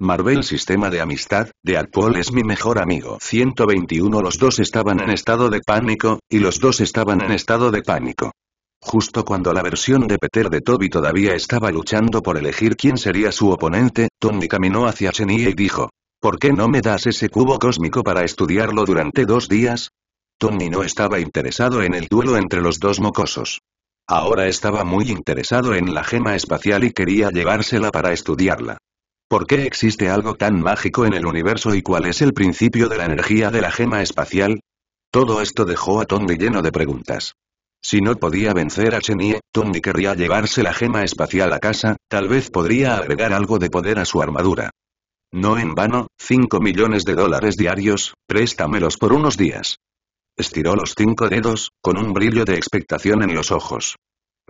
Marvel Sistema de amistad, de Actual es mi mejor amigo. 121 Los dos estaban en estado de pánico, y los dos estaban en estado de pánico. Justo cuando la versión de Peter de Toby todavía estaba luchando por elegir quién sería su oponente, Tony caminó hacia Chenie y dijo, ¿Por qué no me das ese cubo cósmico para estudiarlo durante dos días? Tony no estaba interesado en el duelo entre los dos mocosos. Ahora estaba muy interesado en la gema espacial y quería llevársela para estudiarla. ¿Por qué existe algo tan mágico en el universo y cuál es el principio de la energía de la gema espacial? Todo esto dejó a Tony lleno de preguntas. Si no podía vencer a Chenie, Tony querría llevarse la gema espacial a casa, tal vez podría agregar algo de poder a su armadura. No en vano, 5 millones de dólares diarios, préstamelos por unos días. Estiró los cinco dedos, con un brillo de expectación en los ojos.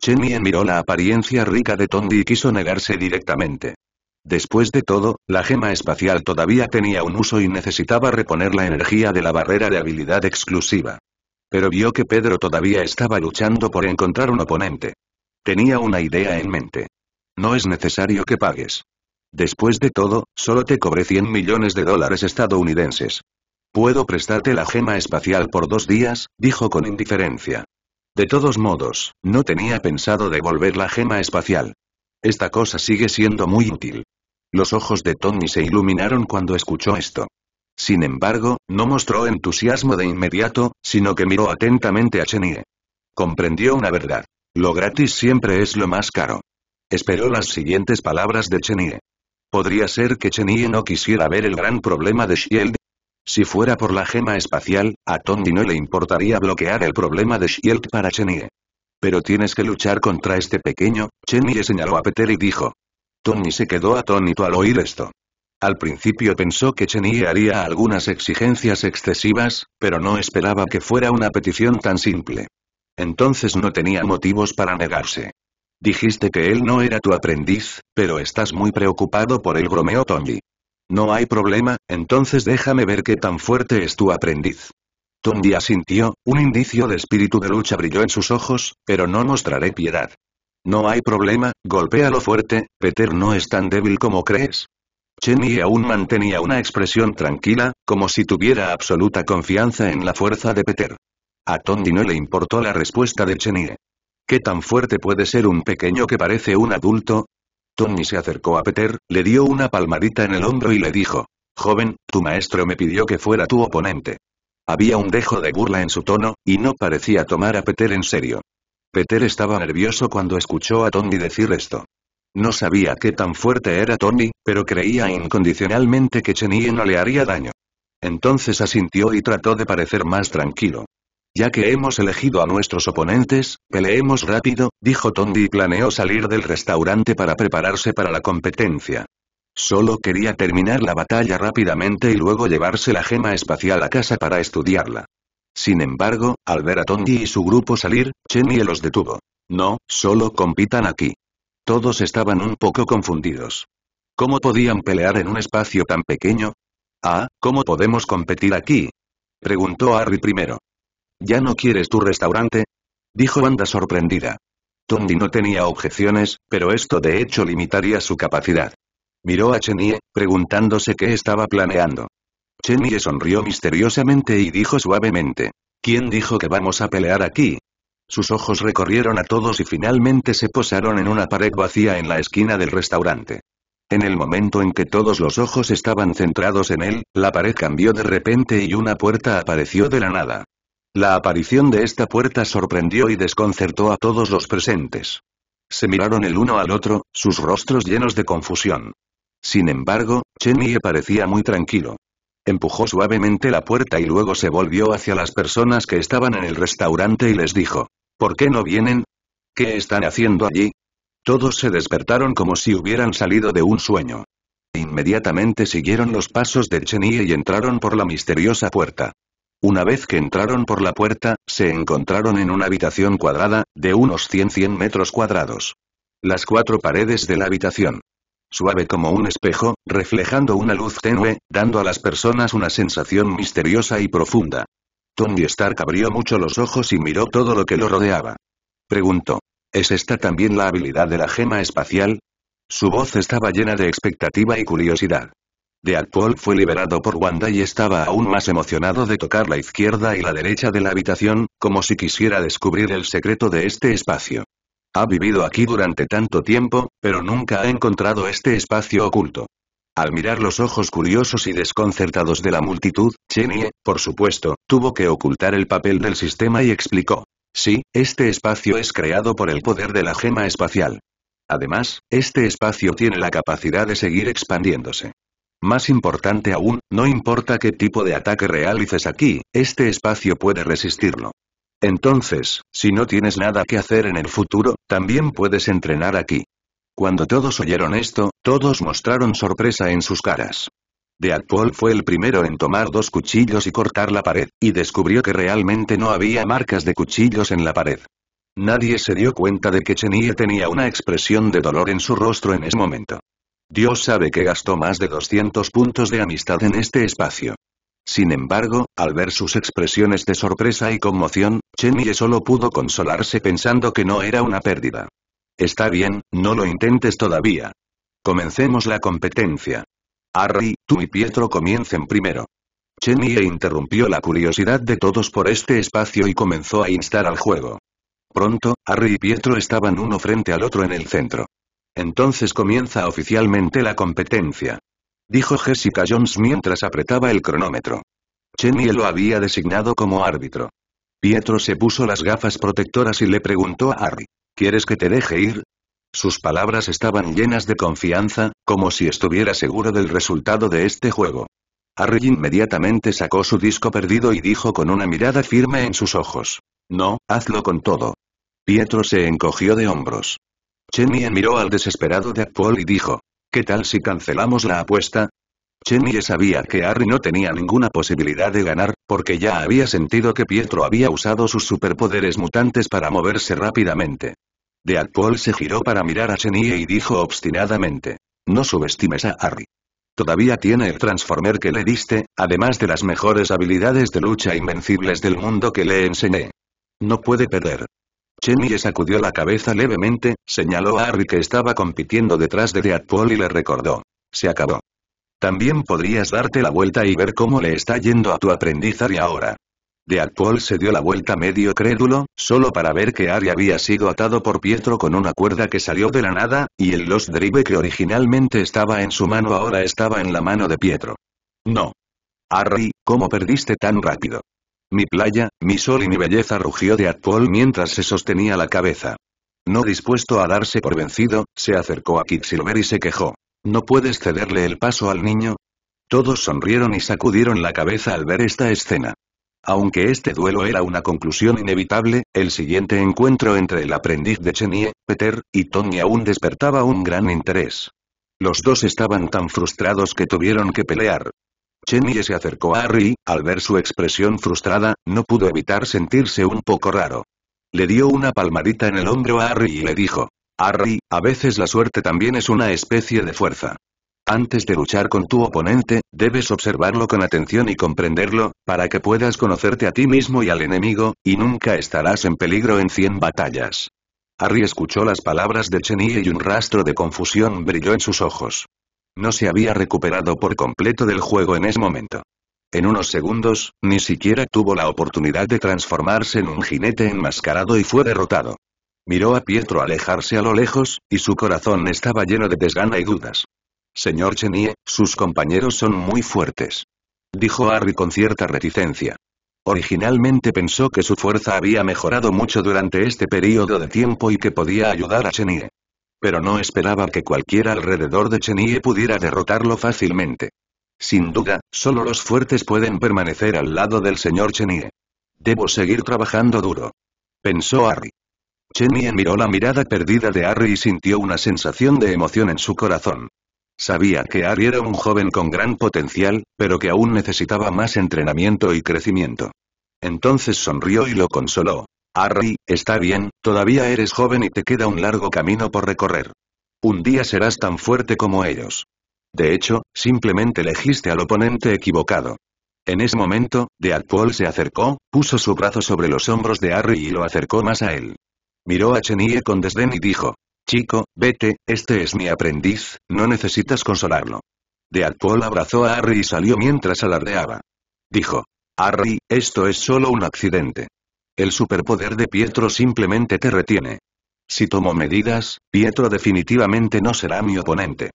Chenie miró la apariencia rica de Tondi y quiso negarse directamente. Después de todo, la gema espacial todavía tenía un uso y necesitaba reponer la energía de la barrera de habilidad exclusiva. Pero vio que Pedro todavía estaba luchando por encontrar un oponente. Tenía una idea en mente. No es necesario que pagues. Después de todo, solo te cobré 100 millones de dólares estadounidenses. Puedo prestarte la gema espacial por dos días, dijo con indiferencia. De todos modos, no tenía pensado devolver la gema espacial. Esta cosa sigue siendo muy útil. Los ojos de Tony se iluminaron cuando escuchó esto. Sin embargo, no mostró entusiasmo de inmediato, sino que miró atentamente a Chenie. Comprendió una verdad. Lo gratis siempre es lo más caro. Esperó las siguientes palabras de Chenie. ¿Podría ser que Chenie no quisiera ver el gran problema de Shield? Si fuera por la gema espacial, a Tony no le importaría bloquear el problema de Shield para Chenie. Pero tienes que luchar contra este pequeño, Chenie señaló a Peter y dijo. Tony se quedó atónito al oír esto. Al principio pensó que Yi haría algunas exigencias excesivas, pero no esperaba que fuera una petición tan simple. Entonces no tenía motivos para negarse. Dijiste que él no era tu aprendiz, pero estás muy preocupado por el bromeo Tony. No hay problema, entonces déjame ver qué tan fuerte es tu aprendiz. Tony asintió, un indicio de espíritu de lucha brilló en sus ojos, pero no mostraré piedad. No hay problema, golpéalo fuerte, Peter no es tan débil como crees. Chenny aún mantenía una expresión tranquila, como si tuviera absoluta confianza en la fuerza de Peter. A Tony no le importó la respuesta de Chenny. ¿Qué tan fuerte puede ser un pequeño que parece un adulto? Tony se acercó a Peter, le dio una palmadita en el hombro y le dijo, Joven, tu maestro me pidió que fuera tu oponente. Había un dejo de burla en su tono, y no parecía tomar a Peter en serio. Peter estaba nervioso cuando escuchó a Tony decir esto. No sabía qué tan fuerte era Tony, pero creía incondicionalmente que Chenille no le haría daño. Entonces asintió y trató de parecer más tranquilo. Ya que hemos elegido a nuestros oponentes, peleemos rápido, dijo Tony y planeó salir del restaurante para prepararse para la competencia. Solo quería terminar la batalla rápidamente y luego llevarse la gema espacial a casa para estudiarla. Sin embargo, al ver a Tondi y su grupo salir, Chenie los detuvo. No, solo compitan aquí. Todos estaban un poco confundidos. ¿Cómo podían pelear en un espacio tan pequeño? Ah, ¿cómo podemos competir aquí? Preguntó Harry primero. ¿Ya no quieres tu restaurante? Dijo Wanda sorprendida. Tondi no tenía objeciones, pero esto de hecho limitaría su capacidad. Miró a Chenie, preguntándose qué estaba planeando. Chen sonrió misteriosamente y dijo suavemente. ¿Quién dijo que vamos a pelear aquí? Sus ojos recorrieron a todos y finalmente se posaron en una pared vacía en la esquina del restaurante. En el momento en que todos los ojos estaban centrados en él, la pared cambió de repente y una puerta apareció de la nada. La aparición de esta puerta sorprendió y desconcertó a todos los presentes. Se miraron el uno al otro, sus rostros llenos de confusión. Sin embargo, Chen Yi parecía muy tranquilo empujó suavemente la puerta y luego se volvió hacia las personas que estaban en el restaurante y les dijo, ¿por qué no vienen? ¿Qué están haciendo allí? Todos se despertaron como si hubieran salido de un sueño. Inmediatamente siguieron los pasos de Chenie y entraron por la misteriosa puerta. Una vez que entraron por la puerta, se encontraron en una habitación cuadrada, de unos 100-100 metros cuadrados. Las cuatro paredes de la habitación suave como un espejo, reflejando una luz tenue, dando a las personas una sensación misteriosa y profunda. Tony Stark abrió mucho los ojos y miró todo lo que lo rodeaba. Preguntó. ¿Es esta también la habilidad de la gema espacial? Su voz estaba llena de expectativa y curiosidad. Paul fue liberado por Wanda y estaba aún más emocionado de tocar la izquierda y la derecha de la habitación, como si quisiera descubrir el secreto de este espacio. Ha vivido aquí durante tanto tiempo, pero nunca ha encontrado este espacio oculto. Al mirar los ojos curiosos y desconcertados de la multitud, Chenie, por supuesto, tuvo que ocultar el papel del sistema y explicó. Sí, este espacio es creado por el poder de la gema espacial. Además, este espacio tiene la capacidad de seguir expandiéndose. Más importante aún, no importa qué tipo de ataque realices aquí, este espacio puede resistirlo. Entonces, si no tienes nada que hacer en el futuro, también puedes entrenar aquí. Cuando todos oyeron esto, todos mostraron sorpresa en sus caras. Deadpool fue el primero en tomar dos cuchillos y cortar la pared, y descubrió que realmente no había marcas de cuchillos en la pared. Nadie se dio cuenta de que Chenille tenía una expresión de dolor en su rostro en ese momento. Dios sabe que gastó más de 200 puntos de amistad en este espacio. Sin embargo, al ver sus expresiones de sorpresa y conmoción, Chemie solo pudo consolarse pensando que no era una pérdida. Está bien, no lo intentes todavía. Comencemos la competencia. Harry, tú y Pietro comiencen primero. Chenille interrumpió la curiosidad de todos por este espacio y comenzó a instar al juego. Pronto, Harry y Pietro estaban uno frente al otro en el centro. Entonces comienza oficialmente la competencia dijo Jessica Jones mientras apretaba el cronómetro. Cheniel lo había designado como árbitro. Pietro se puso las gafas protectoras y le preguntó a Harry, ¿quieres que te deje ir? Sus palabras estaban llenas de confianza, como si estuviera seguro del resultado de este juego. Harry inmediatamente sacó su disco perdido y dijo con una mirada firme en sus ojos. No, hazlo con todo. Pietro se encogió de hombros. Cheniel miró al desesperado de Paul y dijo, ¿Qué tal si cancelamos la apuesta? Chenille sabía que Harry no tenía ninguna posibilidad de ganar, porque ya había sentido que Pietro había usado sus superpoderes mutantes para moverse rápidamente. Deadpool se giró para mirar a Chenille y dijo obstinadamente. No subestimes a Harry. Todavía tiene el Transformer que le diste, además de las mejores habilidades de lucha invencibles del mundo que le enseñé. No puede perder. Chenille sacudió la cabeza levemente, señaló a Harry que estaba compitiendo detrás de Deadpool y le recordó. Se acabó. También podrías darte la vuelta y ver cómo le está yendo a tu aprendiz Ari ahora. Deadpool se dio la vuelta medio crédulo, solo para ver que Harry había sido atado por Pietro con una cuerda que salió de la nada, y el Los Drive que originalmente estaba en su mano ahora estaba en la mano de Pietro. No. Harry, ¿cómo perdiste tan rápido? Mi playa, mi sol y mi belleza rugió de Atpol mientras se sostenía la cabeza. No dispuesto a darse por vencido, se acercó a Quicksilver y se quejó. ¿No puedes cederle el paso al niño? Todos sonrieron y sacudieron la cabeza al ver esta escena. Aunque este duelo era una conclusión inevitable, el siguiente encuentro entre el aprendiz de Chenie, Peter, y Tony aún despertaba un gran interés. Los dos estaban tan frustrados que tuvieron que pelear. Chenille se acercó a Harry, al ver su expresión frustrada, no pudo evitar sentirse un poco raro. Le dio una palmadita en el hombro a Harry y le dijo, Harry, a veces la suerte también es una especie de fuerza. Antes de luchar con tu oponente, debes observarlo con atención y comprenderlo, para que puedas conocerte a ti mismo y al enemigo, y nunca estarás en peligro en 100 batallas. Harry escuchó las palabras de Chenille y un rastro de confusión brilló en sus ojos. No se había recuperado por completo del juego en ese momento. En unos segundos, ni siquiera tuvo la oportunidad de transformarse en un jinete enmascarado y fue derrotado. Miró a Pietro alejarse a lo lejos, y su corazón estaba lleno de desgana y dudas. Señor Chenie, sus compañeros son muy fuertes. Dijo Harry con cierta reticencia. Originalmente pensó que su fuerza había mejorado mucho durante este período de tiempo y que podía ayudar a Chenie. Pero no esperaba que cualquiera alrededor de Chenie pudiera derrotarlo fácilmente. Sin duda, solo los fuertes pueden permanecer al lado del señor Chenie. Debo seguir trabajando duro. Pensó Harry. Chenie miró la mirada perdida de Harry y sintió una sensación de emoción en su corazón. Sabía que Harry era un joven con gran potencial, pero que aún necesitaba más entrenamiento y crecimiento. Entonces sonrió y lo consoló. Harry, está bien, todavía eres joven y te queda un largo camino por recorrer. Un día serás tan fuerte como ellos. De hecho, simplemente elegiste al oponente equivocado. En ese momento, Deadpool se acercó, puso su brazo sobre los hombros de Harry y lo acercó más a él. Miró a Chenie con desdén y dijo, Chico, vete, este es mi aprendiz, no necesitas consolarlo. Paul abrazó a Harry y salió mientras alardeaba. Dijo, Harry, esto es solo un accidente. El superpoder de Pietro simplemente te retiene. Si tomo medidas, Pietro definitivamente no será mi oponente.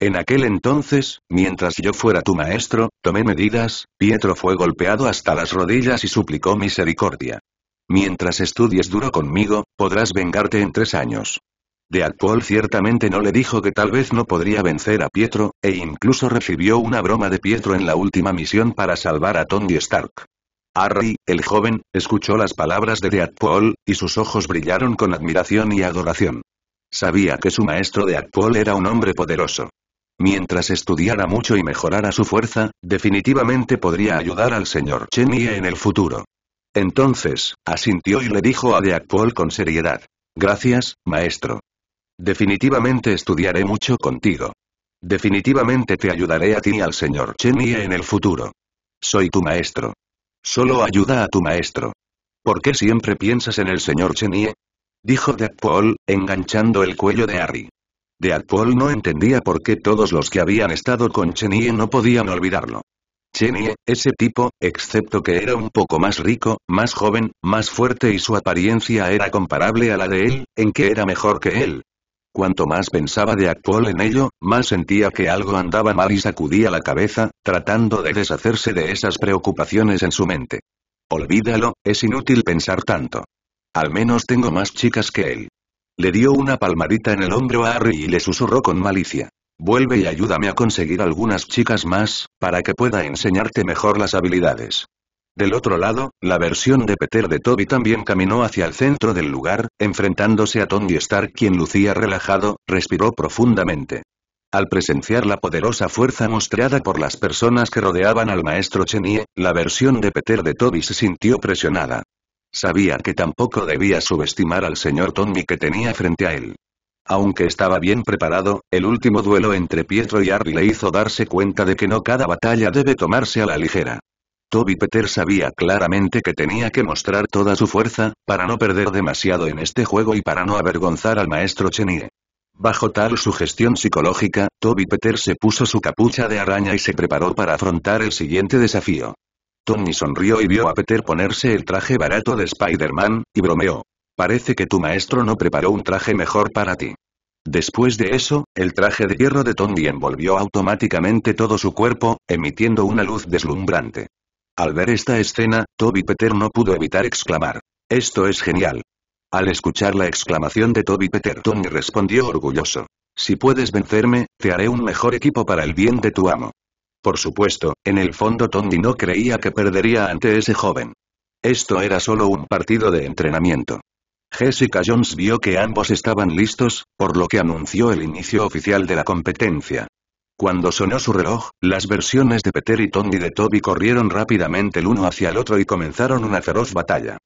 En aquel entonces, mientras yo fuera tu maestro, tomé medidas, Pietro fue golpeado hasta las rodillas y suplicó misericordia. Mientras estudies duro conmigo, podrás vengarte en tres años. De alcohol ciertamente no le dijo que tal vez no podría vencer a Pietro, e incluso recibió una broma de Pietro en la última misión para salvar a Tony Stark. Harry, el joven, escuchó las palabras de Deadpool, y sus ojos brillaron con admiración y adoración. Sabía que su maestro Deadpool era un hombre poderoso. Mientras estudiara mucho y mejorara su fuerza, definitivamente podría ayudar al señor Chemie en el futuro. Entonces, asintió y le dijo a Deadpool con seriedad. Gracias, maestro. Definitivamente estudiaré mucho contigo. Definitivamente te ayudaré a ti y al señor Chemie en el futuro. Soy tu maestro. Solo ayuda a tu maestro. ¿Por qué siempre piensas en el señor Chenie? Dijo Deadpool, enganchando el cuello de Harry. Deadpool no entendía por qué todos los que habían estado con Chenie no podían olvidarlo. Chenie, ese tipo, excepto que era un poco más rico, más joven, más fuerte y su apariencia era comparable a la de él, en que era mejor que él, Cuanto más pensaba de actual en ello, más sentía que algo andaba mal y sacudía la cabeza, tratando de deshacerse de esas preocupaciones en su mente. Olvídalo, es inútil pensar tanto. Al menos tengo más chicas que él. Le dio una palmadita en el hombro a Harry y le susurró con malicia. Vuelve y ayúdame a conseguir algunas chicas más, para que pueda enseñarte mejor las habilidades. Del otro lado, la versión de Peter de Toby también caminó hacia el centro del lugar, enfrentándose a Tony Stark quien lucía relajado, respiró profundamente. Al presenciar la poderosa fuerza mostrada por las personas que rodeaban al maestro Chenie, la versión de Peter de Toby se sintió presionada. Sabía que tampoco debía subestimar al señor Tommy que tenía frente a él. Aunque estaba bien preparado, el último duelo entre Pietro y Harry le hizo darse cuenta de que no cada batalla debe tomarse a la ligera. Toby Peter sabía claramente que tenía que mostrar toda su fuerza, para no perder demasiado en este juego y para no avergonzar al maestro Chenie. Bajo tal sugestión psicológica, Toby Peter se puso su capucha de araña y se preparó para afrontar el siguiente desafío. Tony sonrió y vio a Peter ponerse el traje barato de Spider-Man, y bromeó. Parece que tu maestro no preparó un traje mejor para ti. Después de eso, el traje de hierro de Tony envolvió automáticamente todo su cuerpo, emitiendo una luz deslumbrante. Al ver esta escena, Toby Peter no pudo evitar exclamar. Esto es genial. Al escuchar la exclamación de Toby Peter, Tony respondió orgulloso. Si puedes vencerme, te haré un mejor equipo para el bien de tu amo. Por supuesto, en el fondo Tony no creía que perdería ante ese joven. Esto era solo un partido de entrenamiento. Jessica Jones vio que ambos estaban listos, por lo que anunció el inicio oficial de la competencia. Cuando sonó su reloj, las versiones de Peter y Tony de Toby corrieron rápidamente el uno hacia el otro y comenzaron una feroz batalla.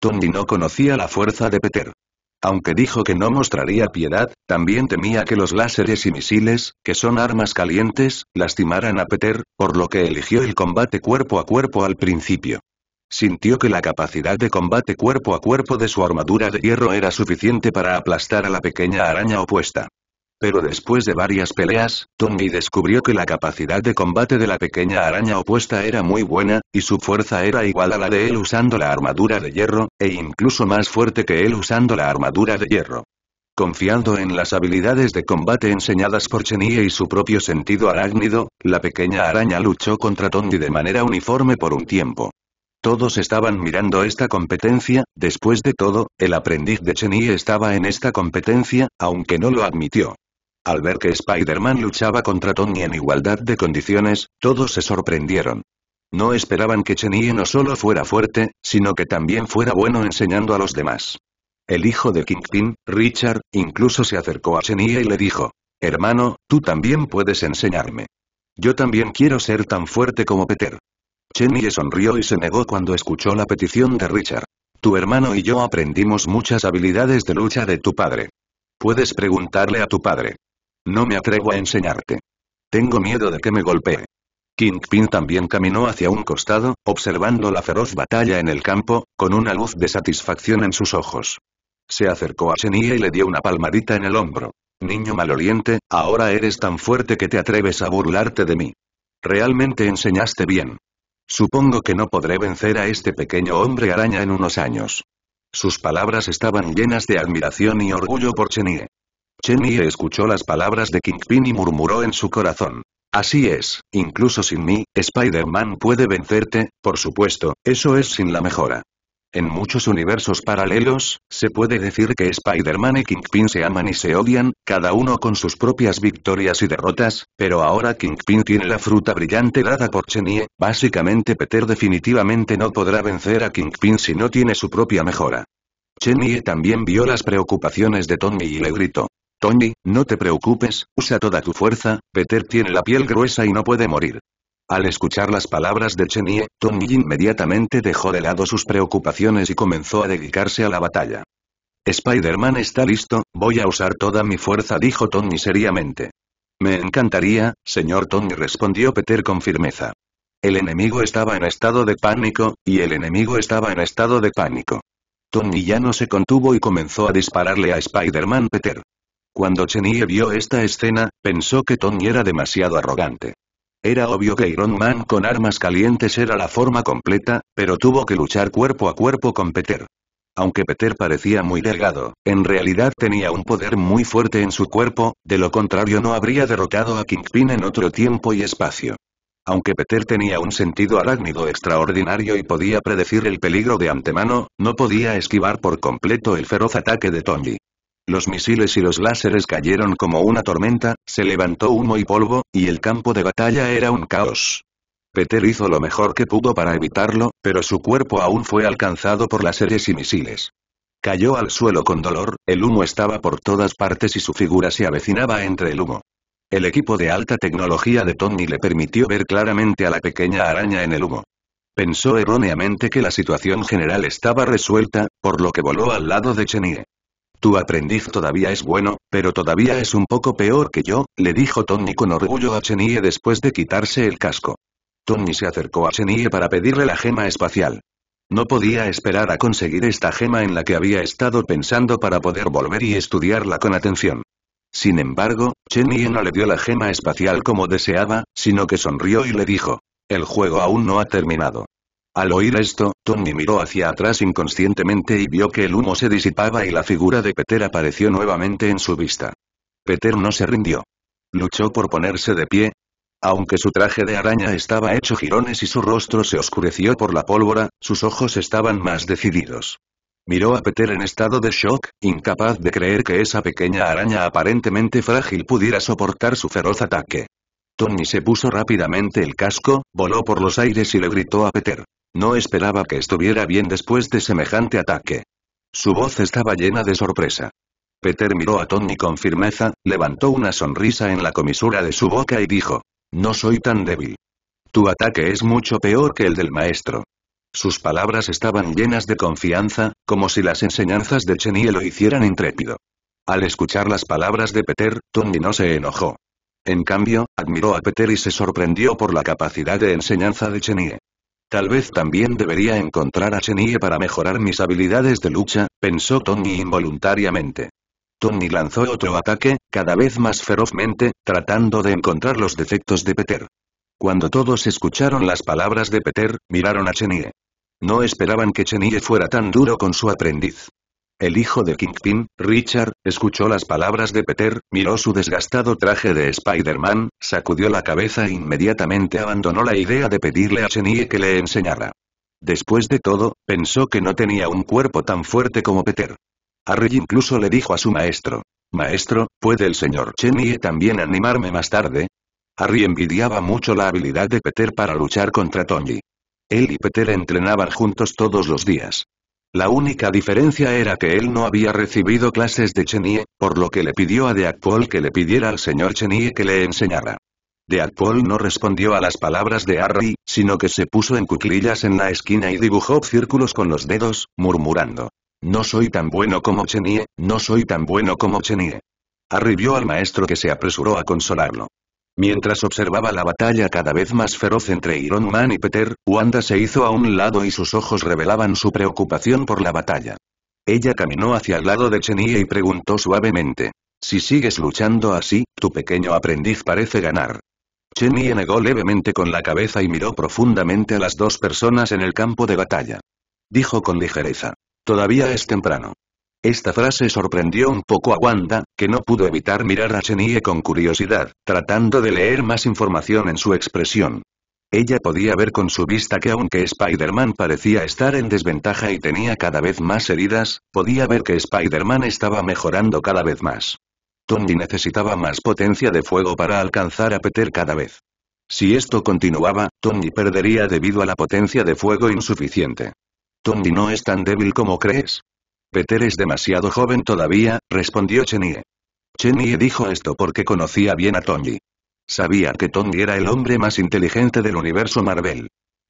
Tony no conocía la fuerza de Peter. Aunque dijo que no mostraría piedad, también temía que los láseres y misiles, que son armas calientes, lastimaran a Peter, por lo que eligió el combate cuerpo a cuerpo al principio. Sintió que la capacidad de combate cuerpo a cuerpo de su armadura de hierro era suficiente para aplastar a la pequeña araña opuesta. Pero después de varias peleas, Tommy descubrió que la capacidad de combate de la pequeña araña opuesta era muy buena, y su fuerza era igual a la de él usando la armadura de hierro, e incluso más fuerte que él usando la armadura de hierro. Confiando en las habilidades de combate enseñadas por Chenie y su propio sentido arácnido, la pequeña araña luchó contra Tommy de manera uniforme por un tiempo. Todos estaban mirando esta competencia, después de todo, el aprendiz de Chenie estaba en esta competencia, aunque no lo admitió. Al ver que Spider-Man luchaba contra Tony en igualdad de condiciones, todos se sorprendieron. No esperaban que Chenille no solo fuera fuerte, sino que también fuera bueno enseñando a los demás. El hijo de Kingpin, Richard, incluso se acercó a Chenille y le dijo, «Hermano, tú también puedes enseñarme. Yo también quiero ser tan fuerte como Peter». Chenille sonrió y se negó cuando escuchó la petición de Richard. «Tu hermano y yo aprendimos muchas habilidades de lucha de tu padre. Puedes preguntarle a tu padre». No me atrevo a enseñarte. Tengo miedo de que me golpee. Kingpin también caminó hacia un costado, observando la feroz batalla en el campo, con una luz de satisfacción en sus ojos. Se acercó a Chenille y le dio una palmadita en el hombro. Niño maloliente, ahora eres tan fuerte que te atreves a burlarte de mí. Realmente enseñaste bien. Supongo que no podré vencer a este pequeño hombre araña en unos años. Sus palabras estaban llenas de admiración y orgullo por Chenille. Chenye escuchó las palabras de Kingpin y murmuró en su corazón. Así es, incluso sin mí, Spider-Man puede vencerte, por supuesto, eso es sin la mejora. En muchos universos paralelos, se puede decir que Spider-Man y Kingpin se aman y se odian, cada uno con sus propias victorias y derrotas, pero ahora Kingpin tiene la fruta brillante dada por Chenie, básicamente Peter definitivamente no podrá vencer a Kingpin si no tiene su propia mejora. Chenie también vio las preocupaciones de Tony y le gritó, Tony, no te preocupes, usa toda tu fuerza, Peter tiene la piel gruesa y no puede morir. Al escuchar las palabras de Chenie, Tony inmediatamente dejó de lado sus preocupaciones y comenzó a dedicarse a la batalla. Spider-Man está listo, voy a usar toda mi fuerza dijo Tony seriamente. Me encantaría, señor Tony respondió Peter con firmeza. El enemigo estaba en estado de pánico, y el enemigo estaba en estado de pánico. Tony ya no se contuvo y comenzó a dispararle a Spider-Man Peter. Cuando Chenille vio esta escena, pensó que Tony era demasiado arrogante. Era obvio que Iron Man con armas calientes era la forma completa, pero tuvo que luchar cuerpo a cuerpo con Peter. Aunque Peter parecía muy delgado, en realidad tenía un poder muy fuerte en su cuerpo, de lo contrario no habría derrotado a Kingpin en otro tiempo y espacio. Aunque Peter tenía un sentido arácnido extraordinario y podía predecir el peligro de antemano, no podía esquivar por completo el feroz ataque de Tony. Los misiles y los láseres cayeron como una tormenta, se levantó humo y polvo, y el campo de batalla era un caos. Peter hizo lo mejor que pudo para evitarlo, pero su cuerpo aún fue alcanzado por láseres y misiles. Cayó al suelo con dolor, el humo estaba por todas partes y su figura se avecinaba entre el humo. El equipo de alta tecnología de Tony le permitió ver claramente a la pequeña araña en el humo. Pensó erróneamente que la situación general estaba resuelta, por lo que voló al lado de Chenille. Tu aprendiz todavía es bueno, pero todavía es un poco peor que yo, le dijo Tony con orgullo a Chenille después de quitarse el casco. Tony se acercó a Chenille para pedirle la gema espacial. No podía esperar a conseguir esta gema en la que había estado pensando para poder volver y estudiarla con atención. Sin embargo, Chenie no le dio la gema espacial como deseaba, sino que sonrió y le dijo. El juego aún no ha terminado. Al oír esto, Tony miró hacia atrás inconscientemente y vio que el humo se disipaba y la figura de Peter apareció nuevamente en su vista. Peter no se rindió. Luchó por ponerse de pie. Aunque su traje de araña estaba hecho jirones y su rostro se oscureció por la pólvora, sus ojos estaban más decididos. Miró a Peter en estado de shock, incapaz de creer que esa pequeña araña aparentemente frágil pudiera soportar su feroz ataque. Tony se puso rápidamente el casco, voló por los aires y le gritó a Peter. No esperaba que estuviera bien después de semejante ataque. Su voz estaba llena de sorpresa. Peter miró a Tony con firmeza, levantó una sonrisa en la comisura de su boca y dijo, No soy tan débil. Tu ataque es mucho peor que el del maestro. Sus palabras estaban llenas de confianza, como si las enseñanzas de Chenie lo hicieran intrépido. Al escuchar las palabras de Peter, Tony no se enojó. En cambio, admiró a Peter y se sorprendió por la capacidad de enseñanza de Chenie. Tal vez también debería encontrar a Chenille para mejorar mis habilidades de lucha, pensó Tony involuntariamente. Tony lanzó otro ataque, cada vez más ferozmente, tratando de encontrar los defectos de Peter. Cuando todos escucharon las palabras de Peter, miraron a Chenille. No esperaban que Chenille fuera tan duro con su aprendiz. El hijo de Kingpin, Richard, escuchó las palabras de Peter, miró su desgastado traje de Spider-Man, sacudió la cabeza e inmediatamente abandonó la idea de pedirle a Chenie que le enseñara. Después de todo, pensó que no tenía un cuerpo tan fuerte como Peter. Harry incluso le dijo a su maestro, Maestro, ¿puede el señor Chenie también animarme más tarde? Harry envidiaba mucho la habilidad de Peter para luchar contra Tony. Él y Peter entrenaban juntos todos los días. La única diferencia era que él no había recibido clases de Chenie, por lo que le pidió a Deadpool que le pidiera al señor Chenie que le enseñara. Deadpool no respondió a las palabras de Harry, sino que se puso en cuclillas en la esquina y dibujó círculos con los dedos, murmurando. No soy tan bueno como Chenie, no soy tan bueno como Chenie. Harry vio al maestro que se apresuró a consolarlo. Mientras observaba la batalla cada vez más feroz entre Iron Man y Peter, Wanda se hizo a un lado y sus ojos revelaban su preocupación por la batalla. Ella caminó hacia el lado de Chenie y preguntó suavemente. Si sigues luchando así, tu pequeño aprendiz parece ganar. Chenie negó levemente con la cabeza y miró profundamente a las dos personas en el campo de batalla. Dijo con ligereza. Todavía es temprano. Esta frase sorprendió un poco a Wanda, que no pudo evitar mirar a Chenille con curiosidad, tratando de leer más información en su expresión. Ella podía ver con su vista que aunque Spider-Man parecía estar en desventaja y tenía cada vez más heridas, podía ver que Spider-Man estaba mejorando cada vez más. Tony necesitaba más potencia de fuego para alcanzar a Peter cada vez. Si esto continuaba, Tony perdería debido a la potencia de fuego insuficiente. Tony no es tan débil como crees, Peter es demasiado joven todavía, respondió Chenie. Chenie dijo esto porque conocía bien a Tony. Sabía que Tony era el hombre más inteligente del universo Marvel.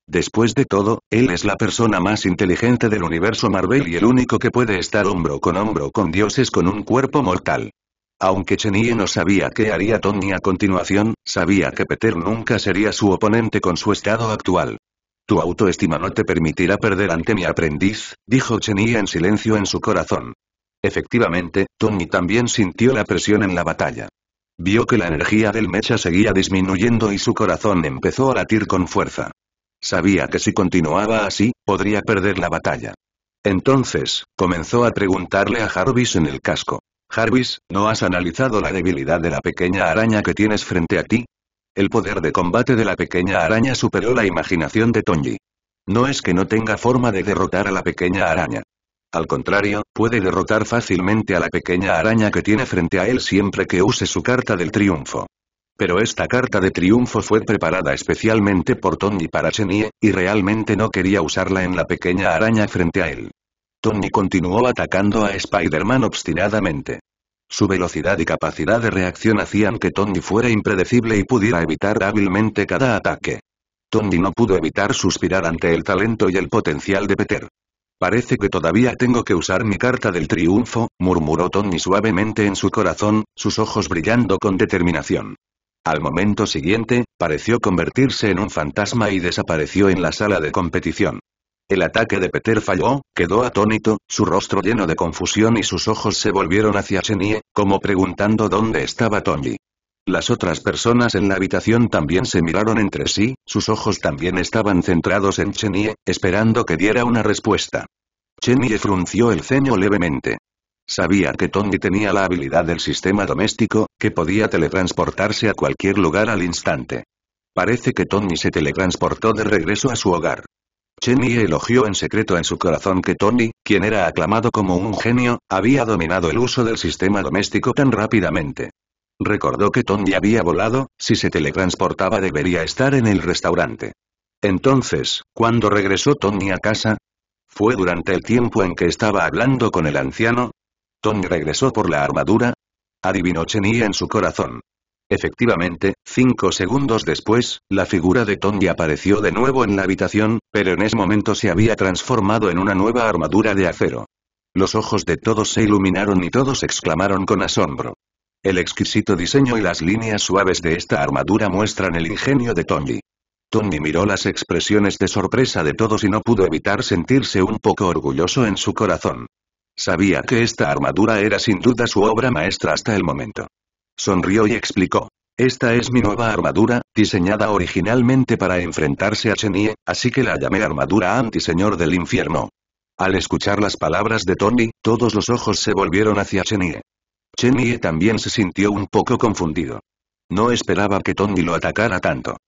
Después de todo, él es la persona más inteligente del universo Marvel y el único que puede estar hombro con hombro con dioses con un cuerpo mortal. Aunque Chenie no sabía qué haría Tony a continuación, sabía que Peter nunca sería su oponente con su estado actual. Tu autoestima no te permitirá perder ante mi aprendiz, dijo Chenia en silencio en su corazón. Efectivamente, Tony también sintió la presión en la batalla. Vio que la energía del mecha seguía disminuyendo y su corazón empezó a latir con fuerza. Sabía que si continuaba así, podría perder la batalla. Entonces, comenzó a preguntarle a Jarvis en el casco. Jarvis, ¿no has analizado la debilidad de la pequeña araña que tienes frente a ti? El poder de combate de la pequeña araña superó la imaginación de Tony. No es que no tenga forma de derrotar a la pequeña araña. Al contrario, puede derrotar fácilmente a la pequeña araña que tiene frente a él siempre que use su carta del triunfo. Pero esta carta de triunfo fue preparada especialmente por Tony para Chenie, y realmente no quería usarla en la pequeña araña frente a él. Tony continuó atacando a Spider-Man obstinadamente. Su velocidad y capacidad de reacción hacían que Tony fuera impredecible y pudiera evitar hábilmente cada ataque. Tony no pudo evitar suspirar ante el talento y el potencial de Peter. Parece que todavía tengo que usar mi carta del triunfo, murmuró Tony suavemente en su corazón, sus ojos brillando con determinación. Al momento siguiente, pareció convertirse en un fantasma y desapareció en la sala de competición. El ataque de Peter falló, quedó atónito, su rostro lleno de confusión y sus ojos se volvieron hacia Chenie, como preguntando dónde estaba Tony. Las otras personas en la habitación también se miraron entre sí, sus ojos también estaban centrados en Chenie, esperando que diera una respuesta. Chenie frunció el ceño levemente. Sabía que Tony tenía la habilidad del sistema doméstico, que podía teletransportarse a cualquier lugar al instante. Parece que Tony se teletransportó de regreso a su hogar. Yi elogió en secreto en su corazón que Tony, quien era aclamado como un genio, había dominado el uso del sistema doméstico tan rápidamente. Recordó que Tony había volado, si se teletransportaba debería estar en el restaurante. Entonces, cuando regresó Tony a casa? ¿Fue durante el tiempo en que estaba hablando con el anciano? ¿Tony regresó por la armadura? Adivinó y en su corazón. Efectivamente, cinco segundos después, la figura de Tony apareció de nuevo en la habitación, pero en ese momento se había transformado en una nueva armadura de acero. Los ojos de todos se iluminaron y todos exclamaron con asombro. El exquisito diseño y las líneas suaves de esta armadura muestran el ingenio de Tony. Tony miró las expresiones de sorpresa de todos y no pudo evitar sentirse un poco orgulloso en su corazón. Sabía que esta armadura era sin duda su obra maestra hasta el momento. Sonrió y explicó. Esta es mi nueva armadura, diseñada originalmente para enfrentarse a Chenie, así que la llamé armadura Señor del infierno. Al escuchar las palabras de Tony, todos los ojos se volvieron hacia Chenie. Chenie también se sintió un poco confundido. No esperaba que Tony lo atacara tanto.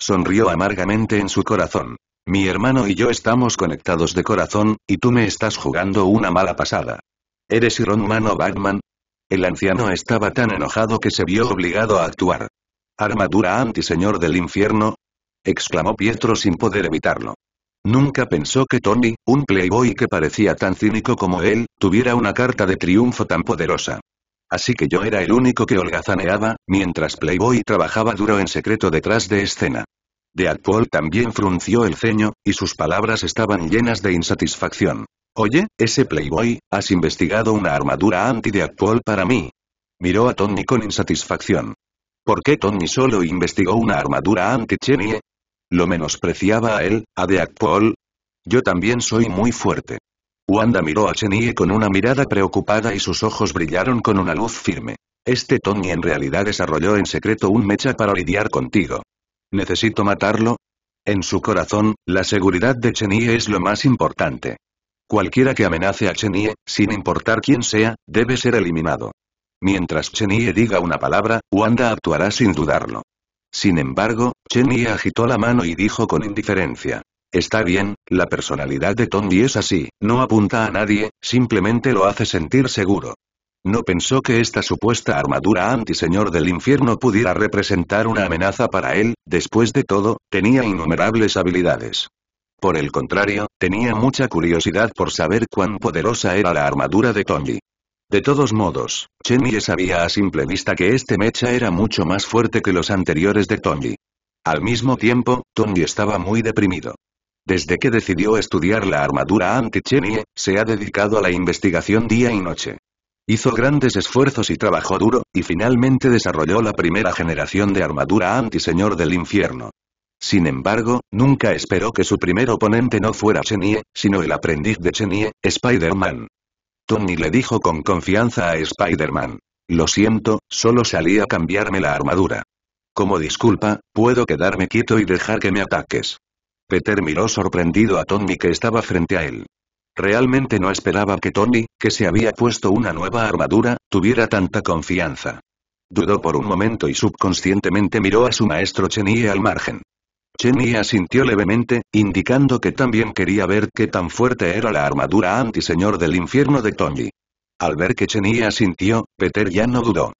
Sonrió amargamente en su corazón. Mi hermano y yo estamos conectados de corazón, y tú me estás jugando una mala pasada. Eres Iron Man o Batman, el anciano estaba tan enojado que se vio obligado a actuar. ¿Armadura antiseñor del infierno? exclamó Pietro sin poder evitarlo. Nunca pensó que Tony, un playboy que parecía tan cínico como él, tuviera una carta de triunfo tan poderosa. Así que yo era el único que holgazaneaba, mientras Playboy trabajaba duro en secreto detrás de escena. De Paul también frunció el ceño, y sus palabras estaban llenas de insatisfacción. Oye, ese playboy, has investigado una armadura anti actual para mí. Miró a Tony con insatisfacción. ¿Por qué Tony solo investigó una armadura anti-Chenie? ¿Lo menospreciaba a él, a Paul Yo también soy muy fuerte. Wanda miró a Chenie con una mirada preocupada y sus ojos brillaron con una luz firme. Este Tony en realidad desarrolló en secreto un mecha para lidiar contigo. ¿Necesito matarlo? En su corazón, la seguridad de Chenie es lo más importante. Cualquiera que amenace a Chenie, sin importar quién sea, debe ser eliminado. Mientras Chenie diga una palabra, Wanda actuará sin dudarlo. Sin embargo, Chenie agitó la mano y dijo con indiferencia. Está bien, la personalidad de Tondi es así, no apunta a nadie, simplemente lo hace sentir seguro. No pensó que esta supuesta armadura antiseñor del infierno pudiera representar una amenaza para él, después de todo, tenía innumerables habilidades. Por el contrario, tenía mucha curiosidad por saber cuán poderosa era la armadura de Tony. De todos modos, Chenye sabía a simple vista que este mecha era mucho más fuerte que los anteriores de Tony. Al mismo tiempo, Tony estaba muy deprimido. Desde que decidió estudiar la armadura anti chenye se ha dedicado a la investigación día y noche. Hizo grandes esfuerzos y trabajó duro, y finalmente desarrolló la primera generación de armadura anti-señor del infierno. Sin embargo, nunca esperó que su primer oponente no fuera Chenie, sino el aprendiz de Chenie, Spider-Man. Tony le dijo con confianza a Spider-Man. Lo siento, solo salí a cambiarme la armadura. Como disculpa, puedo quedarme quieto y dejar que me ataques. Peter miró sorprendido a Tony que estaba frente a él. Realmente no esperaba que Tony, que se había puesto una nueva armadura, tuviera tanta confianza. Dudó por un momento y subconscientemente miró a su maestro Chenie al margen. Chenny asintió levemente, indicando que también quería ver qué tan fuerte era la armadura antiseñor del infierno de Tony. Al ver que Cheney asintió, Peter ya no dudó.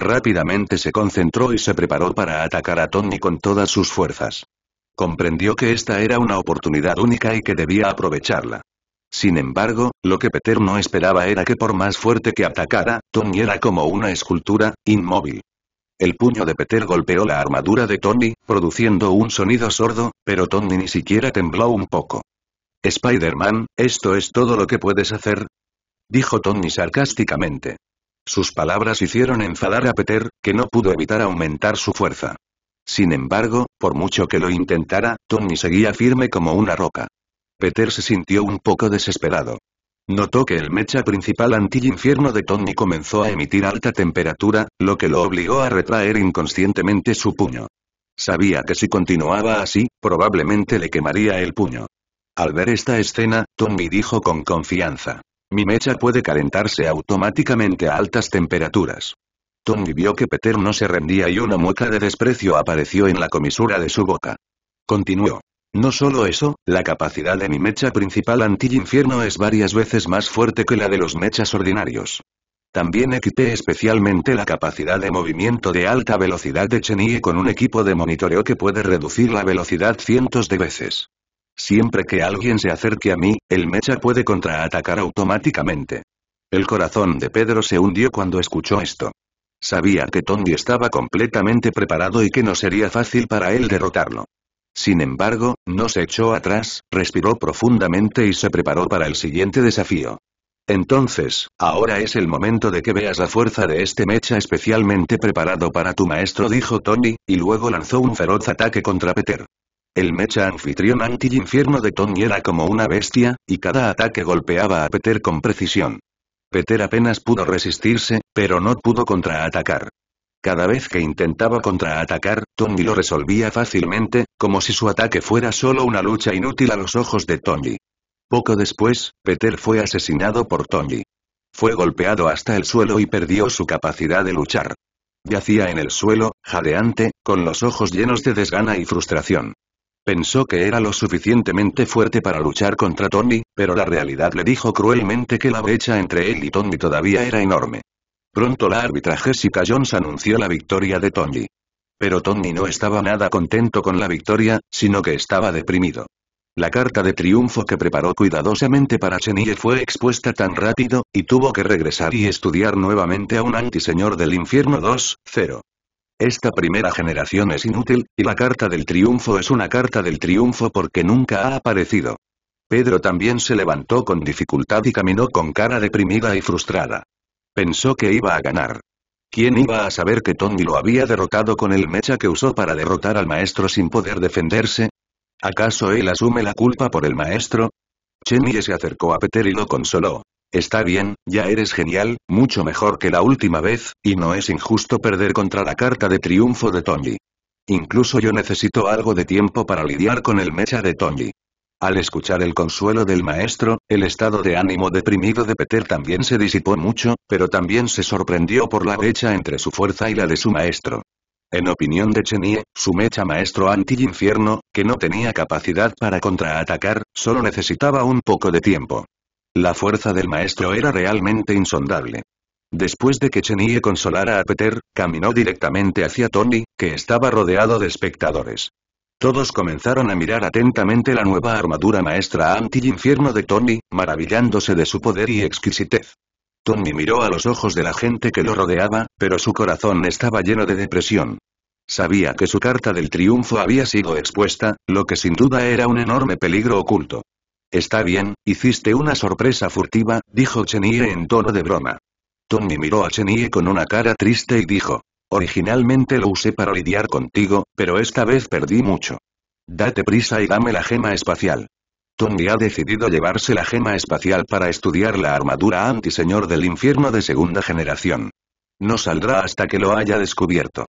Rápidamente se concentró y se preparó para atacar a Tony con todas sus fuerzas. Comprendió que esta era una oportunidad única y que debía aprovecharla. Sin embargo, lo que Peter no esperaba era que por más fuerte que atacara, Tony era como una escultura, inmóvil. El puño de Peter golpeó la armadura de Tony, produciendo un sonido sordo, pero Tony ni siquiera tembló un poco. Spider-Man, ¿esto es todo lo que puedes hacer? Dijo Tony sarcásticamente. Sus palabras hicieron enfadar a Peter, que no pudo evitar aumentar su fuerza. Sin embargo, por mucho que lo intentara, Tony seguía firme como una roca. Peter se sintió un poco desesperado. Notó que el mecha principal anti-infierno de Tony comenzó a emitir alta temperatura, lo que lo obligó a retraer inconscientemente su puño. Sabía que si continuaba así, probablemente le quemaría el puño. Al ver esta escena, Tommy dijo con confianza. Mi mecha puede calentarse automáticamente a altas temperaturas. Tony vio que Peter no se rendía y una mueca de desprecio apareció en la comisura de su boca. Continuó. No solo eso, la capacidad de mi mecha principal anti-infierno es varias veces más fuerte que la de los mechas ordinarios. También equipé especialmente la capacidad de movimiento de alta velocidad de Chenie con un equipo de monitoreo que puede reducir la velocidad cientos de veces. Siempre que alguien se acerque a mí, el mecha puede contraatacar automáticamente. El corazón de Pedro se hundió cuando escuchó esto. Sabía que Tondi estaba completamente preparado y que no sería fácil para él derrotarlo. Sin embargo, no se echó atrás, respiró profundamente y se preparó para el siguiente desafío. Entonces, ahora es el momento de que veas la fuerza de este mecha especialmente preparado para tu maestro dijo Tony, y luego lanzó un feroz ataque contra Peter. El mecha anfitrión anti-infierno de Tony era como una bestia, y cada ataque golpeaba a Peter con precisión. Peter apenas pudo resistirse, pero no pudo contraatacar. Cada vez que intentaba contraatacar, Tony lo resolvía fácilmente, como si su ataque fuera solo una lucha inútil a los ojos de Tony. Poco después, Peter fue asesinado por Tony. Fue golpeado hasta el suelo y perdió su capacidad de luchar. Yacía en el suelo, jadeante, con los ojos llenos de desgana y frustración. Pensó que era lo suficientemente fuerte para luchar contra Tony, pero la realidad le dijo cruelmente que la brecha entre él y Tony todavía era enorme. Pronto la árbitra Jessica Jones anunció la victoria de Tony. Pero Tony no estaba nada contento con la victoria, sino que estaba deprimido. La carta de triunfo que preparó cuidadosamente para Chenille fue expuesta tan rápido, y tuvo que regresar y estudiar nuevamente a un antiseñor del infierno 2-0. Esta primera generación es inútil, y la carta del triunfo es una carta del triunfo porque nunca ha aparecido. Pedro también se levantó con dificultad y caminó con cara deprimida y frustrada. Pensó que iba a ganar. ¿Quién iba a saber que Tony lo había derrotado con el mecha que usó para derrotar al maestro sin poder defenderse? ¿Acaso él asume la culpa por el maestro? Chenye se acercó a Peter y lo consoló. Está bien, ya eres genial, mucho mejor que la última vez, y no es injusto perder contra la carta de triunfo de Tony. Incluso yo necesito algo de tiempo para lidiar con el mecha de Tony. Al escuchar el consuelo del maestro, el estado de ánimo deprimido de Peter también se disipó mucho, pero también se sorprendió por la brecha entre su fuerza y la de su maestro. En opinión de Chenie, su mecha maestro anti-infierno, que no tenía capacidad para contraatacar, solo necesitaba un poco de tiempo. La fuerza del maestro era realmente insondable. Después de que Chenie consolara a Peter, caminó directamente hacia Tony, que estaba rodeado de espectadores. Todos comenzaron a mirar atentamente la nueva armadura maestra anti-infierno de Tony, maravillándose de su poder y exquisitez. Tony miró a los ojos de la gente que lo rodeaba, pero su corazón estaba lleno de depresión. Sabía que su carta del triunfo había sido expuesta, lo que sin duda era un enorme peligro oculto. Está bien, hiciste una sorpresa furtiva, dijo Chenille en tono de broma. Tony miró a Chenie con una cara triste y dijo, Originalmente lo usé para lidiar contigo, pero esta vez perdí mucho. Date prisa y dame la gema espacial. Tony ha decidido llevarse la gema espacial para estudiar la armadura antiseñor del infierno de segunda generación. No saldrá hasta que lo haya descubierto.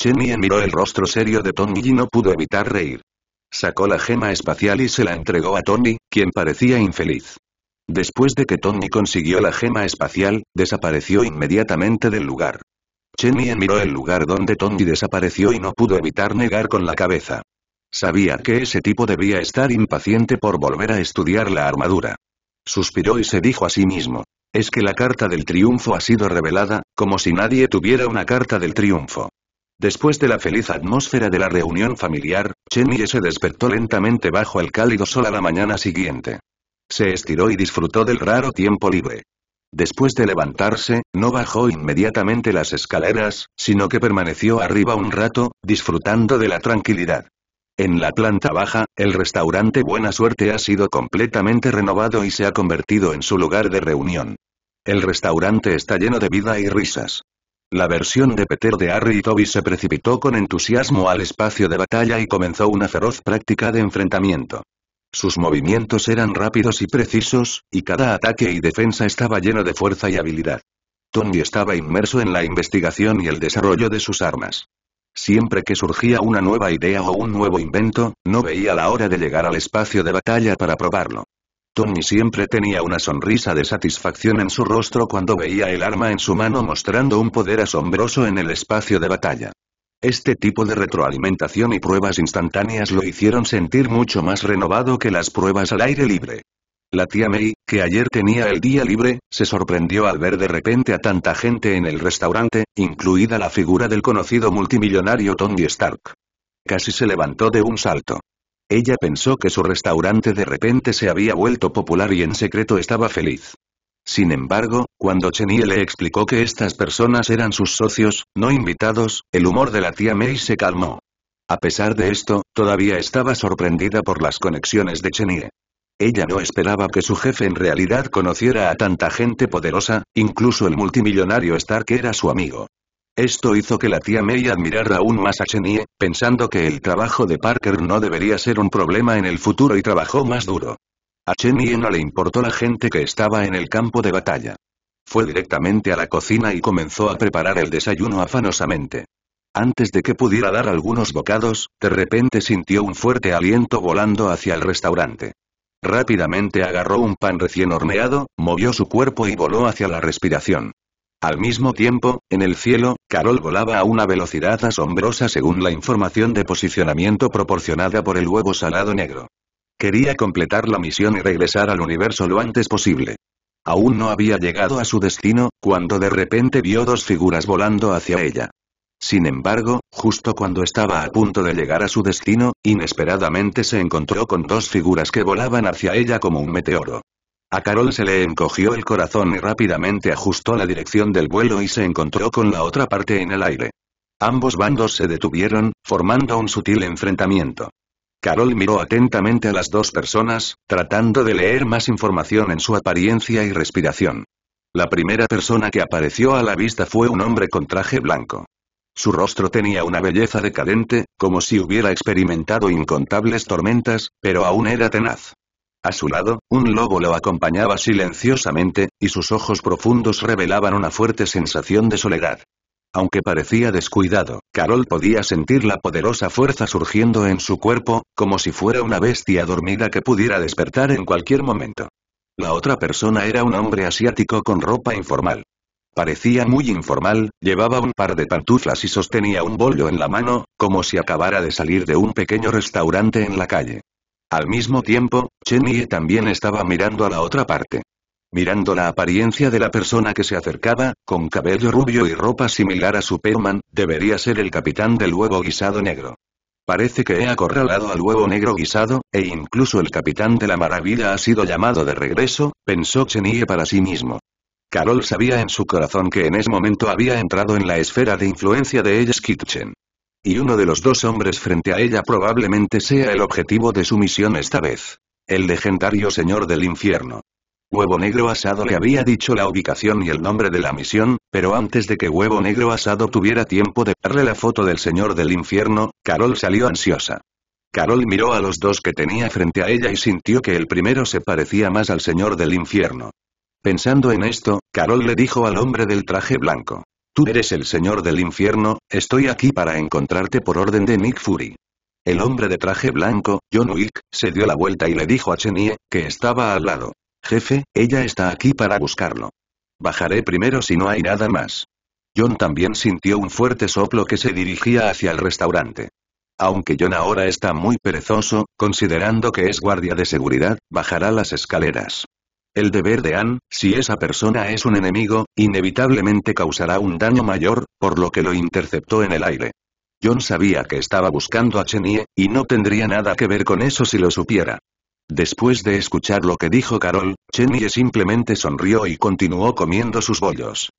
jenny miró el rostro serio de Tony y no pudo evitar reír. Sacó la gema espacial y se la entregó a Tony, quien parecía infeliz. Después de que Tony consiguió la gema espacial, desapareció inmediatamente del lugar. Chen miró el lugar donde Tony desapareció y no pudo evitar negar con la cabeza. Sabía que ese tipo debía estar impaciente por volver a estudiar la armadura. Suspiró y se dijo a sí mismo. Es que la carta del triunfo ha sido revelada, como si nadie tuviera una carta del triunfo. Después de la feliz atmósfera de la reunión familiar, Chen se despertó lentamente bajo el cálido sol a la mañana siguiente. Se estiró y disfrutó del raro tiempo libre. Después de levantarse, no bajó inmediatamente las escaleras, sino que permaneció arriba un rato, disfrutando de la tranquilidad. En la planta baja, el restaurante Buena Suerte ha sido completamente renovado y se ha convertido en su lugar de reunión. El restaurante está lleno de vida y risas. La versión de Peter de Harry y Toby se precipitó con entusiasmo al espacio de batalla y comenzó una feroz práctica de enfrentamiento. Sus movimientos eran rápidos y precisos, y cada ataque y defensa estaba lleno de fuerza y habilidad. Tony estaba inmerso en la investigación y el desarrollo de sus armas. Siempre que surgía una nueva idea o un nuevo invento, no veía la hora de llegar al espacio de batalla para probarlo. Tony siempre tenía una sonrisa de satisfacción en su rostro cuando veía el arma en su mano mostrando un poder asombroso en el espacio de batalla. Este tipo de retroalimentación y pruebas instantáneas lo hicieron sentir mucho más renovado que las pruebas al aire libre. La tía May, que ayer tenía el día libre, se sorprendió al ver de repente a tanta gente en el restaurante, incluida la figura del conocido multimillonario Tony Stark. Casi se levantó de un salto. Ella pensó que su restaurante de repente se había vuelto popular y en secreto estaba feliz. Sin embargo, cuando Chenier le explicó que estas personas eran sus socios, no invitados, el humor de la tía May se calmó. A pesar de esto, todavía estaba sorprendida por las conexiones de Chenier. Ella no esperaba que su jefe en realidad conociera a tanta gente poderosa, incluso el multimillonario Stark era su amigo. Esto hizo que la tía May admirara aún más a Chenier, pensando que el trabajo de Parker no debería ser un problema en el futuro y trabajó más duro. A no le importó la gente que estaba en el campo de batalla. Fue directamente a la cocina y comenzó a preparar el desayuno afanosamente. Antes de que pudiera dar algunos bocados, de repente sintió un fuerte aliento volando hacia el restaurante. Rápidamente agarró un pan recién horneado, movió su cuerpo y voló hacia la respiración. Al mismo tiempo, en el cielo, Carol volaba a una velocidad asombrosa según la información de posicionamiento proporcionada por el huevo salado negro. Quería completar la misión y regresar al universo lo antes posible. Aún no había llegado a su destino, cuando de repente vio dos figuras volando hacia ella. Sin embargo, justo cuando estaba a punto de llegar a su destino, inesperadamente se encontró con dos figuras que volaban hacia ella como un meteoro. A Carol se le encogió el corazón y rápidamente ajustó la dirección del vuelo y se encontró con la otra parte en el aire. Ambos bandos se detuvieron, formando un sutil enfrentamiento. Carol miró atentamente a las dos personas, tratando de leer más información en su apariencia y respiración. La primera persona que apareció a la vista fue un hombre con traje blanco. Su rostro tenía una belleza decadente, como si hubiera experimentado incontables tormentas, pero aún era tenaz. A su lado, un lobo lo acompañaba silenciosamente, y sus ojos profundos revelaban una fuerte sensación de soledad. Aunque parecía descuidado, Carol podía sentir la poderosa fuerza surgiendo en su cuerpo, como si fuera una bestia dormida que pudiera despertar en cualquier momento. La otra persona era un hombre asiático con ropa informal. Parecía muy informal, llevaba un par de pantuflas y sostenía un bollo en la mano, como si acabara de salir de un pequeño restaurante en la calle. Al mismo tiempo, Chenye también estaba mirando a la otra parte. Mirando la apariencia de la persona que se acercaba, con cabello rubio y ropa similar a Superman, debería ser el capitán del huevo guisado negro. Parece que he acorralado al huevo negro guisado, e incluso el capitán de la maravilla ha sido llamado de regreso, pensó Chenie para sí mismo. Carol sabía en su corazón que en ese momento había entrado en la esfera de influencia de Ellis Kitchen. Y uno de los dos hombres frente a ella probablemente sea el objetivo de su misión esta vez. El legendario señor del infierno. Huevo Negro Asado le había dicho la ubicación y el nombre de la misión, pero antes de que Huevo Negro Asado tuviera tiempo de darle la foto del Señor del Infierno, Carol salió ansiosa. Carol miró a los dos que tenía frente a ella y sintió que el primero se parecía más al Señor del Infierno. Pensando en esto, Carol le dijo al hombre del traje blanco. Tú eres el Señor del Infierno, estoy aquí para encontrarte por orden de Nick Fury. El hombre de traje blanco, John Wick, se dio la vuelta y le dijo a Chenie, que estaba al lado. Jefe, ella está aquí para buscarlo. Bajaré primero si no hay nada más. John también sintió un fuerte soplo que se dirigía hacia el restaurante. Aunque John ahora está muy perezoso, considerando que es guardia de seguridad, bajará las escaleras. El deber de Anne, si esa persona es un enemigo, inevitablemente causará un daño mayor, por lo que lo interceptó en el aire. John sabía que estaba buscando a Chenie, y no tendría nada que ver con eso si lo supiera. Después de escuchar lo que dijo Carol, Chenie simplemente sonrió y continuó comiendo sus bollos.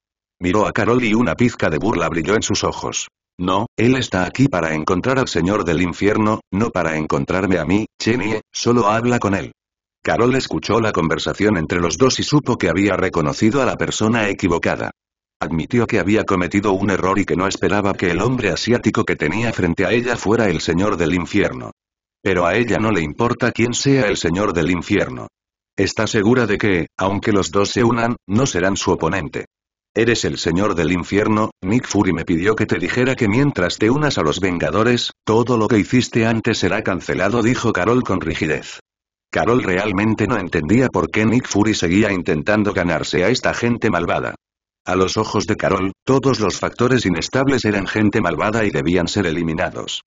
Miró a Carol y una pizca de burla brilló en sus ojos. No, él está aquí para encontrar al señor del infierno, no para encontrarme a mí, Chenie, solo habla con él. Carol escuchó la conversación entre los dos y supo que había reconocido a la persona equivocada. Admitió que había cometido un error y que no esperaba que el hombre asiático que tenía frente a ella fuera el señor del infierno. Pero a ella no le importa quién sea el señor del infierno. Está segura de que, aunque los dos se unan, no serán su oponente. Eres el señor del infierno, Nick Fury me pidió que te dijera que mientras te unas a los Vengadores, todo lo que hiciste antes será cancelado dijo Carol con rigidez. Carol realmente no entendía por qué Nick Fury seguía intentando ganarse a esta gente malvada. A los ojos de Carol, todos los factores inestables eran gente malvada y debían ser eliminados.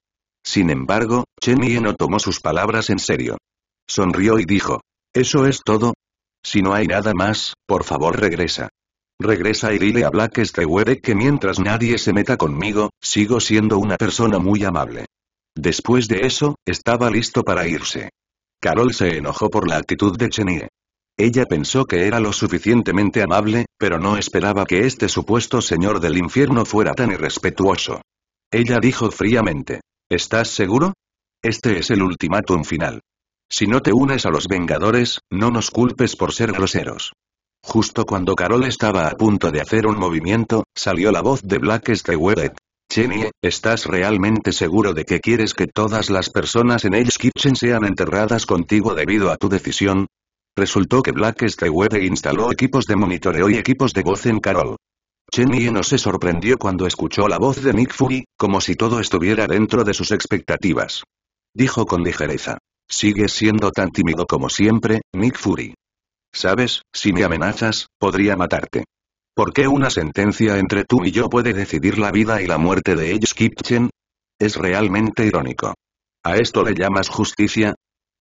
Sin embargo, Chen no tomó sus palabras en serio. Sonrió y dijo. ¿Eso es todo? Si no hay nada más, por favor regresa. Regresa y dile a Black Web que mientras nadie se meta conmigo, sigo siendo una persona muy amable. Después de eso, estaba listo para irse. Carol se enojó por la actitud de Chenie. Ella pensó que era lo suficientemente amable, pero no esperaba que este supuesto señor del infierno fuera tan irrespetuoso. Ella dijo fríamente. ¿Estás seguro? Este es el ultimátum final. Si no te unes a los Vengadores, no nos culpes por ser groseros. Justo cuando Carol estaba a punto de hacer un movimiento, salió la voz de Black Webb. Jenny, ¿estás realmente seguro de que quieres que todas las personas en Edge Kitchen sean enterradas contigo debido a tu decisión? Resultó que Black Web instaló equipos de monitoreo y equipos de voz en Carol. Chen no se sorprendió cuando escuchó la voz de Nick Fury, como si todo estuviera dentro de sus expectativas. Dijo con ligereza. Sigues siendo tan tímido como siempre, Nick Fury. Sabes, si me amenazas, podría matarte. ¿Por qué una sentencia entre tú y yo puede decidir la vida y la muerte de Edge Kipchen, Es realmente irónico. ¿A esto le llamas justicia?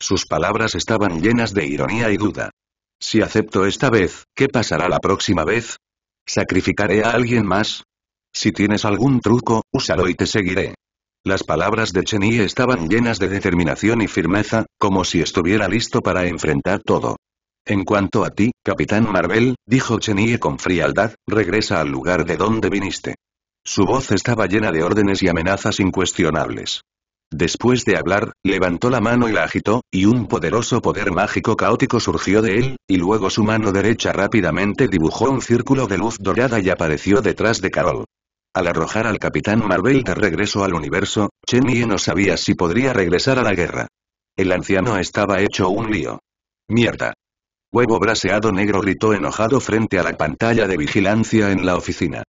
Sus palabras estaban llenas de ironía y duda. Si acepto esta vez, ¿qué pasará la próxima vez? ¿Sacrificaré a alguien más? Si tienes algún truco, úsalo y te seguiré. Las palabras de Chen estaban llenas de determinación y firmeza, como si estuviera listo para enfrentar todo. En cuanto a ti, Capitán Marvel, dijo Chen con frialdad, regresa al lugar de donde viniste. Su voz estaba llena de órdenes y amenazas incuestionables. Después de hablar, levantó la mano y la agitó, y un poderoso poder mágico caótico surgió de él, y luego su mano derecha rápidamente dibujó un círculo de luz dorada y apareció detrás de Carol. Al arrojar al Capitán Marvel de regreso al universo, Chen no sabía si podría regresar a la guerra. El anciano estaba hecho un lío. ¡Mierda! Huevo braseado negro gritó enojado frente a la pantalla de vigilancia en la oficina.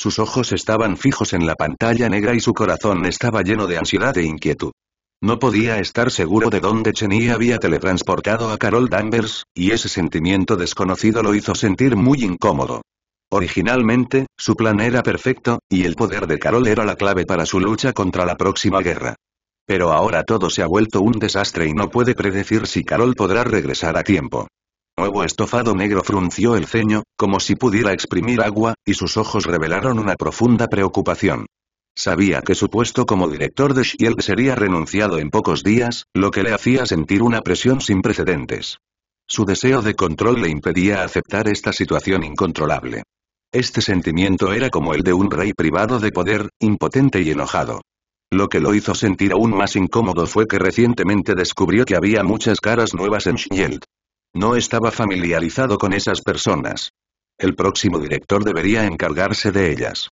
Sus ojos estaban fijos en la pantalla negra y su corazón estaba lleno de ansiedad e inquietud. No podía estar seguro de dónde Cheney había teletransportado a Carol Danvers, y ese sentimiento desconocido lo hizo sentir muy incómodo. Originalmente, su plan era perfecto, y el poder de Carol era la clave para su lucha contra la próxima guerra. Pero ahora todo se ha vuelto un desastre y no puede predecir si Carol podrá regresar a tiempo nuevo estofado negro frunció el ceño, como si pudiera exprimir agua, y sus ojos revelaron una profunda preocupación. Sabía que su puesto como director de Shield sería renunciado en pocos días, lo que le hacía sentir una presión sin precedentes. Su deseo de control le impedía aceptar esta situación incontrolable. Este sentimiento era como el de un rey privado de poder, impotente y enojado. Lo que lo hizo sentir aún más incómodo fue que recientemente descubrió que había muchas caras nuevas en Shield. No estaba familiarizado con esas personas. El próximo director debería encargarse de ellas.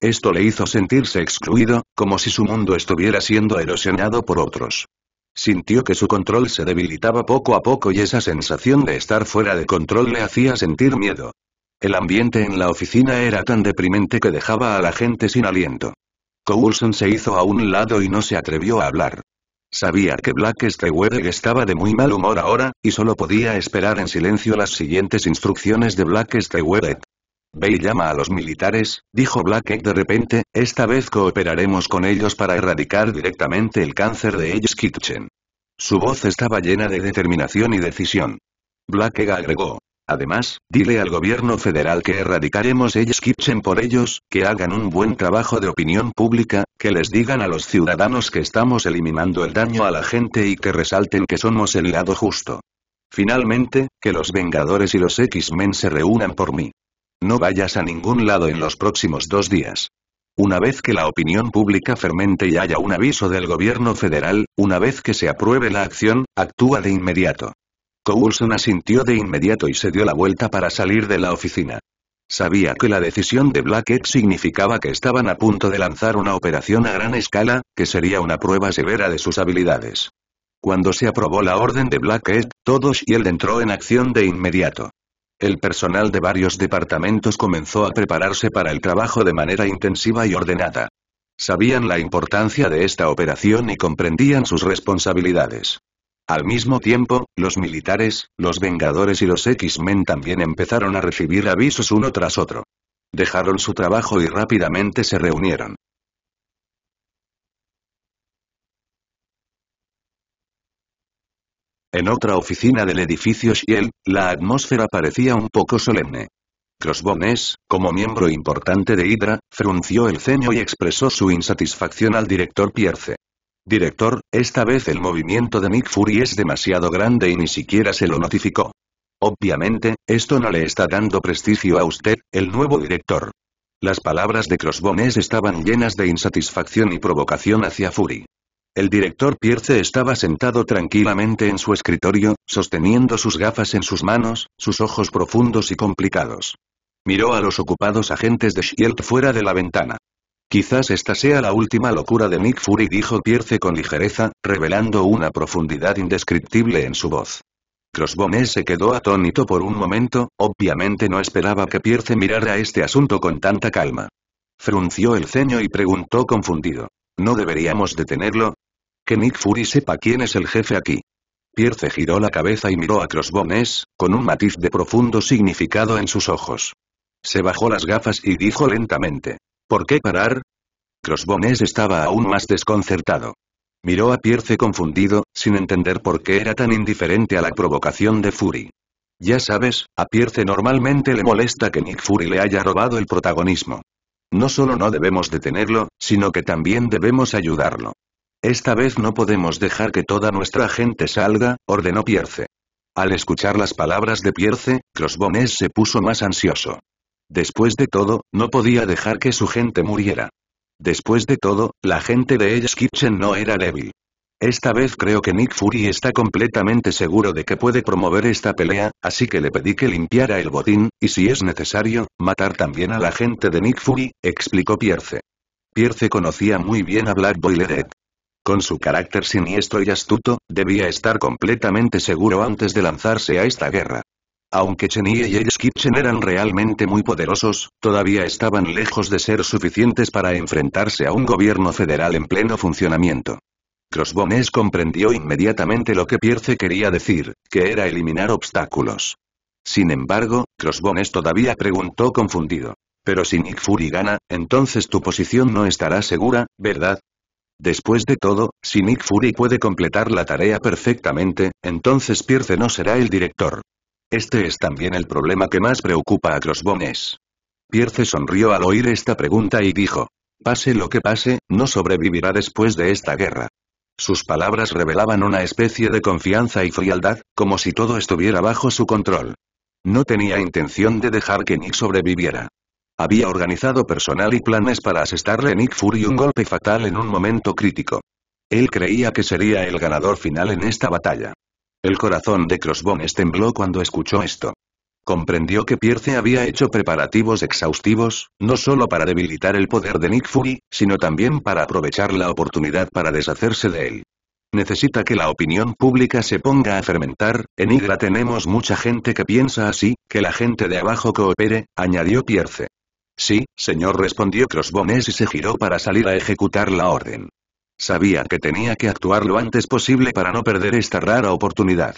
Esto le hizo sentirse excluido, como si su mundo estuviera siendo erosionado por otros. Sintió que su control se debilitaba poco a poco y esa sensación de estar fuera de control le hacía sentir miedo. El ambiente en la oficina era tan deprimente que dejaba a la gente sin aliento. Coulson se hizo a un lado y no se atrevió a hablar. Sabía que Black Stewart estaba de muy mal humor ahora, y solo podía esperar en silencio las siguientes instrucciones de Black Stewart. Ve y llama a los militares, dijo Black de repente, esta vez cooperaremos con ellos para erradicar directamente el cáncer de Edge Kitchen. Su voz estaba llena de determinación y decisión. Black agregó, Además, dile al gobierno federal que erradicaremos ellos Kitchen por ellos, que hagan un buen trabajo de opinión pública, que les digan a los ciudadanos que estamos eliminando el daño a la gente y que resalten que somos el lado justo. Finalmente, que los Vengadores y los X-Men se reúnan por mí. No vayas a ningún lado en los próximos dos días. Una vez que la opinión pública fermente y haya un aviso del gobierno federal, una vez que se apruebe la acción, actúa de inmediato. Coulson asintió de inmediato y se dio la vuelta para salir de la oficina. Sabía que la decisión de Blackett significaba que estaban a punto de lanzar una operación a gran escala, que sería una prueba severa de sus habilidades. Cuando se aprobó la orden de Blackett, y él entró en acción de inmediato. El personal de varios departamentos comenzó a prepararse para el trabajo de manera intensiva y ordenada. Sabían la importancia de esta operación y comprendían sus responsabilidades. Al mismo tiempo, los militares, los Vengadores y los X-Men también empezaron a recibir avisos uno tras otro. Dejaron su trabajo y rápidamente se reunieron. En otra oficina del edificio Shield, la atmósfera parecía un poco solemne. Crossbones, como miembro importante de Hydra, frunció el ceño y expresó su insatisfacción al director Pierce. Director, esta vez el movimiento de Nick Fury es demasiado grande y ni siquiera se lo notificó. Obviamente, esto no le está dando prestigio a usted, el nuevo director. Las palabras de Crossbones estaban llenas de insatisfacción y provocación hacia Fury. El director Pierce estaba sentado tranquilamente en su escritorio, sosteniendo sus gafas en sus manos, sus ojos profundos y complicados. Miró a los ocupados agentes de Shield fuera de la ventana. Quizás esta sea la última locura de Nick Fury dijo Pierce con ligereza, revelando una profundidad indescriptible en su voz. Crossbones se quedó atónito por un momento, obviamente no esperaba que Pierce mirara este asunto con tanta calma. Frunció el ceño y preguntó confundido. ¿No deberíamos detenerlo? Que Nick Fury sepa quién es el jefe aquí. Pierce giró la cabeza y miró a Crossbones, con un matiz de profundo significado en sus ojos. Se bajó las gafas y dijo lentamente. ¿Por qué parar? Crossbones estaba aún más desconcertado. Miró a Pierce confundido, sin entender por qué era tan indiferente a la provocación de Fury. Ya sabes, a Pierce normalmente le molesta que Nick Fury le haya robado el protagonismo. No solo no debemos detenerlo, sino que también debemos ayudarlo. Esta vez no podemos dejar que toda nuestra gente salga, ordenó Pierce. Al escuchar las palabras de Pierce, Crossbones se puso más ansioso. Después de todo, no podía dejar que su gente muriera. Después de todo, la gente de Edge Kitchen no era débil. Esta vez creo que Nick Fury está completamente seguro de que puede promover esta pelea, así que le pedí que limpiara el botín, y si es necesario, matar también a la gente de Nick Fury, explicó Pierce. Pierce conocía muy bien a Black Boilered. Con su carácter siniestro y astuto, debía estar completamente seguro antes de lanzarse a esta guerra. Aunque Chenille y Edge eran realmente muy poderosos, todavía estaban lejos de ser suficientes para enfrentarse a un gobierno federal en pleno funcionamiento. Crossbones comprendió inmediatamente lo que Pierce quería decir, que era eliminar obstáculos. Sin embargo, Crossbones todavía preguntó confundido. Pero si Nick Fury gana, entonces tu posición no estará segura, ¿verdad? Después de todo, si Nick Fury puede completar la tarea perfectamente, entonces Pierce no será el director. Este es también el problema que más preocupa a Crossbones. Pierce sonrió al oír esta pregunta y dijo. Pase lo que pase, no sobrevivirá después de esta guerra. Sus palabras revelaban una especie de confianza y frialdad, como si todo estuviera bajo su control. No tenía intención de dejar que Nick sobreviviera. Había organizado personal y planes para asestarle a Nick Fury un golpe fatal en un momento crítico. Él creía que sería el ganador final en esta batalla. El corazón de Crossbones tembló cuando escuchó esto. Comprendió que Pierce había hecho preparativos exhaustivos, no solo para debilitar el poder de Nick Fury, sino también para aprovechar la oportunidad para deshacerse de él. Necesita que la opinión pública se ponga a fermentar, en Igra tenemos mucha gente que piensa así, que la gente de abajo coopere, añadió Pierce. Sí, señor respondió Crossbones y se giró para salir a ejecutar la orden. Sabía que tenía que actuar lo antes posible para no perder esta rara oportunidad.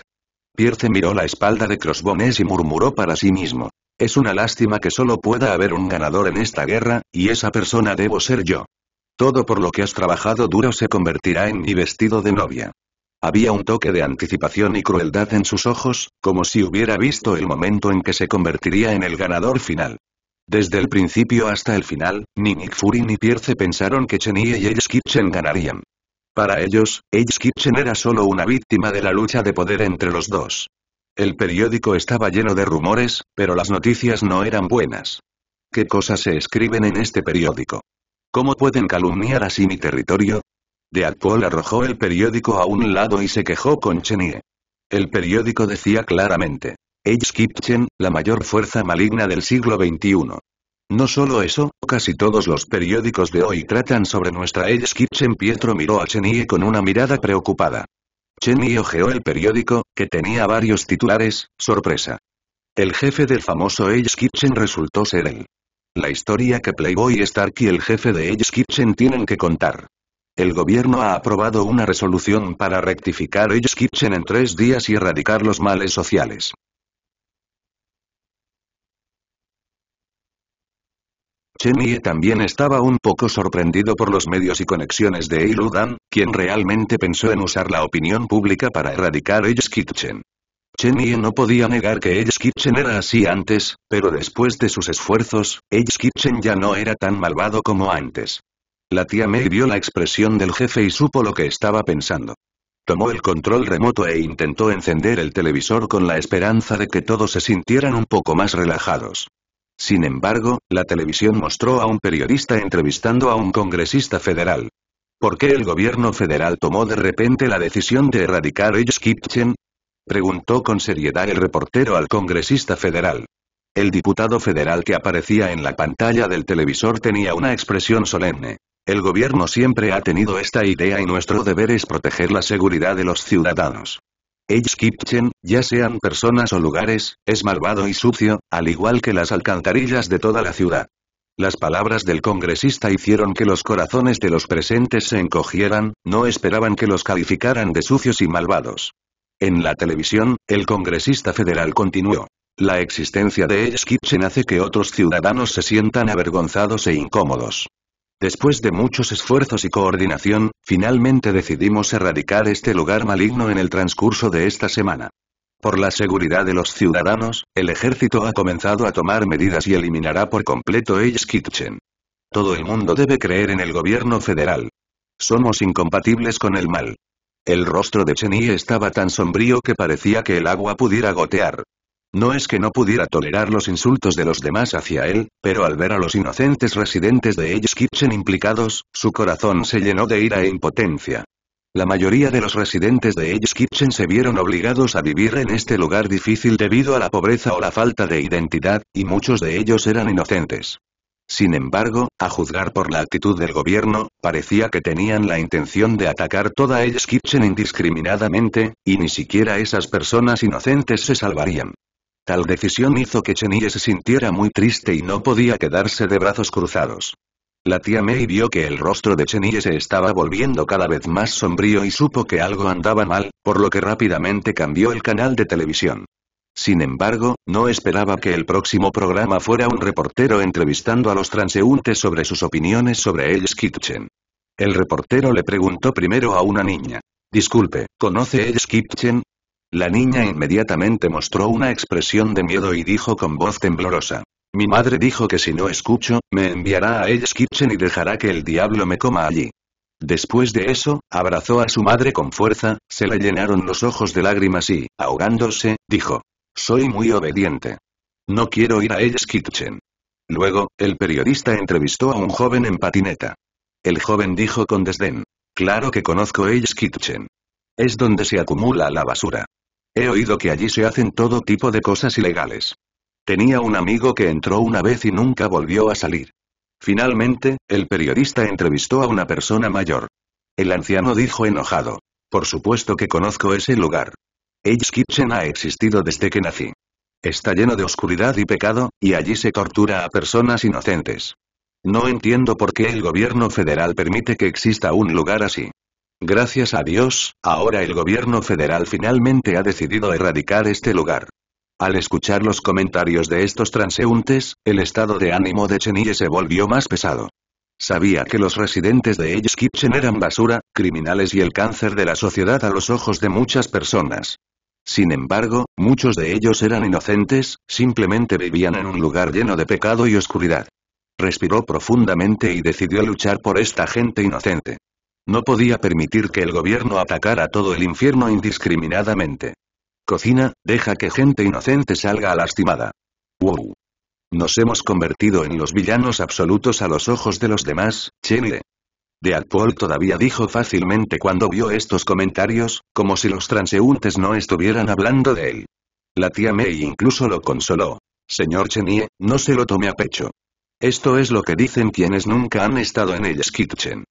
Pierce miró la espalda de Crossbones y murmuró para sí mismo. Es una lástima que solo pueda haber un ganador en esta guerra, y esa persona debo ser yo. Todo por lo que has trabajado duro se convertirá en mi vestido de novia. Había un toque de anticipación y crueldad en sus ojos, como si hubiera visto el momento en que se convertiría en el ganador final. Desde el principio hasta el final, ni Nick Fury ni Pierce pensaron que Chenie y Edge ganarían. Para ellos, Edge Kitchen era solo una víctima de la lucha de poder entre los dos. El periódico estaba lleno de rumores, pero las noticias no eran buenas. ¿Qué cosas se escriben en este periódico? ¿Cómo pueden calumniar así mi territorio? Deadpool arrojó el periódico a un lado y se quejó con Chenie. El periódico decía claramente, Edge Kitchen, la mayor fuerza maligna del siglo XXI. No solo eso, casi todos los periódicos de hoy tratan sobre nuestra Edge Kitchen. Pietro miró a Chenie con una mirada preocupada. Chenie ojeó el periódico, que tenía varios titulares, sorpresa. El jefe del famoso Edge Kitchen resultó ser él. La historia que Playboy Stark y el jefe de Edge Kitchen tienen que contar. El gobierno ha aprobado una resolución para rectificar Edge Kitchen en tres días y erradicar los males sociales. Chemie también estaba un poco sorprendido por los medios y conexiones de Eiludan, quien realmente pensó en usar la opinión pública para erradicar Edge Kitchen. Chemie no podía negar que Edge Kitchen era así antes, pero después de sus esfuerzos, Edge Kitchen ya no era tan malvado como antes. La tía May vio la expresión del jefe y supo lo que estaba pensando. Tomó el control remoto e intentó encender el televisor con la esperanza de que todos se sintieran un poco más relajados. Sin embargo, la televisión mostró a un periodista entrevistando a un congresista federal. ¿Por qué el gobierno federal tomó de repente la decisión de erradicar ellos? Kitchen? Preguntó con seriedad el reportero al congresista federal. El diputado federal que aparecía en la pantalla del televisor tenía una expresión solemne. El gobierno siempre ha tenido esta idea y nuestro deber es proteger la seguridad de los ciudadanos. Edge ya sean personas o lugares, es malvado y sucio, al igual que las alcantarillas de toda la ciudad. Las palabras del congresista hicieron que los corazones de los presentes se encogieran, no esperaban que los calificaran de sucios y malvados. En la televisión, el congresista federal continuó. La existencia de Edge hace que otros ciudadanos se sientan avergonzados e incómodos. Después de muchos esfuerzos y coordinación, finalmente decidimos erradicar este lugar maligno en el transcurso de esta semana. Por la seguridad de los ciudadanos, el ejército ha comenzado a tomar medidas y eliminará por completo el Kitchen. Todo el mundo debe creer en el gobierno federal. Somos incompatibles con el mal. El rostro de y estaba tan sombrío que parecía que el agua pudiera gotear. No es que no pudiera tolerar los insultos de los demás hacia él, pero al ver a los inocentes residentes de Edge Kitchen implicados, su corazón se llenó de ira e impotencia. La mayoría de los residentes de Edge Kitchen se vieron obligados a vivir en este lugar difícil debido a la pobreza o la falta de identidad, y muchos de ellos eran inocentes. Sin embargo, a juzgar por la actitud del gobierno, parecía que tenían la intención de atacar toda Edge Kitchen indiscriminadamente, y ni siquiera esas personas inocentes se salvarían. Tal decisión hizo que Chenille se sintiera muy triste y no podía quedarse de brazos cruzados. La tía May vio que el rostro de Chenille se estaba volviendo cada vez más sombrío y supo que algo andaba mal, por lo que rápidamente cambió el canal de televisión. Sin embargo, no esperaba que el próximo programa fuera un reportero entrevistando a los transeúntes sobre sus opiniones sobre el Kitchen. El reportero le preguntó primero a una niña. Disculpe, ¿conoce el Kitchen? La niña inmediatamente mostró una expresión de miedo y dijo con voz temblorosa. Mi madre dijo que si no escucho, me enviará a Edge Kitchen y dejará que el diablo me coma allí. Después de eso, abrazó a su madre con fuerza, se le llenaron los ojos de lágrimas y, ahogándose, dijo. Soy muy obediente. No quiero ir a Edge Kitchen. Luego, el periodista entrevistó a un joven en patineta. El joven dijo con desdén. Claro que conozco Edge Kitchen. Es donde se acumula la basura. He oído que allí se hacen todo tipo de cosas ilegales. Tenía un amigo que entró una vez y nunca volvió a salir. Finalmente, el periodista entrevistó a una persona mayor. El anciano dijo enojado. Por supuesto que conozco ese lugar. Edge Kitchen ha existido desde que nací. Está lleno de oscuridad y pecado, y allí se tortura a personas inocentes. No entiendo por qué el gobierno federal permite que exista un lugar así. Gracias a Dios, ahora el gobierno federal finalmente ha decidido erradicar este lugar. Al escuchar los comentarios de estos transeúntes, el estado de ánimo de Chenille se volvió más pesado. Sabía que los residentes de Edge Kitchen eran basura, criminales y el cáncer de la sociedad a los ojos de muchas personas. Sin embargo, muchos de ellos eran inocentes, simplemente vivían en un lugar lleno de pecado y oscuridad. Respiró profundamente y decidió luchar por esta gente inocente. No podía permitir que el gobierno atacara todo el infierno indiscriminadamente. Cocina, deja que gente inocente salga lastimada. ¡Wow! Nos hemos convertido en los villanos absolutos a los ojos de los demás, Chenie. De Alpol todavía dijo fácilmente cuando vio estos comentarios, como si los transeúntes no estuvieran hablando de él. La tía May incluso lo consoló. Señor Chenie, no se lo tome a pecho. Esto es lo que dicen quienes nunca han estado en el Skitchen.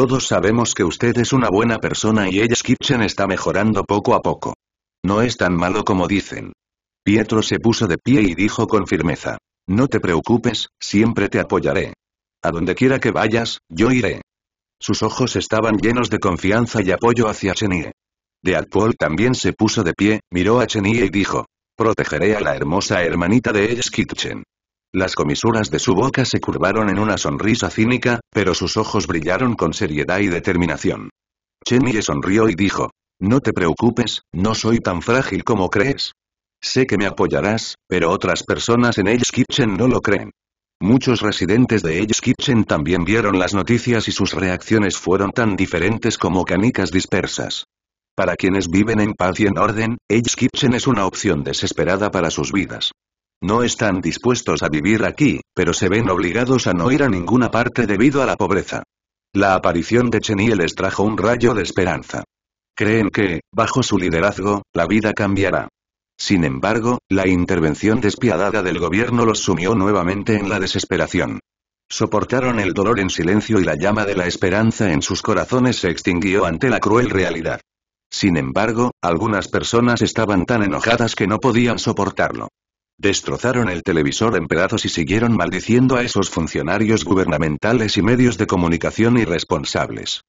Todos sabemos que usted es una buena persona y ella Kitchen está mejorando poco a poco. No es tan malo como dicen. Pietro se puso de pie y dijo con firmeza. No te preocupes, siempre te apoyaré. A donde quiera que vayas, yo iré. Sus ojos estaban llenos de confianza y apoyo hacia Chenie. De Alpol también se puso de pie, miró a Chenie y dijo. Protegeré a la hermosa hermanita de el Kitchen. Las comisuras de su boca se curvaron en una sonrisa cínica, pero sus ojos brillaron con seriedad y determinación. Chenye sonrió y dijo, No te preocupes, no soy tan frágil como crees. Sé que me apoyarás, pero otras personas en Edge Kitchen no lo creen. Muchos residentes de Edge Kitchen también vieron las noticias y sus reacciones fueron tan diferentes como canicas dispersas. Para quienes viven en paz y en orden, Edge Kitchen es una opción desesperada para sus vidas. No están dispuestos a vivir aquí, pero se ven obligados a no ir a ninguna parte debido a la pobreza. La aparición de Cheniel les trajo un rayo de esperanza. Creen que, bajo su liderazgo, la vida cambiará. Sin embargo, la intervención despiadada del gobierno los sumió nuevamente en la desesperación. Soportaron el dolor en silencio y la llama de la esperanza en sus corazones se extinguió ante la cruel realidad. Sin embargo, algunas personas estaban tan enojadas que no podían soportarlo. Destrozaron el televisor en pedazos y siguieron maldiciendo a esos funcionarios gubernamentales y medios de comunicación irresponsables.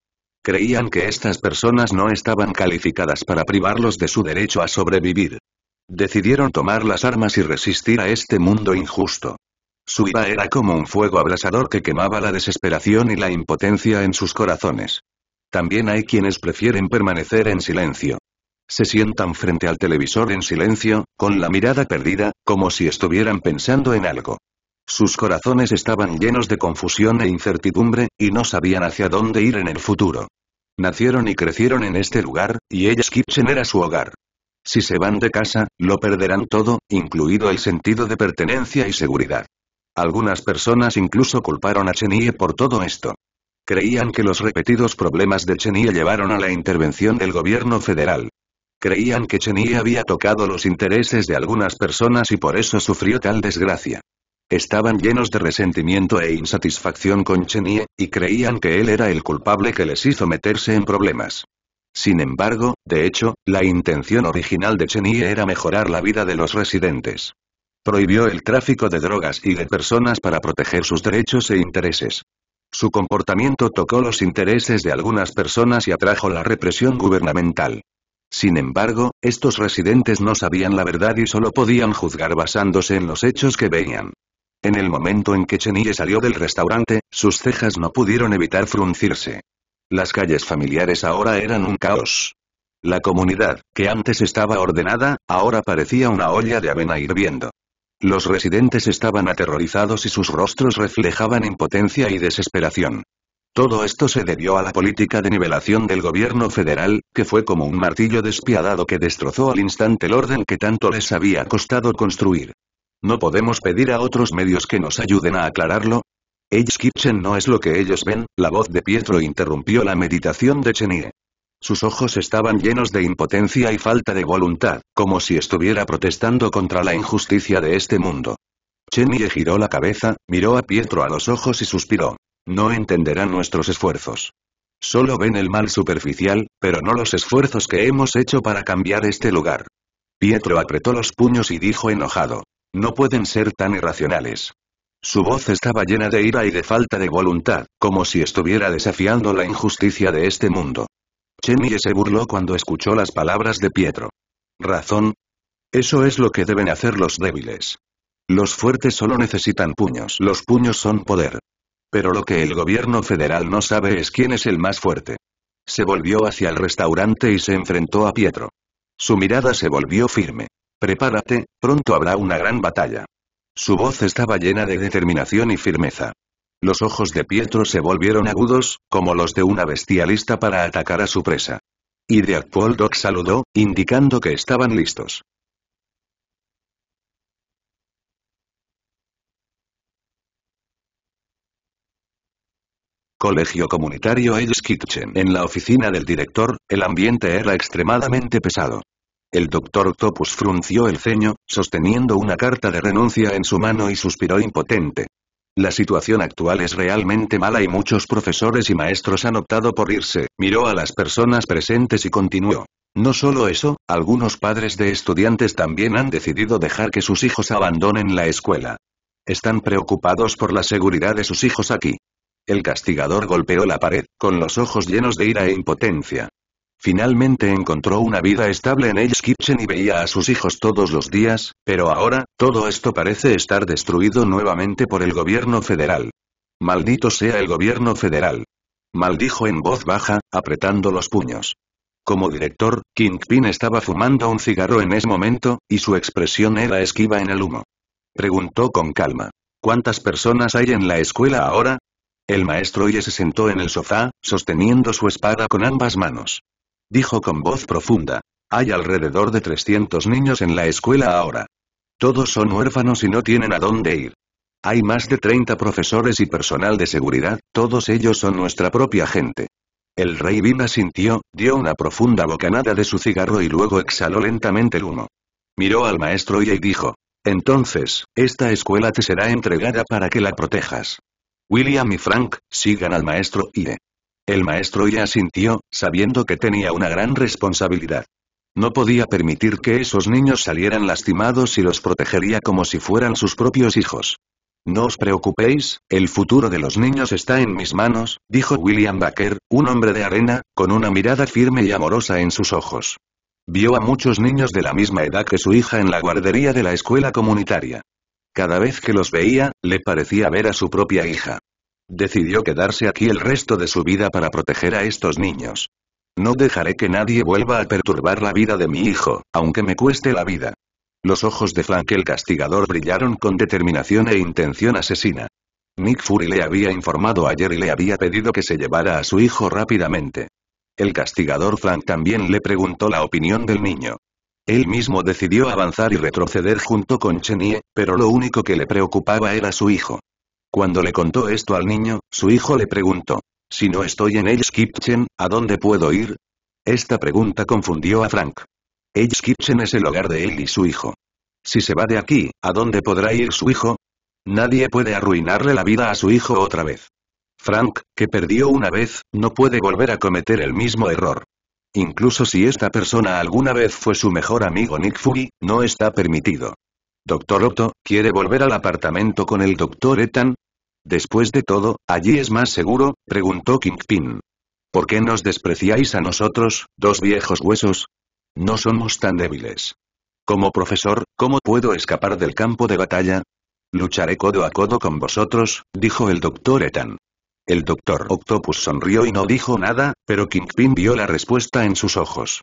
Creían que estas personas no estaban calificadas para privarlos de su derecho a sobrevivir. Decidieron tomar las armas y resistir a este mundo injusto. Su ira era como un fuego abrasador que quemaba la desesperación y la impotencia en sus corazones. También hay quienes prefieren permanecer en silencio. Se sientan frente al televisor en silencio, con la mirada perdida, como si estuvieran pensando en algo. Sus corazones estaban llenos de confusión e incertidumbre, y no sabían hacia dónde ir en el futuro. Nacieron y crecieron en este lugar, y ellas Kitchen era su hogar. Si se van de casa, lo perderán todo, incluido el sentido de pertenencia y seguridad. Algunas personas incluso culparon a Chenie por todo esto. Creían que los repetidos problemas de Chenille llevaron a la intervención del gobierno federal. Creían que Chenie había tocado los intereses de algunas personas y por eso sufrió tal desgracia. Estaban llenos de resentimiento e insatisfacción con Chenie, y creían que él era el culpable que les hizo meterse en problemas. Sin embargo, de hecho, la intención original de Chenie era mejorar la vida de los residentes. Prohibió el tráfico de drogas y de personas para proteger sus derechos e intereses. Su comportamiento tocó los intereses de algunas personas y atrajo la represión gubernamental. Sin embargo, estos residentes no sabían la verdad y solo podían juzgar basándose en los hechos que veían. En el momento en que Chenille salió del restaurante, sus cejas no pudieron evitar fruncirse. Las calles familiares ahora eran un caos. La comunidad, que antes estaba ordenada, ahora parecía una olla de avena hirviendo. Los residentes estaban aterrorizados y sus rostros reflejaban impotencia y desesperación. Todo esto se debió a la política de nivelación del gobierno federal, que fue como un martillo despiadado que destrozó al instante el orden que tanto les había costado construir. ¿No podemos pedir a otros medios que nos ayuden a aclararlo? Edge Kitchen no es lo que ellos ven, la voz de Pietro interrumpió la meditación de Chenier. Sus ojos estaban llenos de impotencia y falta de voluntad, como si estuviera protestando contra la injusticia de este mundo. Chenier giró la cabeza, miró a Pietro a los ojos y suspiró. No entenderán nuestros esfuerzos. Solo ven el mal superficial, pero no los esfuerzos que hemos hecho para cambiar este lugar. Pietro apretó los puños y dijo enojado. No pueden ser tan irracionales. Su voz estaba llena de ira y de falta de voluntad, como si estuviera desafiando la injusticia de este mundo. Chemie se burló cuando escuchó las palabras de Pietro. ¿Razón? Eso es lo que deben hacer los débiles. Los fuertes solo necesitan puños. Los puños son poder. Pero lo que el gobierno federal no sabe es quién es el más fuerte. Se volvió hacia el restaurante y se enfrentó a Pietro. Su mirada se volvió firme. Prepárate, pronto habrá una gran batalla. Su voz estaba llena de determinación y firmeza. Los ojos de Pietro se volvieron agudos, como los de una bestia lista para atacar a su presa. Y actual Doc saludó, indicando que estaban listos. Colegio Comunitario El Kitchen. En la oficina del director, el ambiente era extremadamente pesado. El doctor Topus frunció el ceño, sosteniendo una carta de renuncia en su mano y suspiró impotente. La situación actual es realmente mala y muchos profesores y maestros han optado por irse, miró a las personas presentes y continuó. No solo eso, algunos padres de estudiantes también han decidido dejar que sus hijos abandonen la escuela. Están preocupados por la seguridad de sus hijos aquí. El castigador golpeó la pared, con los ojos llenos de ira e impotencia. Finalmente encontró una vida estable en el Kitchen y veía a sus hijos todos los días, pero ahora, todo esto parece estar destruido nuevamente por el gobierno federal. Maldito sea el gobierno federal. Maldijo en voz baja, apretando los puños. Como director, Kingpin estaba fumando un cigarro en ese momento, y su expresión era esquiva en el humo. Preguntó con calma. ¿Cuántas personas hay en la escuela ahora? El maestro Y se sentó en el sofá, sosteniendo su espada con ambas manos. Dijo con voz profunda. Hay alrededor de 300 niños en la escuela ahora. Todos son huérfanos y no tienen a dónde ir. Hay más de 30 profesores y personal de seguridad, todos ellos son nuestra propia gente. El rey Viva sintió, dio una profunda bocanada de su cigarro y luego exhaló lentamente el humo. Miró al maestro Ye y dijo, entonces, esta escuela te será entregada para que la protejas. William y Frank, sigan al maestro Ire. El maestro ya asintió, sabiendo que tenía una gran responsabilidad. No podía permitir que esos niños salieran lastimados y los protegería como si fueran sus propios hijos. No os preocupéis, el futuro de los niños está en mis manos, dijo William Baker, un hombre de arena, con una mirada firme y amorosa en sus ojos. Vio a muchos niños de la misma edad que su hija en la guardería de la escuela comunitaria. Cada vez que los veía, le parecía ver a su propia hija. Decidió quedarse aquí el resto de su vida para proteger a estos niños. No dejaré que nadie vuelva a perturbar la vida de mi hijo, aunque me cueste la vida. Los ojos de Frank el castigador brillaron con determinación e intención asesina. Nick Fury le había informado ayer y le había pedido que se llevara a su hijo rápidamente. El castigador Frank también le preguntó la opinión del niño. Él mismo decidió avanzar y retroceder junto con Chenie, pero lo único que le preocupaba era su hijo. Cuando le contó esto al niño, su hijo le preguntó, si no estoy en El Kitchen, ¿a dónde puedo ir? Esta pregunta confundió a Frank. Edge Kitchen es el hogar de él y su hijo. Si se va de aquí, ¿a dónde podrá ir su hijo? Nadie puede arruinarle la vida a su hijo otra vez. Frank, que perdió una vez, no puede volver a cometer el mismo error. Incluso si esta persona alguna vez fue su mejor amigo Nick Fury, no está permitido. Doctor Otto, ¿quiere volver al apartamento con el doctor Etan? Después de todo, allí es más seguro, preguntó Kingpin. ¿Por qué nos despreciáis a nosotros, dos viejos huesos? No somos tan débiles. Como profesor, ¿cómo puedo escapar del campo de batalla? Lucharé codo a codo con vosotros, dijo el doctor Etan. El doctor Octopus sonrió y no dijo nada, pero Kingpin vio la respuesta en sus ojos.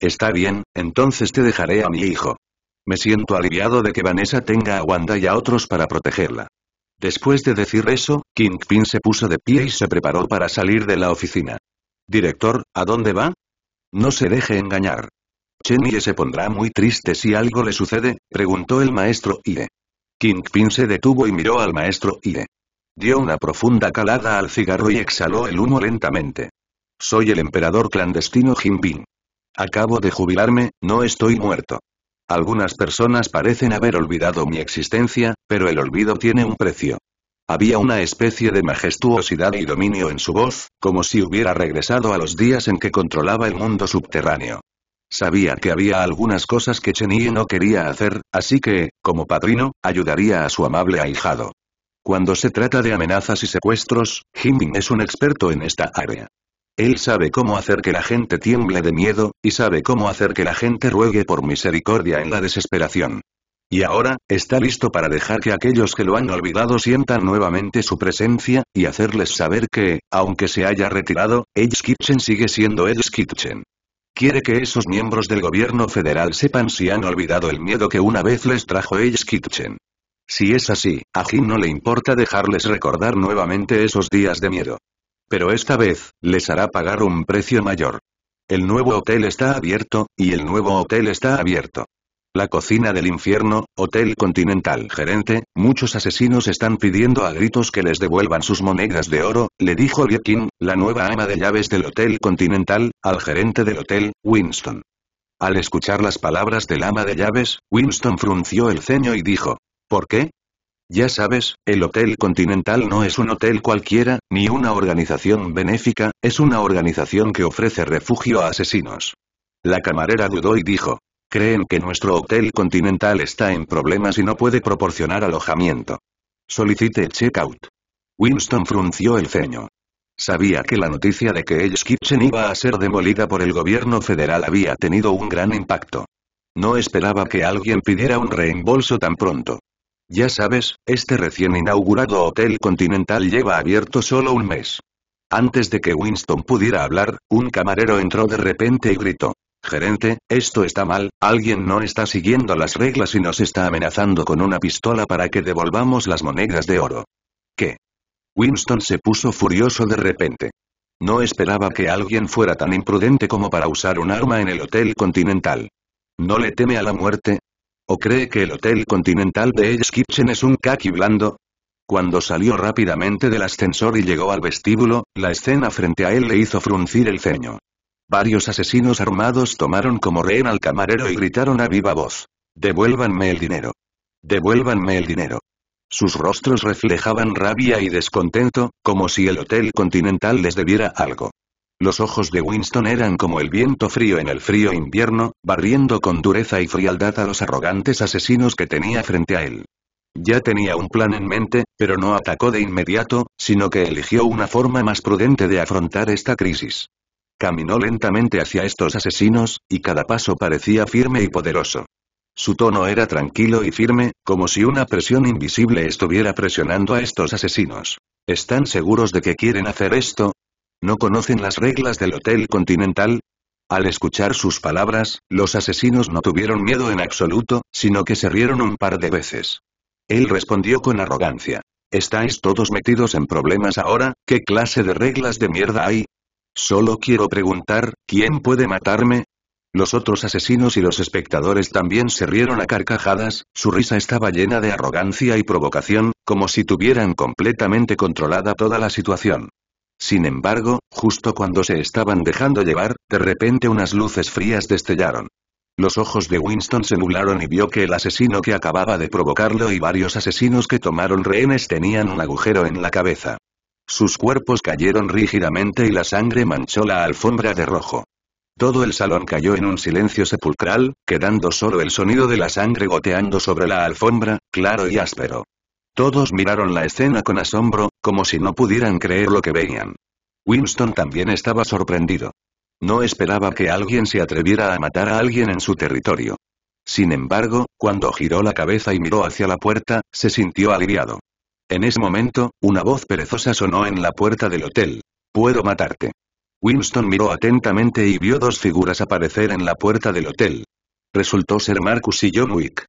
Está bien, entonces te dejaré a mi hijo. Me siento aliviado de que Vanessa tenga a Wanda y a otros para protegerla. Después de decir eso, Kingpin se puso de pie y se preparó para salir de la oficina. Director, ¿a dónde va? No se deje engañar. Chenille se pondrá muy triste si algo le sucede, preguntó el maestro Ie. Kingpin se detuvo y miró al maestro Ie. Dio una profunda calada al cigarro y exhaló el humo lentamente. Soy el emperador clandestino Jinping. Acabo de jubilarme, no estoy muerto. Algunas personas parecen haber olvidado mi existencia, pero el olvido tiene un precio. Había una especie de majestuosidad y dominio en su voz, como si hubiera regresado a los días en que controlaba el mundo subterráneo. Sabía que había algunas cosas que Chen Yi no quería hacer, así que, como padrino, ayudaría a su amable ahijado. Cuando se trata de amenazas y secuestros, Jimin es un experto en esta área. Él sabe cómo hacer que la gente tiemble de miedo, y sabe cómo hacer que la gente ruegue por misericordia en la desesperación. Y ahora, está listo para dejar que aquellos que lo han olvidado sientan nuevamente su presencia, y hacerles saber que, aunque se haya retirado, Edge Kitchen sigue siendo Edge Kitchen. Quiere que esos miembros del gobierno federal sepan si han olvidado el miedo que una vez les trajo Edge Kitchen. Si es así, a Jim no le importa dejarles recordar nuevamente esos días de miedo. Pero esta vez, les hará pagar un precio mayor. El nuevo hotel está abierto, y el nuevo hotel está abierto. La cocina del infierno, Hotel Continental Gerente, muchos asesinos están pidiendo a gritos que les devuelvan sus monedas de oro, le dijo King, la nueva ama de llaves del Hotel Continental, al gerente del hotel, Winston. Al escuchar las palabras del ama de llaves, Winston frunció el ceño y dijo, ¿Por qué? Ya sabes, el Hotel Continental no es un hotel cualquiera, ni una organización benéfica, es una organización que ofrece refugio a asesinos. La camarera dudó y dijo. Creen que nuestro Hotel Continental está en problemas y no puede proporcionar alojamiento. Solicite checkout. Winston frunció el ceño. Sabía que la noticia de que Edge Kitchen iba a ser demolida por el gobierno federal había tenido un gran impacto. No esperaba que alguien pidiera un reembolso tan pronto. Ya sabes, este recién inaugurado Hotel Continental lleva abierto solo un mes. Antes de que Winston pudiera hablar, un camarero entró de repente y gritó. Gerente, esto está mal, alguien no está siguiendo las reglas y nos está amenazando con una pistola para que devolvamos las monedas de oro. ¿Qué? Winston se puso furioso de repente. No esperaba que alguien fuera tan imprudente como para usar un arma en el Hotel Continental. No le teme a la muerte, ¿O cree que el Hotel Continental de Edge Kitchen es un caqui blando? Cuando salió rápidamente del ascensor y llegó al vestíbulo, la escena frente a él le hizo fruncir el ceño. Varios asesinos armados tomaron como rehén al camarero y gritaron a viva voz. Devuélvanme el dinero. Devuélvanme el dinero. Sus rostros reflejaban rabia y descontento, como si el Hotel Continental les debiera algo. Los ojos de Winston eran como el viento frío en el frío invierno, barriendo con dureza y frialdad a los arrogantes asesinos que tenía frente a él. Ya tenía un plan en mente, pero no atacó de inmediato, sino que eligió una forma más prudente de afrontar esta crisis. Caminó lentamente hacia estos asesinos, y cada paso parecía firme y poderoso. Su tono era tranquilo y firme, como si una presión invisible estuviera presionando a estos asesinos. ¿Están seguros de que quieren hacer esto? ¿No conocen las reglas del Hotel Continental? Al escuchar sus palabras, los asesinos no tuvieron miedo en absoluto, sino que se rieron un par de veces. Él respondió con arrogancia. ¿Estáis todos metidos en problemas ahora? ¿Qué clase de reglas de mierda hay? Solo quiero preguntar, ¿quién puede matarme? Los otros asesinos y los espectadores también se rieron a carcajadas, su risa estaba llena de arrogancia y provocación, como si tuvieran completamente controlada toda la situación. Sin embargo, justo cuando se estaban dejando llevar, de repente unas luces frías destellaron. Los ojos de Winston se nublaron y vio que el asesino que acababa de provocarlo y varios asesinos que tomaron rehenes tenían un agujero en la cabeza. Sus cuerpos cayeron rígidamente y la sangre manchó la alfombra de rojo. Todo el salón cayó en un silencio sepulcral, quedando solo el sonido de la sangre goteando sobre la alfombra, claro y áspero. Todos miraron la escena con asombro, como si no pudieran creer lo que veían. Winston también estaba sorprendido. No esperaba que alguien se atreviera a matar a alguien en su territorio. Sin embargo, cuando giró la cabeza y miró hacia la puerta, se sintió aliviado. En ese momento, una voz perezosa sonó en la puerta del hotel. Puedo matarte. Winston miró atentamente y vio dos figuras aparecer en la puerta del hotel. Resultó ser Marcus y John Wick.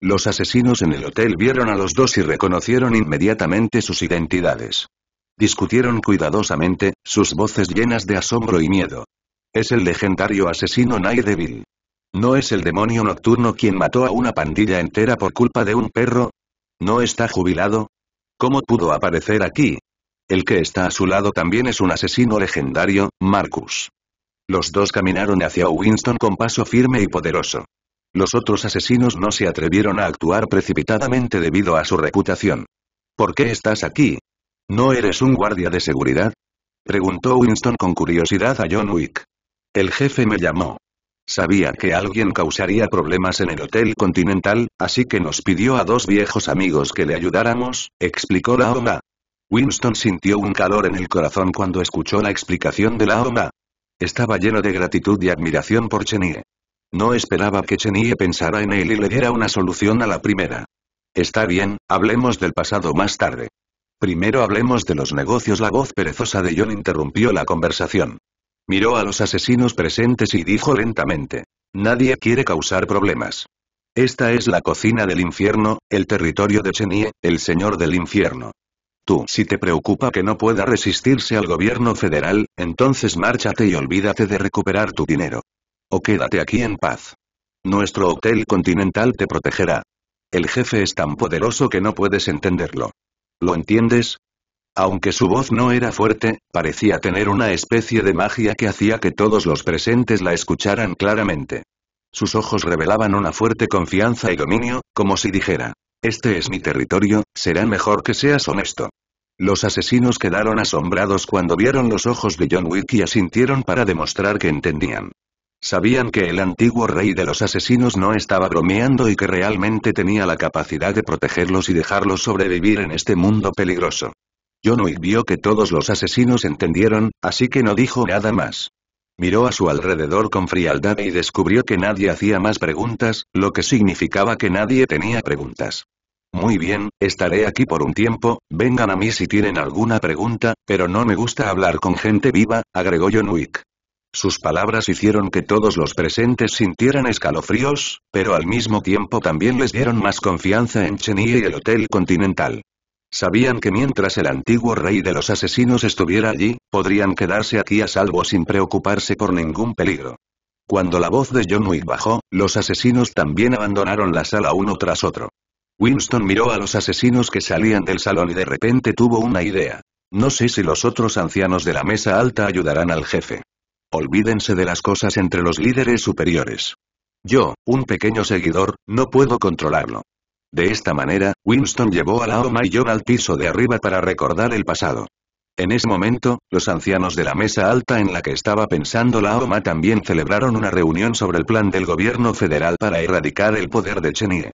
Los asesinos en el hotel vieron a los dos y reconocieron inmediatamente sus identidades. Discutieron cuidadosamente, sus voces llenas de asombro y miedo. Es el legendario asesino Naideville. ¿No es el demonio nocturno quien mató a una pandilla entera por culpa de un perro? ¿No está jubilado? ¿Cómo pudo aparecer aquí? El que está a su lado también es un asesino legendario, Marcus. Los dos caminaron hacia Winston con paso firme y poderoso. Los otros asesinos no se atrevieron a actuar precipitadamente debido a su reputación. ¿Por qué estás aquí? ¿No eres un guardia de seguridad? Preguntó Winston con curiosidad a John Wick. El jefe me llamó. Sabía que alguien causaría problemas en el Hotel Continental, así que nos pidió a dos viejos amigos que le ayudáramos, explicó la OMA. Winston sintió un calor en el corazón cuando escuchó la explicación de la OMA. Estaba lleno de gratitud y admiración por Chenie. No esperaba que Chenie pensara en él y le diera una solución a la primera. Está bien, hablemos del pasado más tarde. Primero hablemos de los negocios. La voz perezosa de John interrumpió la conversación. Miró a los asesinos presentes y dijo lentamente. Nadie quiere causar problemas. Esta es la cocina del infierno, el territorio de Chenie, el señor del infierno. Tú, si te preocupa que no pueda resistirse al gobierno federal, entonces márchate y olvídate de recuperar tu dinero. O quédate aquí en paz. Nuestro hotel continental te protegerá. El jefe es tan poderoso que no puedes entenderlo. ¿Lo entiendes? Aunque su voz no era fuerte, parecía tener una especie de magia que hacía que todos los presentes la escucharan claramente. Sus ojos revelaban una fuerte confianza y dominio, como si dijera, Este es mi territorio, será mejor que seas honesto. Los asesinos quedaron asombrados cuando vieron los ojos de John Wick y asintieron para demostrar que entendían. Sabían que el antiguo rey de los asesinos no estaba bromeando y que realmente tenía la capacidad de protegerlos y dejarlos sobrevivir en este mundo peligroso. John vio que todos los asesinos entendieron, así que no dijo nada más. Miró a su alrededor con frialdad y descubrió que nadie hacía más preguntas, lo que significaba que nadie tenía preguntas. Muy bien, estaré aquí por un tiempo, vengan a mí si tienen alguna pregunta, pero no me gusta hablar con gente viva, agregó John Wick. Sus palabras hicieron que todos los presentes sintieran escalofríos, pero al mismo tiempo también les dieron más confianza en chenille y el Hotel Continental. Sabían que mientras el antiguo rey de los asesinos estuviera allí, podrían quedarse aquí a salvo sin preocuparse por ningún peligro. Cuando la voz de John Wick bajó, los asesinos también abandonaron la sala uno tras otro. Winston miró a los asesinos que salían del salón y de repente tuvo una idea. No sé si los otros ancianos de la mesa alta ayudarán al jefe olvídense de las cosas entre los líderes superiores. Yo, un pequeño seguidor, no puedo controlarlo. De esta manera, Winston llevó a OMA y yo al piso de arriba para recordar el pasado. En ese momento, los ancianos de la mesa alta en la que estaba pensando la OMA también celebraron una reunión sobre el plan del gobierno federal para erradicar el poder de Chenie.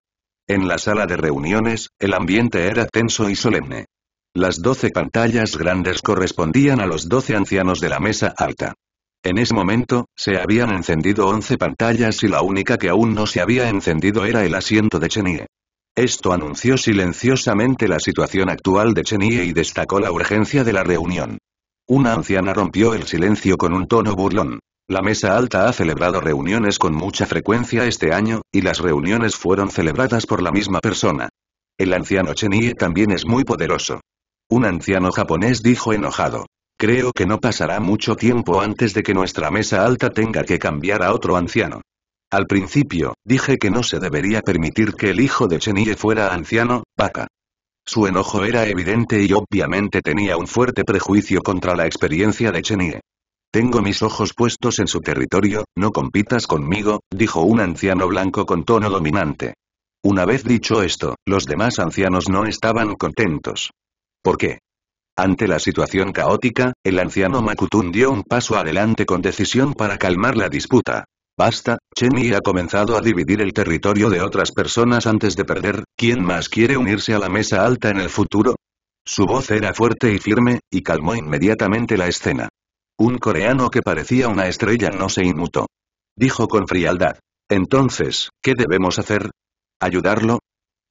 En la sala de reuniones, el ambiente era tenso y solemne. Las doce pantallas grandes correspondían a los doce ancianos de la mesa alta. En ese momento, se habían encendido 11 pantallas y la única que aún no se había encendido era el asiento de Chenie. Esto anunció silenciosamente la situación actual de Chenie y destacó la urgencia de la reunión. Una anciana rompió el silencio con un tono burlón. La mesa alta ha celebrado reuniones con mucha frecuencia este año, y las reuniones fueron celebradas por la misma persona. El anciano Chenie también es muy poderoso. Un anciano japonés dijo enojado. Creo que no pasará mucho tiempo antes de que nuestra mesa alta tenga que cambiar a otro anciano. Al principio, dije que no se debería permitir que el hijo de Chenille fuera anciano, vaca. Su enojo era evidente y obviamente tenía un fuerte prejuicio contra la experiencia de Chenille. Tengo mis ojos puestos en su territorio, no compitas conmigo, dijo un anciano blanco con tono dominante. Una vez dicho esto, los demás ancianos no estaban contentos. ¿Por qué? Ante la situación caótica, el anciano Makutun dio un paso adelante con decisión para calmar la disputa. Basta, Yi ha comenzado a dividir el territorio de otras personas antes de perder, ¿quién más quiere unirse a la mesa alta en el futuro? Su voz era fuerte y firme, y calmó inmediatamente la escena. Un coreano que parecía una estrella no se inmutó. Dijo con frialdad. Entonces, ¿qué debemos hacer? ¿Ayudarlo?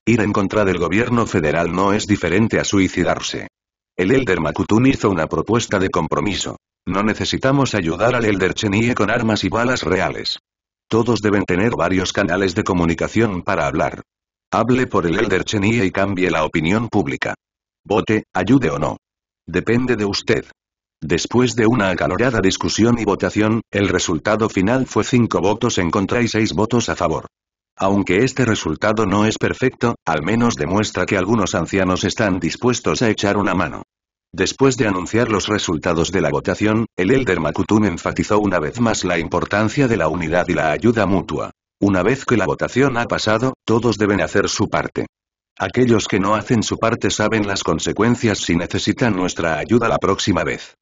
Ir en contra del gobierno federal no es diferente a suicidarse. El Elder Makutun hizo una propuesta de compromiso. No necesitamos ayudar al Elder Chenie con armas y balas reales. Todos deben tener varios canales de comunicación para hablar. Hable por el Elder Chenie y cambie la opinión pública. Vote, ayude o no. Depende de usted. Después de una acalorada discusión y votación, el resultado final fue 5 votos en contra y 6 votos a favor. Aunque este resultado no es perfecto, al menos demuestra que algunos ancianos están dispuestos a echar una mano. Después de anunciar los resultados de la votación, el Elder Makutun enfatizó una vez más la importancia de la unidad y la ayuda mutua. Una vez que la votación ha pasado, todos deben hacer su parte. Aquellos que no hacen su parte saben las consecuencias si necesitan nuestra ayuda la próxima vez.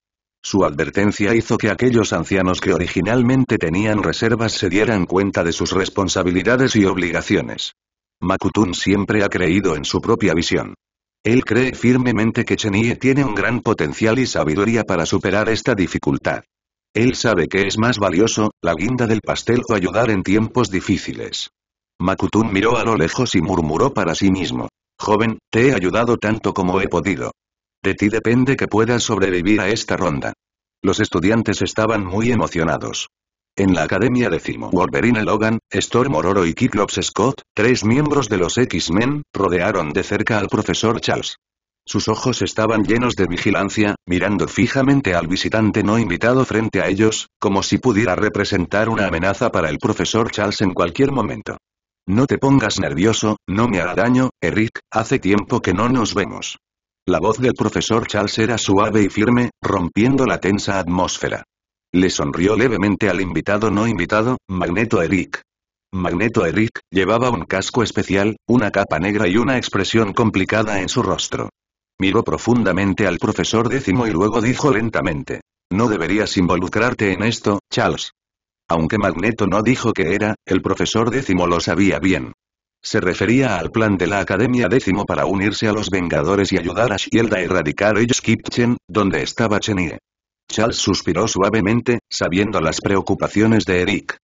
Su advertencia hizo que aquellos ancianos que originalmente tenían reservas se dieran cuenta de sus responsabilidades y obligaciones. Makutun siempre ha creído en su propia visión. Él cree firmemente que Chenie tiene un gran potencial y sabiduría para superar esta dificultad. Él sabe que es más valioso, la guinda del pastel o ayudar en tiempos difíciles. Makutun miró a lo lejos y murmuró para sí mismo. Joven, te he ayudado tanto como he podido. De ti depende que puedas sobrevivir a esta ronda. Los estudiantes estaban muy emocionados. En la Academia Cimo Wolverine Logan, Storm Ororo y Cyclops Scott, tres miembros de los X-Men, rodearon de cerca al profesor Charles. Sus ojos estaban llenos de vigilancia, mirando fijamente al visitante no invitado frente a ellos, como si pudiera representar una amenaza para el profesor Charles en cualquier momento. No te pongas nervioso, no me hará daño, Eric, hace tiempo que no nos vemos. La voz del profesor Charles era suave y firme, rompiendo la tensa atmósfera. Le sonrió levemente al invitado no invitado, Magneto Eric. Magneto Eric, llevaba un casco especial, una capa negra y una expresión complicada en su rostro. Miró profundamente al profesor décimo y luego dijo lentamente. No deberías involucrarte en esto, Charles. Aunque Magneto no dijo que era, el profesor décimo lo sabía bien. Se refería al plan de la Academia décimo para unirse a los Vengadores y ayudar a Shield a erradicar ellos Kitchen, donde estaba Chenie. Charles suspiró suavemente, sabiendo las preocupaciones de Eric.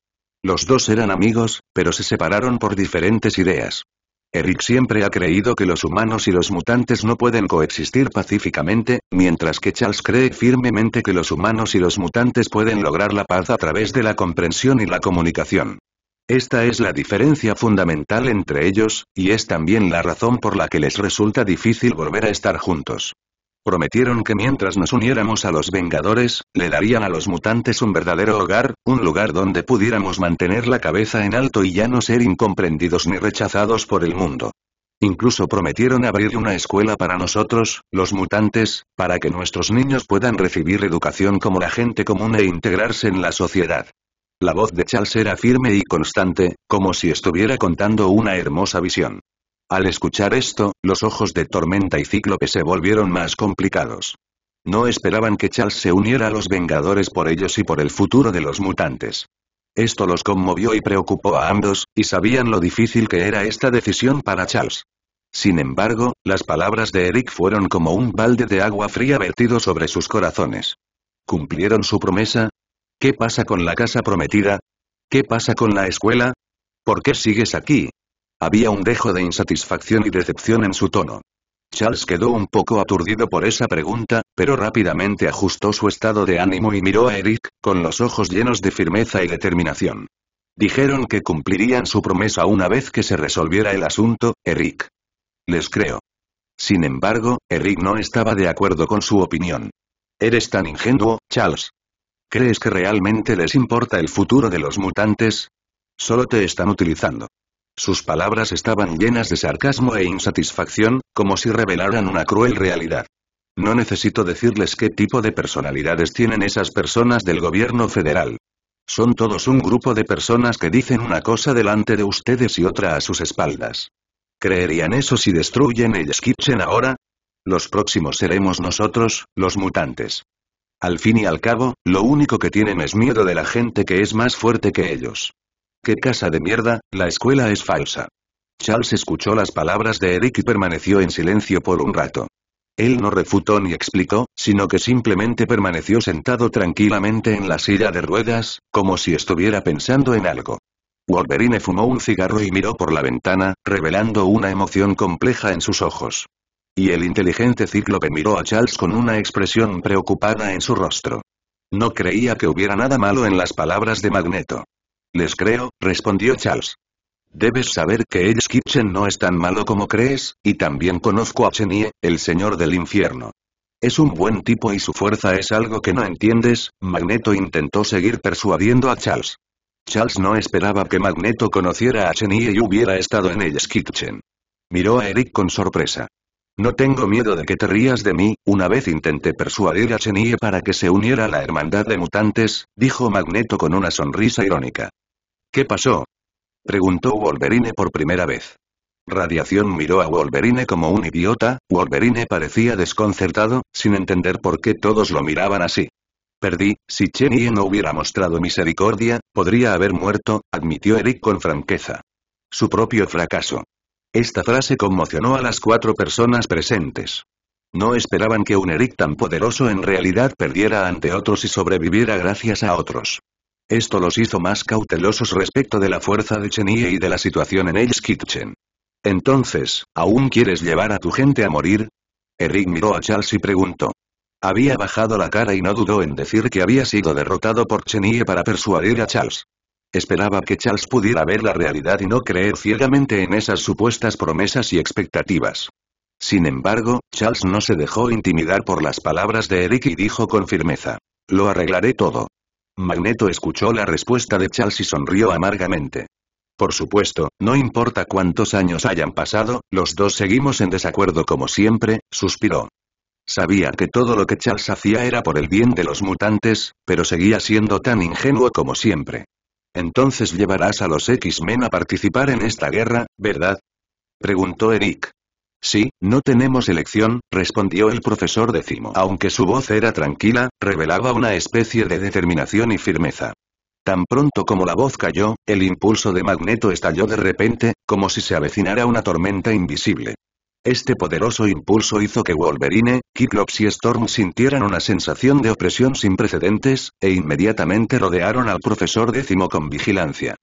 Los dos eran amigos, pero se separaron por diferentes ideas. Eric siempre ha creído que los humanos y los mutantes no pueden coexistir pacíficamente, mientras que Charles cree firmemente que los humanos y los mutantes pueden lograr la paz a través de la comprensión y la comunicación. Esta es la diferencia fundamental entre ellos, y es también la razón por la que les resulta difícil volver a estar juntos. Prometieron que mientras nos uniéramos a los Vengadores, le darían a los mutantes un verdadero hogar, un lugar donde pudiéramos mantener la cabeza en alto y ya no ser incomprendidos ni rechazados por el mundo. Incluso prometieron abrir una escuela para nosotros, los mutantes, para que nuestros niños puedan recibir educación como la gente común e integrarse en la sociedad. La voz de Charles era firme y constante, como si estuviera contando una hermosa visión. Al escuchar esto, los ojos de Tormenta y Cíclope se volvieron más complicados. No esperaban que Charles se uniera a los Vengadores por ellos y por el futuro de los mutantes. Esto los conmovió y preocupó a ambos, y sabían lo difícil que era esta decisión para Charles. Sin embargo, las palabras de Eric fueron como un balde de agua fría vertido sobre sus corazones. ¿Cumplieron su promesa? ¿Qué pasa con la casa prometida? ¿Qué pasa con la escuela? ¿Por qué sigues aquí? Había un dejo de insatisfacción y decepción en su tono. Charles quedó un poco aturdido por esa pregunta, pero rápidamente ajustó su estado de ánimo y miró a Eric, con los ojos llenos de firmeza y determinación. Dijeron que cumplirían su promesa una vez que se resolviera el asunto, Eric. Les creo. Sin embargo, Eric no estaba de acuerdo con su opinión. Eres tan ingenuo, Charles. ¿Crees que realmente les importa el futuro de los mutantes? Solo te están utilizando. Sus palabras estaban llenas de sarcasmo e insatisfacción, como si revelaran una cruel realidad. No necesito decirles qué tipo de personalidades tienen esas personas del gobierno federal. Son todos un grupo de personas que dicen una cosa delante de ustedes y otra a sus espaldas. ¿Creerían eso si destruyen el Skitchen ahora? Los próximos seremos nosotros, los mutantes. Al fin y al cabo, lo único que tienen es miedo de la gente que es más fuerte que ellos. ¡Qué casa de mierda, la escuela es falsa! Charles escuchó las palabras de Eric y permaneció en silencio por un rato. Él no refutó ni explicó, sino que simplemente permaneció sentado tranquilamente en la silla de ruedas, como si estuviera pensando en algo. Wolverine fumó un cigarro y miró por la ventana, revelando una emoción compleja en sus ojos. Y el inteligente cíclope miró a Charles con una expresión preocupada en su rostro. No creía que hubiera nada malo en las palabras de Magneto. Les creo, respondió Charles. Debes saber que el Kitchen no es tan malo como crees, y también conozco a Chenie, el señor del infierno. Es un buen tipo y su fuerza es algo que no entiendes, Magneto intentó seguir persuadiendo a Charles. Charles no esperaba que Magneto conociera a Chenie y hubiera estado en el Kitchen. Miró a Eric con sorpresa. No tengo miedo de que te rías de mí, una vez intenté persuadir a Chenie para que se uniera a la hermandad de mutantes, dijo Magneto con una sonrisa irónica. ¿Qué pasó? Preguntó Wolverine por primera vez. Radiación miró a Wolverine como un idiota, Wolverine parecía desconcertado, sin entender por qué todos lo miraban así. Perdí, si Cheney no hubiera mostrado misericordia, podría haber muerto, admitió Eric con franqueza. Su propio fracaso. Esta frase conmocionó a las cuatro personas presentes. No esperaban que un Eric tan poderoso en realidad perdiera ante otros y sobreviviera gracias a otros. Esto los hizo más cautelosos respecto de la fuerza de Chenille y de la situación en Hell's Kitchen. Entonces, ¿aún quieres llevar a tu gente a morir? Eric miró a Charles y preguntó. Había bajado la cara y no dudó en decir que había sido derrotado por Chenie para persuadir a Charles. Esperaba que Charles pudiera ver la realidad y no creer ciegamente en esas supuestas promesas y expectativas. Sin embargo, Charles no se dejó intimidar por las palabras de Eric y dijo con firmeza. Lo arreglaré todo. Magneto escuchó la respuesta de Charles y sonrió amargamente. Por supuesto, no importa cuántos años hayan pasado, los dos seguimos en desacuerdo como siempre, suspiró. Sabía que todo lo que Charles hacía era por el bien de los mutantes, pero seguía siendo tan ingenuo como siempre. Entonces llevarás a los X-Men a participar en esta guerra, ¿verdad? Preguntó Eric. Sí, no tenemos elección, respondió el profesor décimo. Aunque su voz era tranquila, revelaba una especie de determinación y firmeza. Tan pronto como la voz cayó, el impulso de Magneto estalló de repente, como si se avecinara una tormenta invisible. Este poderoso impulso hizo que Wolverine, Cyclops y Storm sintieran una sensación de opresión sin precedentes, e inmediatamente rodearon al profesor décimo con vigilancia.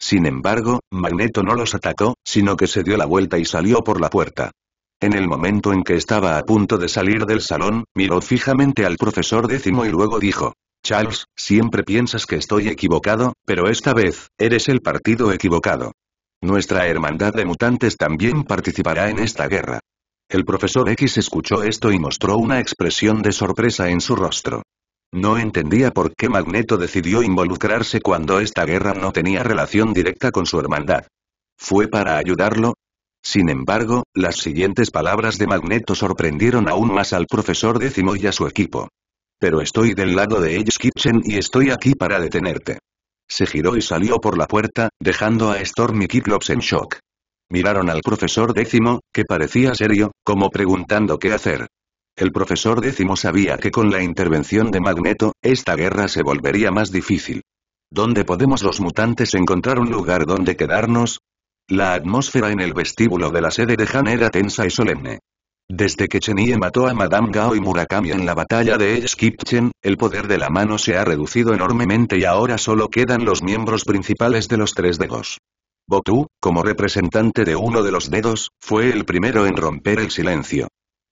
Sin embargo, Magneto no los atacó, sino que se dio la vuelta y salió por la puerta. En el momento en que estaba a punto de salir del salón, miró fijamente al profesor décimo y luego dijo, Charles, siempre piensas que estoy equivocado, pero esta vez, eres el partido equivocado. Nuestra hermandad de mutantes también participará en esta guerra. El profesor X escuchó esto y mostró una expresión de sorpresa en su rostro. No entendía por qué Magneto decidió involucrarse cuando esta guerra no tenía relación directa con su hermandad. ¿Fue para ayudarlo? Sin embargo, las siguientes palabras de Magneto sorprendieron aún más al profesor décimo y a su equipo. Pero estoy del lado de Edge Kitchen y estoy aquí para detenerte. Se giró y salió por la puerta, dejando a Storm y Kiklops en shock. Miraron al profesor décimo, que parecía serio, como preguntando qué hacer. El profesor décimo sabía que con la intervención de Magneto, esta guerra se volvería más difícil. ¿Dónde podemos los mutantes encontrar un lugar donde quedarnos? La atmósfera en el vestíbulo de la sede de Han era tensa y solemne. Desde que Chenie mató a Madame Gao y Murakami en la batalla de Edge el poder de la mano se ha reducido enormemente y ahora solo quedan los miembros principales de los tres dedos. Botu, como representante de uno de los dedos, fue el primero en romper el silencio.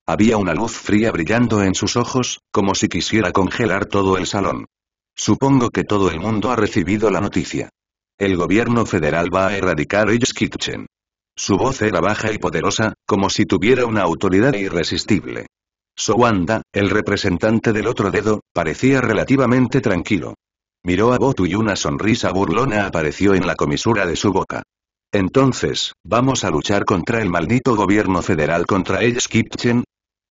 Había una luz fría brillando en sus ojos, como si quisiera congelar todo el salón. Supongo que todo el mundo ha recibido la noticia. El gobierno federal va a erradicar el Kitchen. Su voz era baja y poderosa, como si tuviera una autoridad irresistible. Sowanda, el representante del otro dedo, parecía relativamente tranquilo. Miró a Botu y una sonrisa burlona apareció en la comisura de su boca. Entonces, ¿vamos a luchar contra el maldito gobierno federal contra el Kitchen?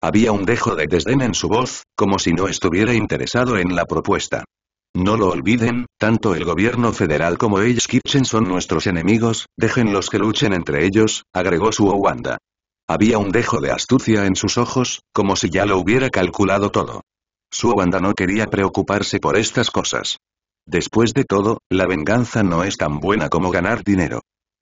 Había un dejo de desdén en su voz, como si no estuviera interesado en la propuesta. No lo olviden, tanto el gobierno federal como ellos, Kitchen son nuestros enemigos, déjenlos que luchen entre ellos, agregó su Había un dejo de astucia en sus ojos, como si ya lo hubiera calculado todo. Su Wanda no quería preocuparse por estas cosas. Después de todo, la venganza no es tan buena como ganar dinero.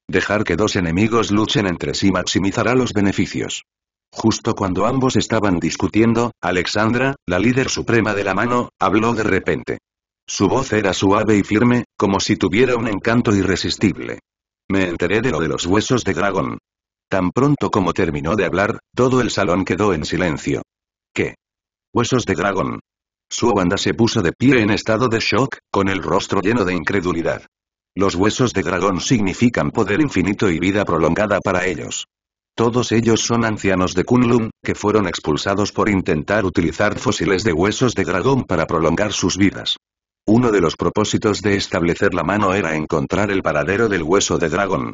Dejar que dos enemigos luchen entre sí maximizará los beneficios. Justo cuando ambos estaban discutiendo, Alexandra, la líder suprema de la mano, habló de repente. Su voz era suave y firme, como si tuviera un encanto irresistible. Me enteré de lo de los huesos de dragón. Tan pronto como terminó de hablar, todo el salón quedó en silencio. ¿Qué? Huesos de dragón. Su banda se puso de pie en estado de shock, con el rostro lleno de incredulidad. Los huesos de dragón significan poder infinito y vida prolongada para ellos. Todos ellos son ancianos de Kunlun, que fueron expulsados por intentar utilizar fósiles de huesos de dragón para prolongar sus vidas. Uno de los propósitos de establecer la mano era encontrar el paradero del hueso de dragón.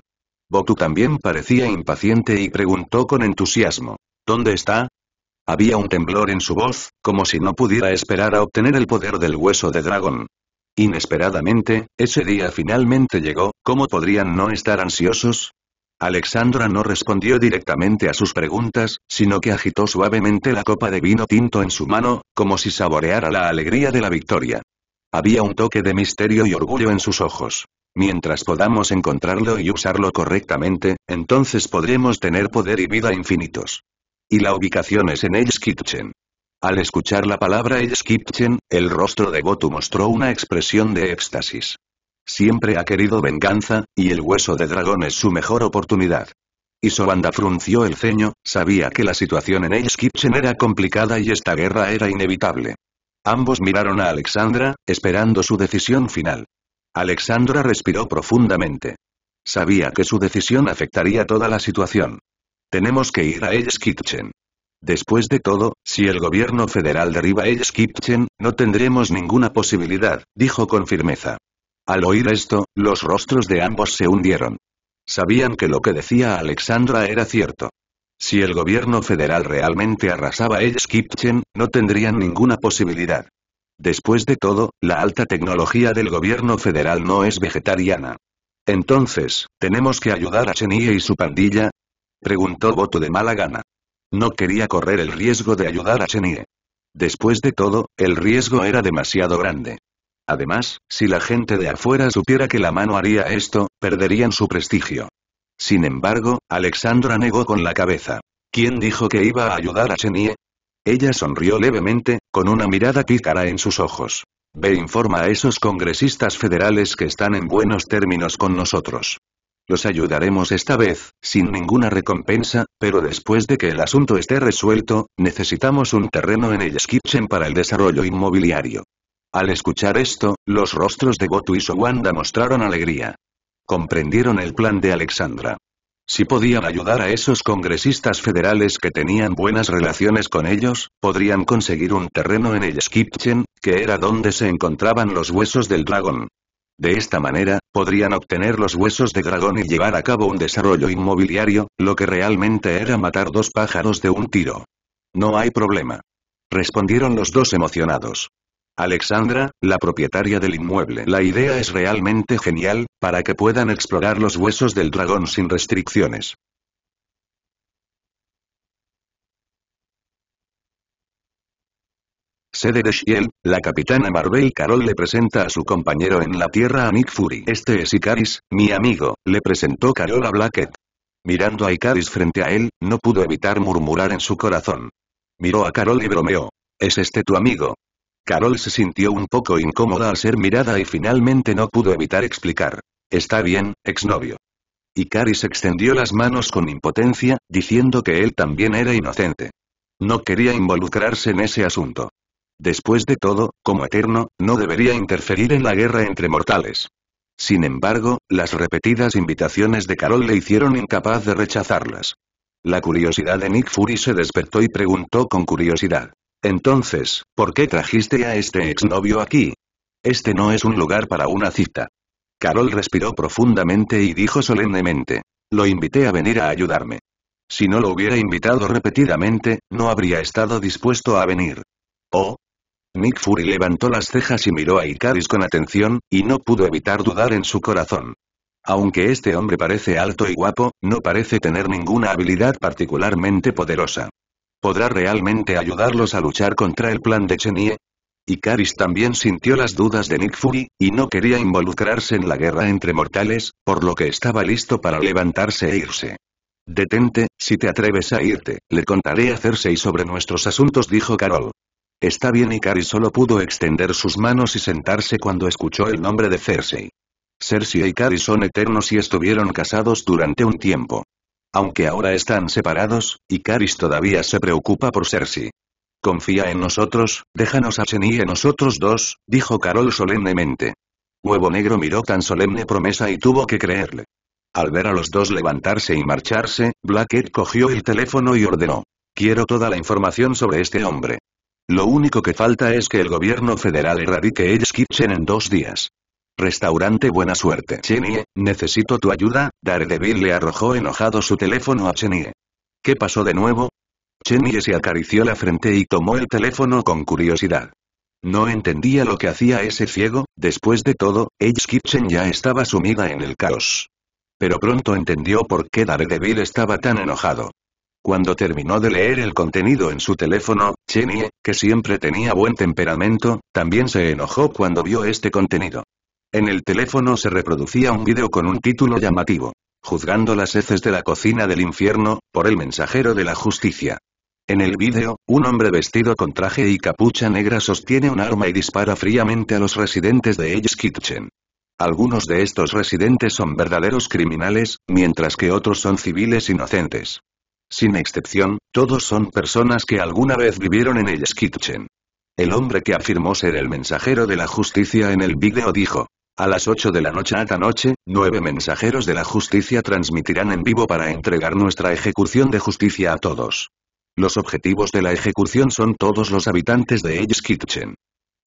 Boku también parecía impaciente y preguntó con entusiasmo. ¿Dónde está? Había un temblor en su voz, como si no pudiera esperar a obtener el poder del hueso de dragón. Inesperadamente, ese día finalmente llegó, ¿cómo podrían no estar ansiosos? Alexandra no respondió directamente a sus preguntas, sino que agitó suavemente la copa de vino tinto en su mano, como si saboreara la alegría de la victoria. Había un toque de misterio y orgullo en sus ojos. Mientras podamos encontrarlo y usarlo correctamente, entonces podremos tener poder y vida infinitos. Y la ubicación es en Edge Al escuchar la palabra Edge el rostro de Gotu mostró una expresión de éxtasis. Siempre ha querido venganza, y el hueso de dragón es su mejor oportunidad. Y Sobanda frunció el ceño, sabía que la situación en Edge era complicada y esta guerra era inevitable. Ambos miraron a Alexandra, esperando su decisión final. Alexandra respiró profundamente. Sabía que su decisión afectaría toda la situación. Tenemos que ir a Edge Después de todo, si el gobierno federal derriba Edge Kitchen, no tendremos ninguna posibilidad, dijo con firmeza. Al oír esto, los rostros de ambos se hundieron. Sabían que lo que decía Alexandra era cierto. Si el gobierno federal realmente arrasaba Edge Kitchen, no tendrían ninguna posibilidad. Después de todo, la alta tecnología del gobierno federal no es vegetariana. Entonces, ¿tenemos que ayudar a Chenille y su pandilla? Preguntó Boto de mala gana. No quería correr el riesgo de ayudar a Chenille. Después de todo, el riesgo era demasiado grande. Además, si la gente de afuera supiera que la mano haría esto, perderían su prestigio. Sin embargo, Alexandra negó con la cabeza. ¿Quién dijo que iba a ayudar a Chenie? Ella sonrió levemente, con una mirada pícara en sus ojos. Ve informa a esos congresistas federales que están en buenos términos con nosotros. Los ayudaremos esta vez, sin ninguna recompensa, pero después de que el asunto esté resuelto, necesitamos un terreno en el Skitchen para el desarrollo inmobiliario. Al escuchar esto, los rostros de Gotu y Sowanda mostraron alegría. Comprendieron el plan de Alexandra. Si podían ayudar a esos congresistas federales que tenían buenas relaciones con ellos, podrían conseguir un terreno en el Skipchen, que era donde se encontraban los huesos del dragón. De esta manera, podrían obtener los huesos de dragón y llevar a cabo un desarrollo inmobiliario, lo que realmente era matar dos pájaros de un tiro. No hay problema. Respondieron los dos emocionados. Alexandra, la propietaria del inmueble. La idea es realmente genial, para que puedan explorar los huesos del dragón sin restricciones. Sede de Shiel, la capitana Marvel Carol le presenta a su compañero en la Tierra a Nick Fury. Este es Icaris, mi amigo, le presentó Carol a Blackett. Mirando a Icaris frente a él, no pudo evitar murmurar en su corazón. Miró a Carol y bromeó. ¿Es este tu amigo? Carol se sintió un poco incómoda al ser mirada y finalmente no pudo evitar explicar. Está bien, exnovio. Y Caris extendió las manos con impotencia, diciendo que él también era inocente. No quería involucrarse en ese asunto. Después de todo, como Eterno, no debería interferir en la guerra entre mortales. Sin embargo, las repetidas invitaciones de Carol le hicieron incapaz de rechazarlas. La curiosidad de Nick Fury se despertó y preguntó con curiosidad. Entonces, ¿por qué trajiste a este exnovio aquí? Este no es un lugar para una cita. Carol respiró profundamente y dijo solemnemente. Lo invité a venir a ayudarme. Si no lo hubiera invitado repetidamente, no habría estado dispuesto a venir. ¿Oh? Nick Fury levantó las cejas y miró a Icaris con atención, y no pudo evitar dudar en su corazón. Aunque este hombre parece alto y guapo, no parece tener ninguna habilidad particularmente poderosa. ¿Podrá realmente ayudarlos a luchar contra el plan de Chenie? Icaris también sintió las dudas de Nick Fury, y no quería involucrarse en la guerra entre mortales, por lo que estaba listo para levantarse e irse. Detente, si te atreves a irte, le contaré a Cersei sobre nuestros asuntos dijo Carol. Está bien Icaris solo pudo extender sus manos y sentarse cuando escuchó el nombre de Cersei. Cersei y Icaris son eternos y estuvieron casados durante un tiempo. Aunque ahora están separados, Icaris todavía se preocupa por Cersei. Confía en nosotros, déjanos a y a nosotros dos, dijo Carol solemnemente. Huevo Negro miró tan solemne promesa y tuvo que creerle. Al ver a los dos levantarse y marcharse, Blackett cogió el teléfono y ordenó. Quiero toda la información sobre este hombre. Lo único que falta es que el gobierno federal erradique Edge Kitchen en dos días. Restaurante Buena Suerte. Chenie, necesito tu ayuda, Daredevil le arrojó enojado su teléfono a Chenie. ¿Qué pasó de nuevo? Chenie se acarició la frente y tomó el teléfono con curiosidad. No entendía lo que hacía ese ciego, después de todo, Edge Kitchen ya estaba sumida en el caos. Pero pronto entendió por qué Daredevil estaba tan enojado. Cuando terminó de leer el contenido en su teléfono, Chenie, que siempre tenía buen temperamento, también se enojó cuando vio este contenido. En el teléfono se reproducía un vídeo con un título llamativo. Juzgando las heces de la cocina del infierno, por el mensajero de la justicia. En el vídeo, un hombre vestido con traje y capucha negra sostiene un arma y dispara fríamente a los residentes de Hell's Kitchen. Algunos de estos residentes son verdaderos criminales, mientras que otros son civiles inocentes. Sin excepción, todos son personas que alguna vez vivieron en Hell's Kitchen. El hombre que afirmó ser el mensajero de la justicia en el vídeo dijo, a las 8 de la noche a noche, nueve mensajeros de la justicia transmitirán en vivo para entregar nuestra ejecución de justicia a todos. Los objetivos de la ejecución son todos los habitantes de Edge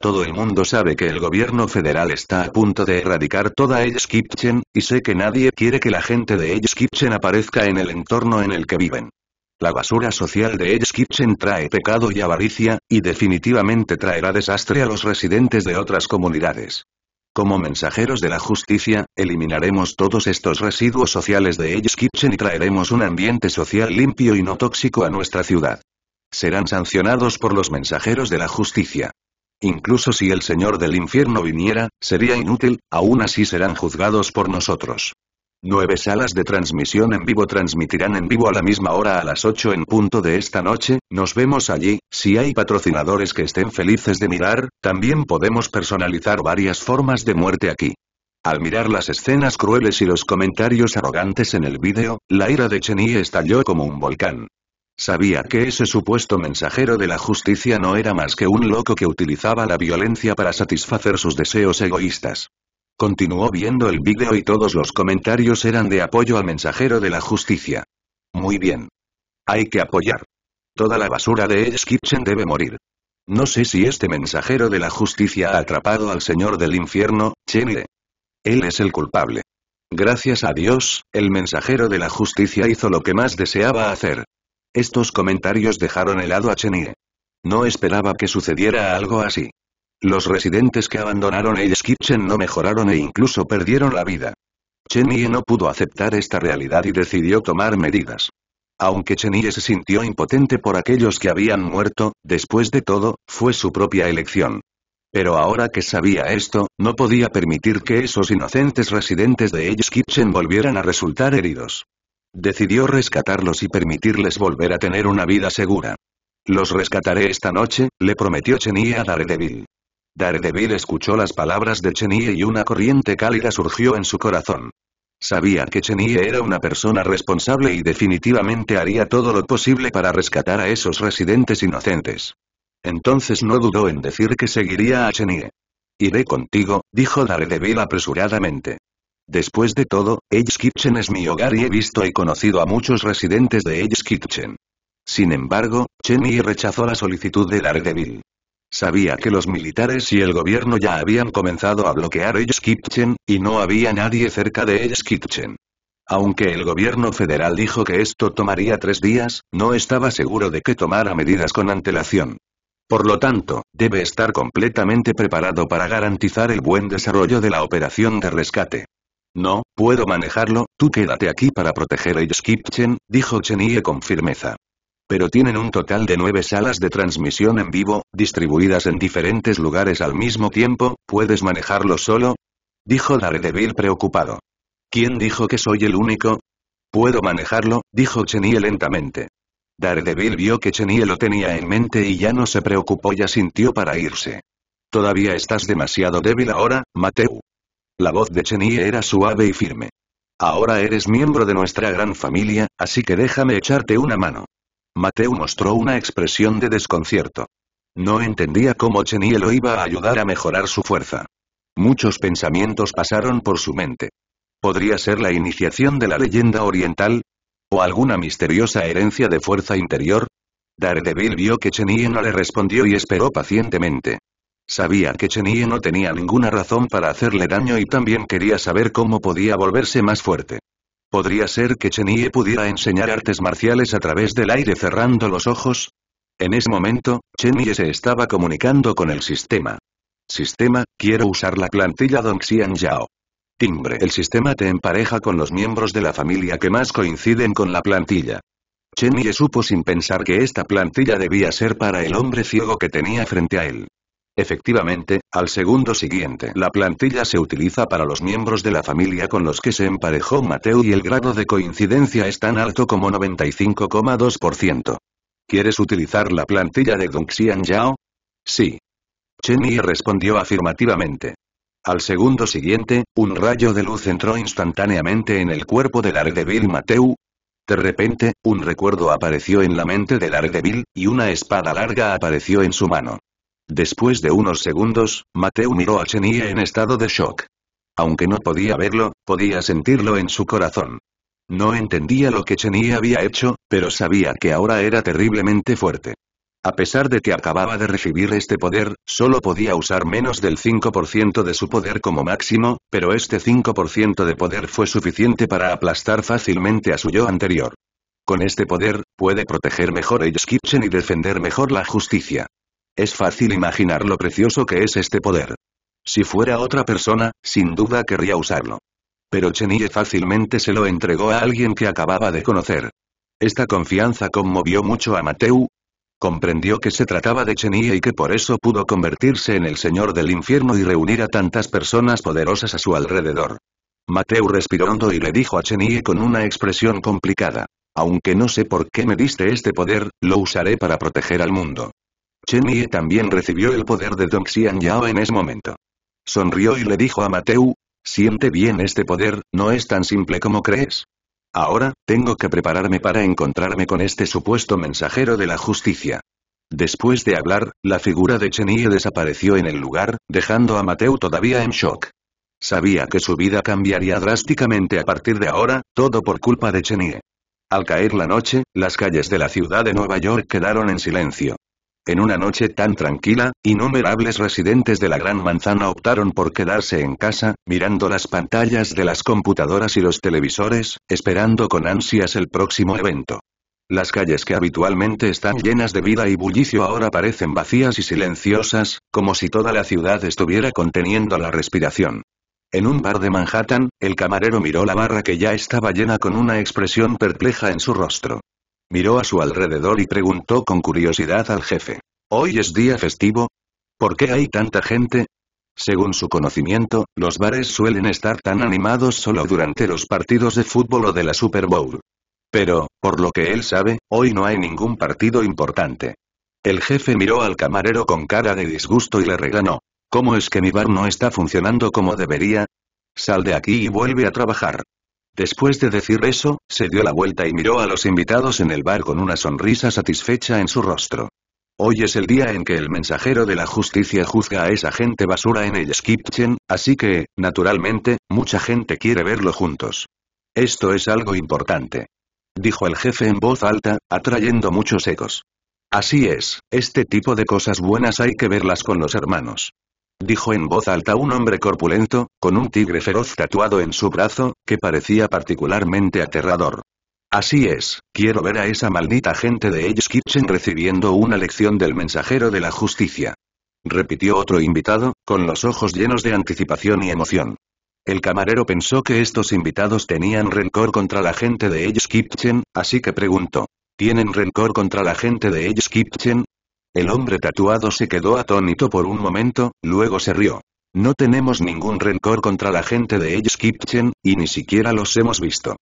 Todo el mundo sabe que el gobierno federal está a punto de erradicar toda Edge y sé que nadie quiere que la gente de Edge Kitchen aparezca en el entorno en el que viven. La basura social de Edge Kitchen trae pecado y avaricia, y definitivamente traerá desastre a los residentes de otras comunidades. Como mensajeros de la justicia, eliminaremos todos estos residuos sociales de Edge Kitchen y traeremos un ambiente social limpio y no tóxico a nuestra ciudad. Serán sancionados por los mensajeros de la justicia. Incluso si el Señor del Infierno viniera, sería inútil, aún así serán juzgados por nosotros. Nueve salas de transmisión en vivo transmitirán en vivo a la misma hora a las 8 en punto de esta noche, nos vemos allí, si hay patrocinadores que estén felices de mirar, también podemos personalizar varias formas de muerte aquí. Al mirar las escenas crueles y los comentarios arrogantes en el vídeo, la ira de y estalló como un volcán. Sabía que ese supuesto mensajero de la justicia no era más que un loco que utilizaba la violencia para satisfacer sus deseos egoístas. Continuó viendo el vídeo y todos los comentarios eran de apoyo al mensajero de la justicia. Muy bien. Hay que apoyar. Toda la basura de Edge Kitchen debe morir. No sé si este mensajero de la justicia ha atrapado al señor del infierno, Chenye. Él es el culpable. Gracias a Dios, el mensajero de la justicia hizo lo que más deseaba hacer. Estos comentarios dejaron helado a Chenye. No esperaba que sucediera algo así. Los residentes que abandonaron Hell's Kitchen no mejoraron e incluso perdieron la vida. Chenille no pudo aceptar esta realidad y decidió tomar medidas. Aunque Chenille se sintió impotente por aquellos que habían muerto, después de todo, fue su propia elección. Pero ahora que sabía esto, no podía permitir que esos inocentes residentes de Hell's Kitchen volvieran a resultar heridos. Decidió rescatarlos y permitirles volver a tener una vida segura. Los rescataré esta noche, le prometió Chenille a Daredevil. Daredevil escuchó las palabras de Chenie y una corriente cálida surgió en su corazón. Sabía que Chenie era una persona responsable y definitivamente haría todo lo posible para rescatar a esos residentes inocentes. Entonces no dudó en decir que seguiría a Chenie. Iré contigo, dijo Daredevil apresuradamente. Después de todo, Edge Kitchen es mi hogar y he visto y conocido a muchos residentes de Edge Kitchen. Sin embargo, Chenie rechazó la solicitud de Daredevil. Sabía que los militares y el gobierno ya habían comenzado a bloquear el Kitchen, y no había nadie cerca de el Kitchen. Aunque el gobierno federal dijo que esto tomaría tres días, no estaba seguro de que tomara medidas con antelación. Por lo tanto, debe estar completamente preparado para garantizar el buen desarrollo de la operación de rescate. No, puedo manejarlo, tú quédate aquí para proteger el Kitchen, dijo Chenille con firmeza pero tienen un total de nueve salas de transmisión en vivo, distribuidas en diferentes lugares al mismo tiempo, ¿puedes manejarlo solo? Dijo Daredevil preocupado. ¿Quién dijo que soy el único? Puedo manejarlo, dijo Chenille lentamente. Daredevil vio que Chenille lo tenía en mente y ya no se preocupó Ya sintió para irse. Todavía estás demasiado débil ahora, Mateu. La voz de Chenille era suave y firme. Ahora eres miembro de nuestra gran familia, así que déjame echarte una mano. Mateo mostró una expresión de desconcierto. No entendía cómo Chenille lo iba a ayudar a mejorar su fuerza. Muchos pensamientos pasaron por su mente. ¿Podría ser la iniciación de la leyenda oriental? ¿O alguna misteriosa herencia de fuerza interior? Daredevil vio que Chenille no le respondió y esperó pacientemente. Sabía que Chenille no tenía ninguna razón para hacerle daño y también quería saber cómo podía volverse más fuerte. ¿Podría ser que Chenie pudiera enseñar artes marciales a través del aire cerrando los ojos? En ese momento, Yi se estaba comunicando con el sistema. Sistema, quiero usar la plantilla Don Xian Yao. Timbre. El sistema te empareja con los miembros de la familia que más coinciden con la plantilla. Yi supo sin pensar que esta plantilla debía ser para el hombre ciego que tenía frente a él. Efectivamente, al segundo siguiente la plantilla se utiliza para los miembros de la familia con los que se emparejó Mateo y el grado de coincidencia es tan alto como 95,2%. ¿Quieres utilizar la plantilla de Xian Yao? Sí. Chen Yi respondió afirmativamente. Al segundo siguiente, un rayo de luz entró instantáneamente en el cuerpo del Daredevil Mateu, de repente, un recuerdo apareció en la mente del Daredevil, y una espada larga apareció en su mano. Después de unos segundos, Mateo miró a Chenie en estado de shock. Aunque no podía verlo, podía sentirlo en su corazón. No entendía lo que Chenie había hecho, pero sabía que ahora era terriblemente fuerte. A pesar de que acababa de recibir este poder, solo podía usar menos del 5% de su poder como máximo, pero este 5% de poder fue suficiente para aplastar fácilmente a su yo anterior. Con este poder, puede proteger mejor Edge Kitchen y defender mejor la justicia. Es fácil imaginar lo precioso que es este poder. Si fuera otra persona, sin duda querría usarlo. Pero Chenille fácilmente se lo entregó a alguien que acababa de conocer. Esta confianza conmovió mucho a Mateu. Comprendió que se trataba de Chenille y que por eso pudo convertirse en el señor del infierno y reunir a tantas personas poderosas a su alrededor. Mateu respiró hondo y le dijo a Chenille con una expresión complicada. Aunque no sé por qué me diste este poder, lo usaré para proteger al mundo. Chen Yi también recibió el poder de Dong Xian Yao en ese momento. Sonrió y le dijo a Mateu, siente bien este poder, no es tan simple como crees. Ahora, tengo que prepararme para encontrarme con este supuesto mensajero de la justicia. Después de hablar, la figura de Chen Yi desapareció en el lugar, dejando a Mateu todavía en shock. Sabía que su vida cambiaría drásticamente a partir de ahora, todo por culpa de Chen Chenie. Al caer la noche, las calles de la ciudad de Nueva York quedaron en silencio. En una noche tan tranquila, innumerables residentes de la Gran Manzana optaron por quedarse en casa, mirando las pantallas de las computadoras y los televisores, esperando con ansias el próximo evento. Las calles que habitualmente están llenas de vida y bullicio ahora parecen vacías y silenciosas, como si toda la ciudad estuviera conteniendo la respiración. En un bar de Manhattan, el camarero miró la barra que ya estaba llena con una expresión perpleja en su rostro. Miró a su alrededor y preguntó con curiosidad al jefe. ¿Hoy es día festivo? ¿Por qué hay tanta gente? Según su conocimiento, los bares suelen estar tan animados solo durante los partidos de fútbol o de la Super Bowl. Pero, por lo que él sabe, hoy no hay ningún partido importante. El jefe miró al camarero con cara de disgusto y le reganó. ¿Cómo es que mi bar no está funcionando como debería? Sal de aquí y vuelve a trabajar. Después de decir eso, se dio la vuelta y miró a los invitados en el bar con una sonrisa satisfecha en su rostro. Hoy es el día en que el mensajero de la justicia juzga a esa gente basura en el Skipchen, así que, naturalmente, mucha gente quiere verlo juntos. Esto es algo importante. Dijo el jefe en voz alta, atrayendo muchos ecos. Así es, este tipo de cosas buenas hay que verlas con los hermanos. Dijo en voz alta un hombre corpulento, con un tigre feroz tatuado en su brazo, que parecía particularmente aterrador. Así es, quiero ver a esa maldita gente de Edge Kitchen recibiendo una lección del mensajero de la justicia. Repitió otro invitado, con los ojos llenos de anticipación y emoción. El camarero pensó que estos invitados tenían rencor contra la gente de Edge Kitchen, así que preguntó. ¿Tienen rencor contra la gente de Edge Kitchen? El hombre tatuado se quedó atónito por un momento, luego se rió. No tenemos ningún rencor contra la gente de Edge Kitchen, y ni siquiera los hemos visto.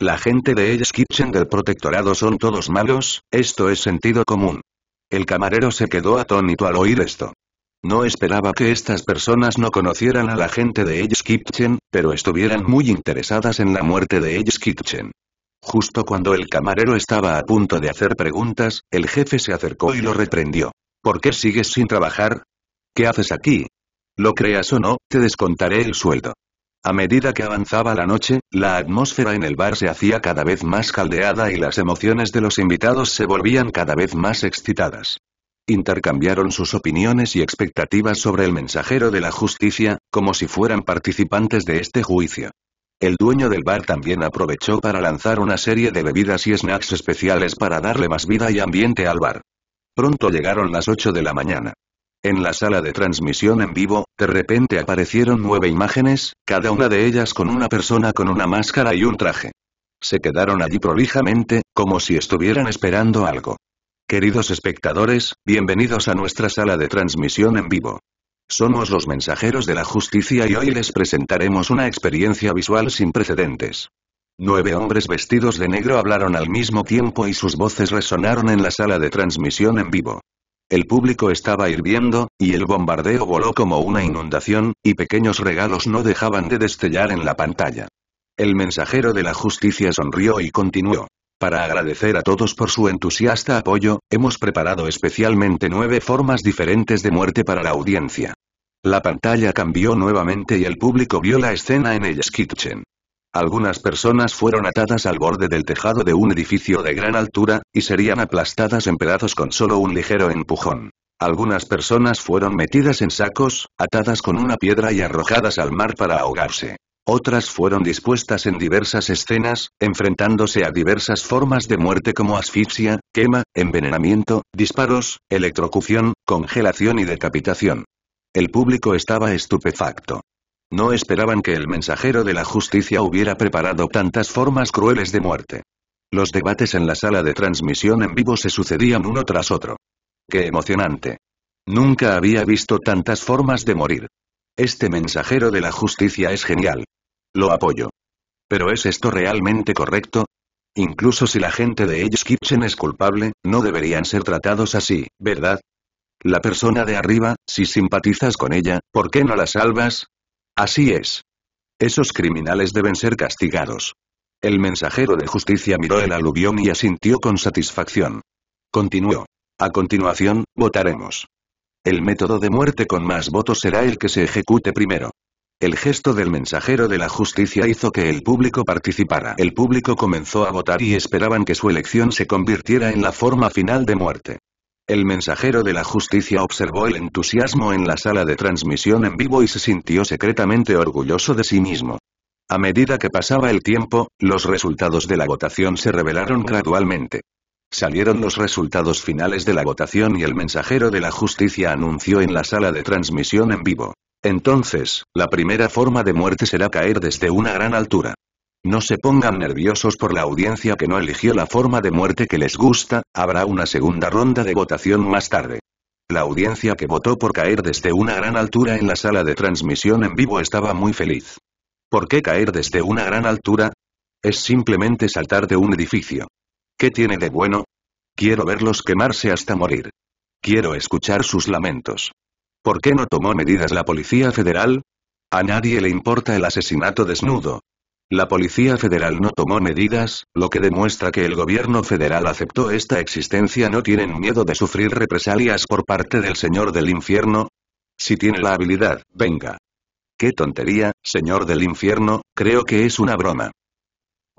La gente de Edge Kitchen del protectorado son todos malos, esto es sentido común. El camarero se quedó atónito al oír esto. No esperaba que estas personas no conocieran a la gente de Edge Kitchen, pero estuvieran muy interesadas en la muerte de Edge Kitchen. Justo cuando el camarero estaba a punto de hacer preguntas, el jefe se acercó y lo reprendió. ¿Por qué sigues sin trabajar? ¿Qué haces aquí? Lo creas o no, te descontaré el sueldo. A medida que avanzaba la noche, la atmósfera en el bar se hacía cada vez más caldeada y las emociones de los invitados se volvían cada vez más excitadas. Intercambiaron sus opiniones y expectativas sobre el mensajero de la justicia, como si fueran participantes de este juicio. El dueño del bar también aprovechó para lanzar una serie de bebidas y snacks especiales para darle más vida y ambiente al bar. Pronto llegaron las 8 de la mañana. En la sala de transmisión en vivo, de repente aparecieron nueve imágenes, cada una de ellas con una persona con una máscara y un traje. Se quedaron allí prolijamente, como si estuvieran esperando algo. Queridos espectadores, bienvenidos a nuestra sala de transmisión en vivo. Somos los mensajeros de la justicia y hoy les presentaremos una experiencia visual sin precedentes. Nueve hombres vestidos de negro hablaron al mismo tiempo y sus voces resonaron en la sala de transmisión en vivo. El público estaba hirviendo, y el bombardeo voló como una inundación, y pequeños regalos no dejaban de destellar en la pantalla. El mensajero de la justicia sonrió y continuó. Para agradecer a todos por su entusiasta apoyo, hemos preparado especialmente nueve formas diferentes de muerte para la audiencia. La pantalla cambió nuevamente y el público vio la escena en el Kitchen. Algunas personas fueron atadas al borde del tejado de un edificio de gran altura, y serían aplastadas en pedazos con solo un ligero empujón. Algunas personas fueron metidas en sacos, atadas con una piedra y arrojadas al mar para ahogarse. Otras fueron dispuestas en diversas escenas, enfrentándose a diversas formas de muerte como asfixia, quema, envenenamiento, disparos, electrocución, congelación y decapitación. El público estaba estupefacto. No esperaban que el mensajero de la justicia hubiera preparado tantas formas crueles de muerte. Los debates en la sala de transmisión en vivo se sucedían uno tras otro. ¡Qué emocionante! Nunca había visto tantas formas de morir. Este mensajero de la justicia es genial. Lo apoyo. Pero ¿es esto realmente correcto? Incluso si la gente de Edge Kitchen es culpable, no deberían ser tratados así, ¿verdad? La persona de arriba, si simpatizas con ella, ¿por qué no la salvas? Así es. Esos criminales deben ser castigados. El mensajero de justicia miró el aluvión y asintió con satisfacción. Continuó. A continuación, votaremos. El método de muerte con más votos será el que se ejecute primero. El gesto del mensajero de la justicia hizo que el público participara. El público comenzó a votar y esperaban que su elección se convirtiera en la forma final de muerte. El mensajero de la justicia observó el entusiasmo en la sala de transmisión en vivo y se sintió secretamente orgulloso de sí mismo. A medida que pasaba el tiempo, los resultados de la votación se revelaron gradualmente. Salieron los resultados finales de la votación y el mensajero de la justicia anunció en la sala de transmisión en vivo. Entonces, la primera forma de muerte será caer desde una gran altura. No se pongan nerviosos por la audiencia que no eligió la forma de muerte que les gusta, habrá una segunda ronda de votación más tarde. La audiencia que votó por caer desde una gran altura en la sala de transmisión en vivo estaba muy feliz. ¿Por qué caer desde una gran altura? Es simplemente saltar de un edificio. ¿Qué tiene de bueno? Quiero verlos quemarse hasta morir. Quiero escuchar sus lamentos. ¿Por qué no tomó medidas la Policía Federal? A nadie le importa el asesinato desnudo, la Policía Federal no tomó medidas, lo que demuestra que el gobierno federal aceptó esta existencia. ¿No tienen miedo de sufrir represalias por parte del Señor del Infierno? Si tiene la habilidad, venga. ¡Qué tontería, Señor del Infierno! Creo que es una broma.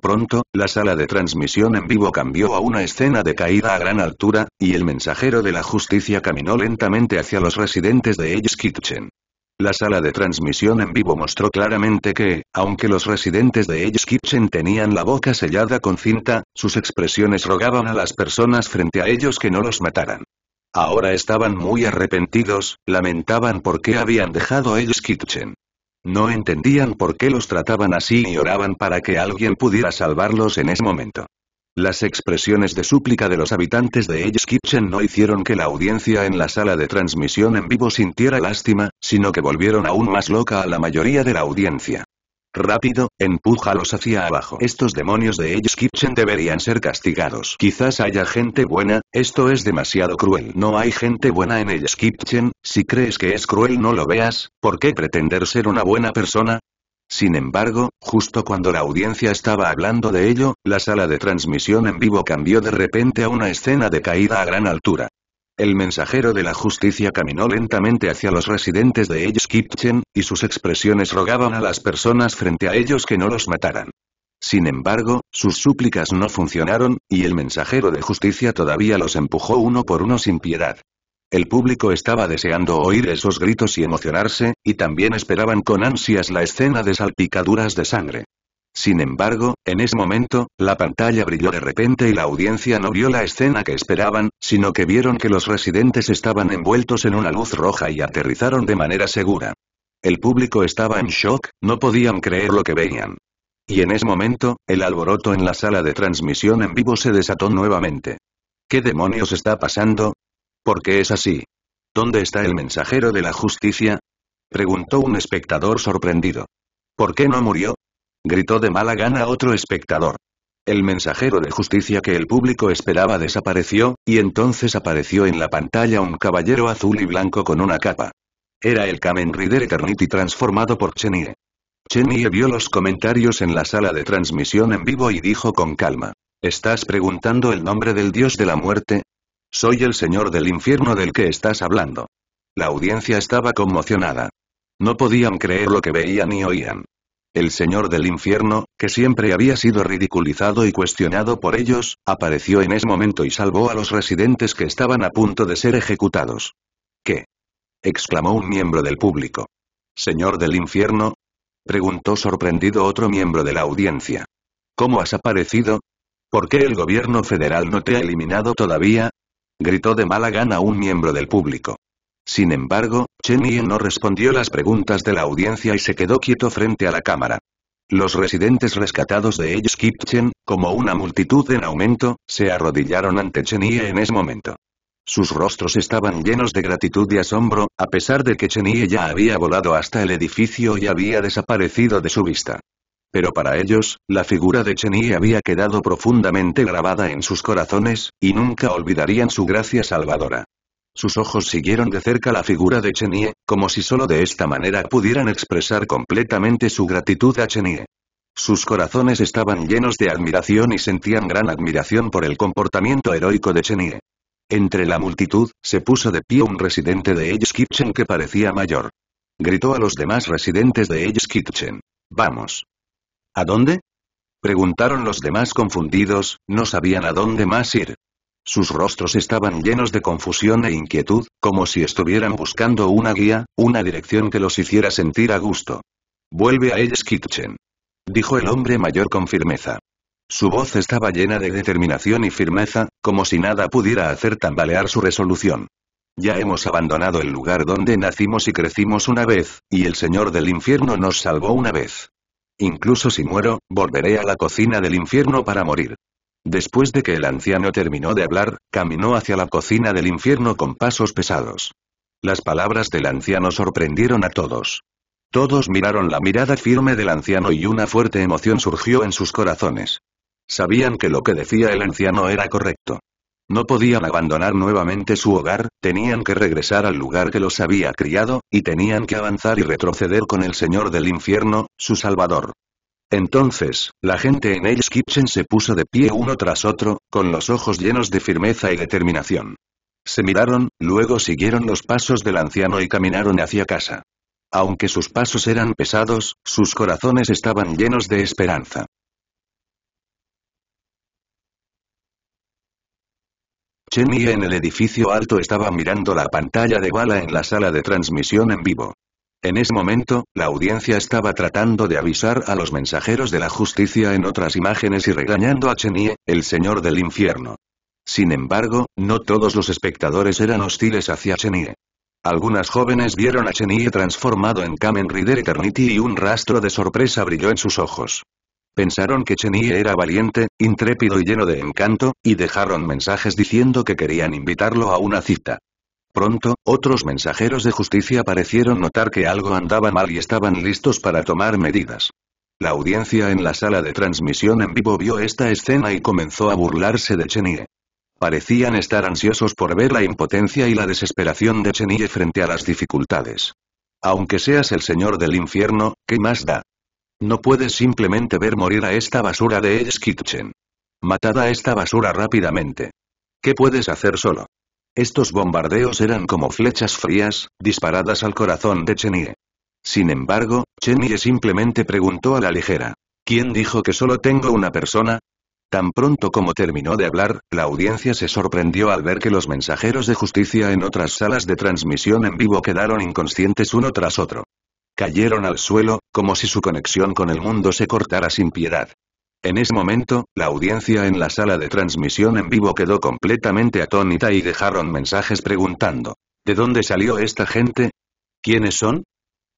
Pronto, la sala de transmisión en vivo cambió a una escena de caída a gran altura, y el mensajero de la justicia caminó lentamente hacia los residentes de Edge Kitchen. La sala de transmisión en vivo mostró claramente que, aunque los residentes de Edge Kitchen tenían la boca sellada con cinta, sus expresiones rogaban a las personas frente a ellos que no los mataran. Ahora estaban muy arrepentidos, lamentaban por qué habían dejado Edge Kitchen. No entendían por qué los trataban así y oraban para que alguien pudiera salvarlos en ese momento. Las expresiones de súplica de los habitantes de Edge Kitchen no hicieron que la audiencia en la sala de transmisión en vivo sintiera lástima, sino que volvieron aún más loca a la mayoría de la audiencia. Rápido, empújalos hacia abajo. Estos demonios de Edge Kitchen deberían ser castigados. Quizás haya gente buena, esto es demasiado cruel. No hay gente buena en Edge Kitchen, si crees que es cruel no lo veas, ¿por qué pretender ser una buena persona? Sin embargo, justo cuando la audiencia estaba hablando de ello, la sala de transmisión en vivo cambió de repente a una escena de caída a gran altura. El mensajero de la justicia caminó lentamente hacia los residentes de Edge Kitchen, y sus expresiones rogaban a las personas frente a ellos que no los mataran. Sin embargo, sus súplicas no funcionaron, y el mensajero de justicia todavía los empujó uno por uno sin piedad. El público estaba deseando oír esos gritos y emocionarse, y también esperaban con ansias la escena de salpicaduras de sangre. Sin embargo, en ese momento, la pantalla brilló de repente y la audiencia no vio la escena que esperaban, sino que vieron que los residentes estaban envueltos en una luz roja y aterrizaron de manera segura. El público estaba en shock, no podían creer lo que veían. Y en ese momento, el alboroto en la sala de transmisión en vivo se desató nuevamente. ¿Qué demonios está pasando? ¿Por qué es así. ¿Dónde está el mensajero de la justicia? Preguntó un espectador sorprendido. ¿Por qué no murió? Gritó de mala gana otro espectador. El mensajero de justicia que el público esperaba desapareció, y entonces apareció en la pantalla un caballero azul y blanco con una capa. Era el Kamen Rider Eternity transformado por Chenie. Chenie vio los comentarios en la sala de transmisión en vivo y dijo con calma. ¿Estás preguntando el nombre del dios de la muerte? Soy el señor del infierno del que estás hablando. La audiencia estaba conmocionada. No podían creer lo que veían y oían. El señor del infierno, que siempre había sido ridiculizado y cuestionado por ellos, apareció en ese momento y salvó a los residentes que estaban a punto de ser ejecutados. ¿Qué? exclamó un miembro del público. ¿Señor del infierno? preguntó sorprendido otro miembro de la audiencia. ¿Cómo has aparecido? ¿Por qué el gobierno federal no te ha eliminado todavía? gritó de mala gana un miembro del público. Sin embargo, Chen Yi no respondió las preguntas de la audiencia y se quedó quieto frente a la cámara. Los residentes rescatados de ellos Kitchen, como una multitud en aumento, se arrodillaron ante Chen en ese momento. Sus rostros estaban llenos de gratitud y asombro, a pesar de que Yi ya había volado hasta el edificio y había desaparecido de su vista. Pero para ellos, la figura de Chenie había quedado profundamente grabada en sus corazones, y nunca olvidarían su gracia salvadora. Sus ojos siguieron de cerca la figura de Chenie, como si solo de esta manera pudieran expresar completamente su gratitud a Chenie. Sus corazones estaban llenos de admiración y sentían gran admiración por el comportamiento heroico de Chenie. Entre la multitud, se puso de pie un residente de Edge Kitchen que parecía mayor. Gritó a los demás residentes de Edge Kitchen. Vamos. ¿A dónde? Preguntaron los demás confundidos, no sabían a dónde más ir. Sus rostros estaban llenos de confusión e inquietud, como si estuvieran buscando una guía, una dirección que los hiciera sentir a gusto. Vuelve a ellos, Kitchen. Dijo el hombre mayor con firmeza. Su voz estaba llena de determinación y firmeza, como si nada pudiera hacer tambalear su resolución. Ya hemos abandonado el lugar donde nacimos y crecimos una vez, y el Señor del Infierno nos salvó una vez. Incluso si muero, volveré a la cocina del infierno para morir. Después de que el anciano terminó de hablar, caminó hacia la cocina del infierno con pasos pesados. Las palabras del anciano sorprendieron a todos. Todos miraron la mirada firme del anciano y una fuerte emoción surgió en sus corazones. Sabían que lo que decía el anciano era correcto. No podían abandonar nuevamente su hogar, tenían que regresar al lugar que los había criado, y tenían que avanzar y retroceder con el Señor del Infierno, su Salvador. Entonces, la gente en el Kitchen se puso de pie uno tras otro, con los ojos llenos de firmeza y determinación. Se miraron, luego siguieron los pasos del anciano y caminaron hacia casa. Aunque sus pasos eran pesados, sus corazones estaban llenos de esperanza. Chen en el edificio alto estaba mirando la pantalla de bala en la sala de transmisión en vivo. En ese momento, la audiencia estaba tratando de avisar a los mensajeros de la justicia en otras imágenes y regañando a Chenie, el señor del infierno. Sin embargo, no todos los espectadores eran hostiles hacia Chenie. Algunas jóvenes vieron a Chenie transformado en Kamen Rider Eternity y un rastro de sorpresa brilló en sus ojos. Pensaron que Chenille era valiente, intrépido y lleno de encanto, y dejaron mensajes diciendo que querían invitarlo a una cita. Pronto, otros mensajeros de justicia parecieron notar que algo andaba mal y estaban listos para tomar medidas. La audiencia en la sala de transmisión en vivo vio esta escena y comenzó a burlarse de Chenille. Parecían estar ansiosos por ver la impotencia y la desesperación de Chenille frente a las dificultades. Aunque seas el señor del infierno, ¿qué más da? No puedes simplemente ver morir a esta basura de Edge Kitchen. Matad a esta basura rápidamente. ¿Qué puedes hacer solo? Estos bombardeos eran como flechas frías, disparadas al corazón de Chenie. Sin embargo, Chenie simplemente preguntó a la ligera. ¿Quién dijo que solo tengo una persona? Tan pronto como terminó de hablar, la audiencia se sorprendió al ver que los mensajeros de justicia en otras salas de transmisión en vivo quedaron inconscientes uno tras otro. Cayeron al suelo, como si su conexión con el mundo se cortara sin piedad. En ese momento, la audiencia en la sala de transmisión en vivo quedó completamente atónita y dejaron mensajes preguntando, ¿de dónde salió esta gente? ¿Quiénes son?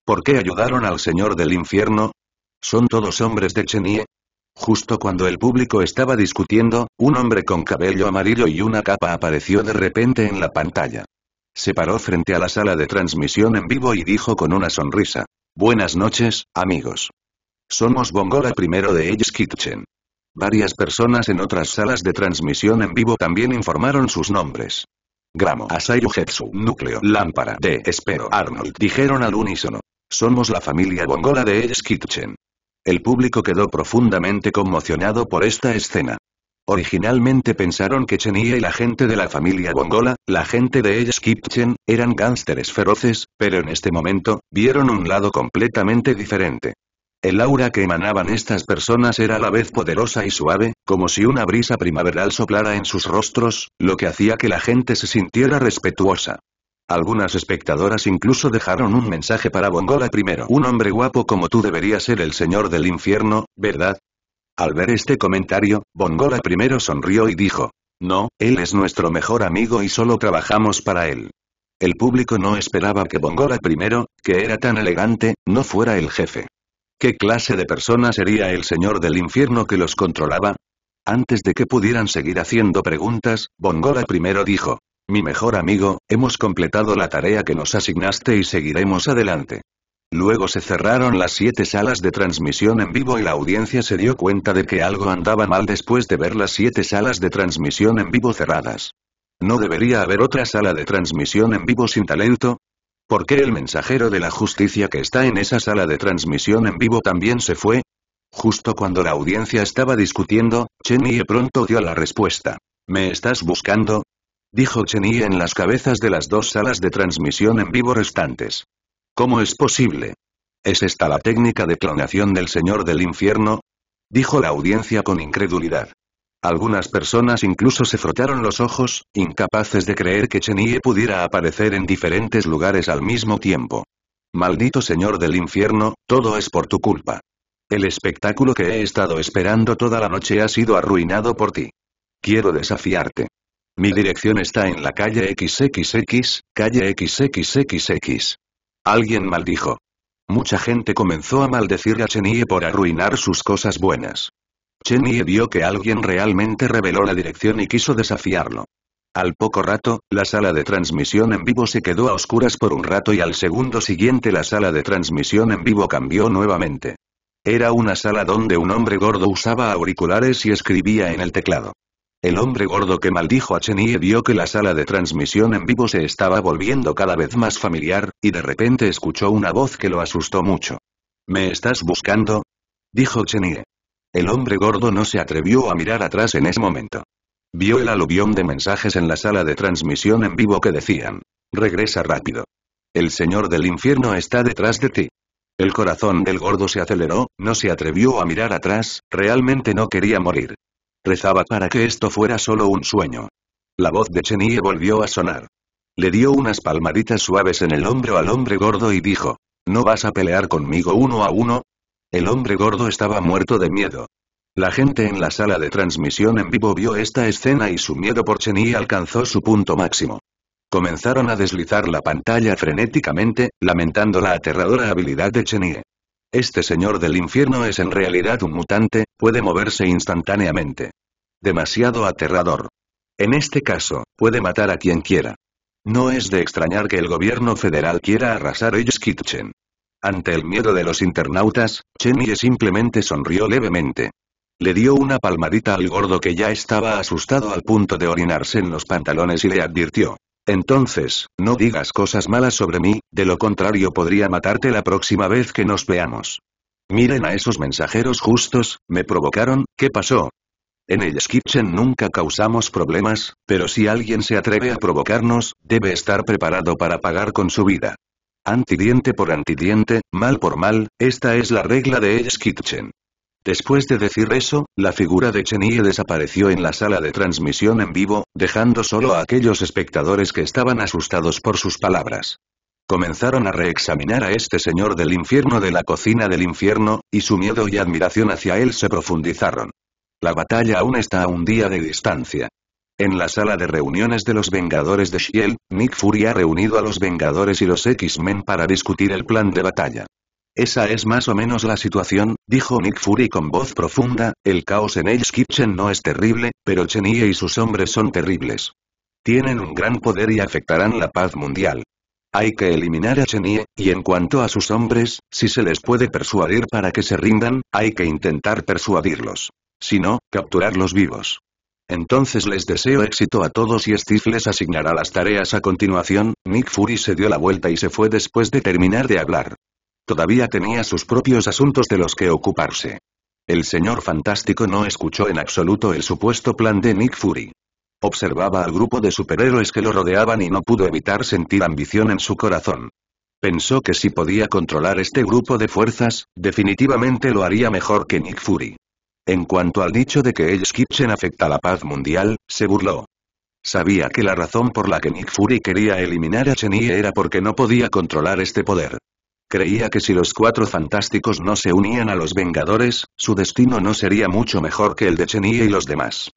¿Por qué ayudaron al Señor del Infierno? ¿Son todos hombres de Chenie? Justo cuando el público estaba discutiendo, un hombre con cabello amarillo y una capa apareció de repente en la pantalla. Se paró frente a la sala de transmisión en vivo y dijo con una sonrisa, Buenas noches, amigos. Somos Bongola primero de Edge Kitchen. Varias personas en otras salas de transmisión en vivo también informaron sus nombres. Gramo, Asayu Hetsu, Núcleo, Lámpara, de Espero, Arnold, dijeron al unísono. Somos la familia Bongola de Edge Kitchen. El público quedó profundamente conmocionado por esta escena. Originalmente pensaron que Chenia y la gente de la familia Bongola, la gente de ellos Kipchen, eran gánsteres feroces, pero en este momento, vieron un lado completamente diferente. El aura que emanaban estas personas era a la vez poderosa y suave, como si una brisa primaveral soplara en sus rostros, lo que hacía que la gente se sintiera respetuosa. Algunas espectadoras incluso dejaron un mensaje para Bongola primero. Un hombre guapo como tú debería ser el señor del infierno, ¿verdad? Al ver este comentario, Bongola primero sonrió y dijo. No, él es nuestro mejor amigo y solo trabajamos para él. El público no esperaba que Bongola primero, que era tan elegante, no fuera el jefe. ¿Qué clase de persona sería el señor del infierno que los controlaba? Antes de que pudieran seguir haciendo preguntas, Bongola primero dijo. Mi mejor amigo, hemos completado la tarea que nos asignaste y seguiremos adelante. Luego se cerraron las siete salas de transmisión en vivo y la audiencia se dio cuenta de que algo andaba mal después de ver las siete salas de transmisión en vivo cerradas. ¿No debería haber otra sala de transmisión en vivo sin talento? ¿Por qué el mensajero de la justicia que está en esa sala de transmisión en vivo también se fue? Justo cuando la audiencia estaba discutiendo, Chen Yi pronto dio la respuesta. ¿Me estás buscando? Dijo Chen Yi en las cabezas de las dos salas de transmisión en vivo restantes. ¿Cómo es posible? ¿Es esta la técnica de clonación del Señor del Infierno? Dijo la audiencia con incredulidad. Algunas personas incluso se frotaron los ojos, incapaces de creer que Chenille pudiera aparecer en diferentes lugares al mismo tiempo. Maldito señor del infierno, todo es por tu culpa. El espectáculo que he estado esperando toda la noche ha sido arruinado por ti. Quiero desafiarte. Mi dirección está en la calle XXX, calle XXXX. Alguien maldijo. Mucha gente comenzó a maldecir a Chenie por arruinar sus cosas buenas. Chenie vio que alguien realmente reveló la dirección y quiso desafiarlo. Al poco rato, la sala de transmisión en vivo se quedó a oscuras por un rato y al segundo siguiente la sala de transmisión en vivo cambió nuevamente. Era una sala donde un hombre gordo usaba auriculares y escribía en el teclado. El hombre gordo que maldijo a Chenie vio que la sala de transmisión en vivo se estaba volviendo cada vez más familiar, y de repente escuchó una voz que lo asustó mucho. ¿Me estás buscando? dijo Chenie. El hombre gordo no se atrevió a mirar atrás en ese momento. Vio el aluvión de mensajes en la sala de transmisión en vivo que decían, regresa rápido. El señor del infierno está detrás de ti. El corazón del gordo se aceleró, no se atrevió a mirar atrás, realmente no quería morir. Rezaba para que esto fuera solo un sueño. La voz de Chenie volvió a sonar. Le dio unas palmaditas suaves en el hombro al hombre gordo y dijo, ¿no vas a pelear conmigo uno a uno? El hombre gordo estaba muerto de miedo. La gente en la sala de transmisión en vivo vio esta escena y su miedo por Chenille alcanzó su punto máximo. Comenzaron a deslizar la pantalla frenéticamente, lamentando la aterradora habilidad de Chenille. Este señor del infierno es en realidad un mutante, puede moverse instantáneamente. Demasiado aterrador. En este caso, puede matar a quien quiera. No es de extrañar que el gobierno federal quiera arrasar el Kitchen. Ante el miedo de los internautas, Chenille simplemente sonrió levemente. Le dio una palmadita al gordo que ya estaba asustado al punto de orinarse en los pantalones y le advirtió. Entonces, no digas cosas malas sobre mí, de lo contrario podría matarte la próxima vez que nos veamos. Miren a esos mensajeros justos, me provocaron, ¿qué pasó? En el Skitchen nunca causamos problemas, pero si alguien se atreve a provocarnos, debe estar preparado para pagar con su vida. Antidiente por antidiente, mal por mal, esta es la regla de el Skitchen. Después de decir eso, la figura de Chenille desapareció en la sala de transmisión en vivo, dejando solo a aquellos espectadores que estaban asustados por sus palabras. Comenzaron a reexaminar a este señor del infierno de la cocina del infierno, y su miedo y admiración hacia él se profundizaron. La batalla aún está a un día de distancia. En la sala de reuniones de los Vengadores de Shield, Nick Fury ha reunido a los Vengadores y los X-Men para discutir el plan de batalla. Esa es más o menos la situación, dijo Nick Fury con voz profunda, el caos en Edge Kitchen no es terrible, pero Chenie y sus hombres son terribles. Tienen un gran poder y afectarán la paz mundial. Hay que eliminar a Chenie, y en cuanto a sus hombres, si se les puede persuadir para que se rindan, hay que intentar persuadirlos. Si no, capturarlos vivos. Entonces les deseo éxito a todos y Steve les asignará las tareas a continuación. Nick Fury se dio la vuelta y se fue después de terminar de hablar. Todavía tenía sus propios asuntos de los que ocuparse. El señor fantástico no escuchó en absoluto el supuesto plan de Nick Fury. Observaba al grupo de superhéroes que lo rodeaban y no pudo evitar sentir ambición en su corazón. Pensó que si podía controlar este grupo de fuerzas, definitivamente lo haría mejor que Nick Fury. En cuanto al dicho de que el Kitchen afecta la paz mundial, se burló. Sabía que la razón por la que Nick Fury quería eliminar a y era porque no podía controlar este poder. Creía que si los cuatro fantásticos no se unían a los Vengadores, su destino no sería mucho mejor que el de Chenie y los demás.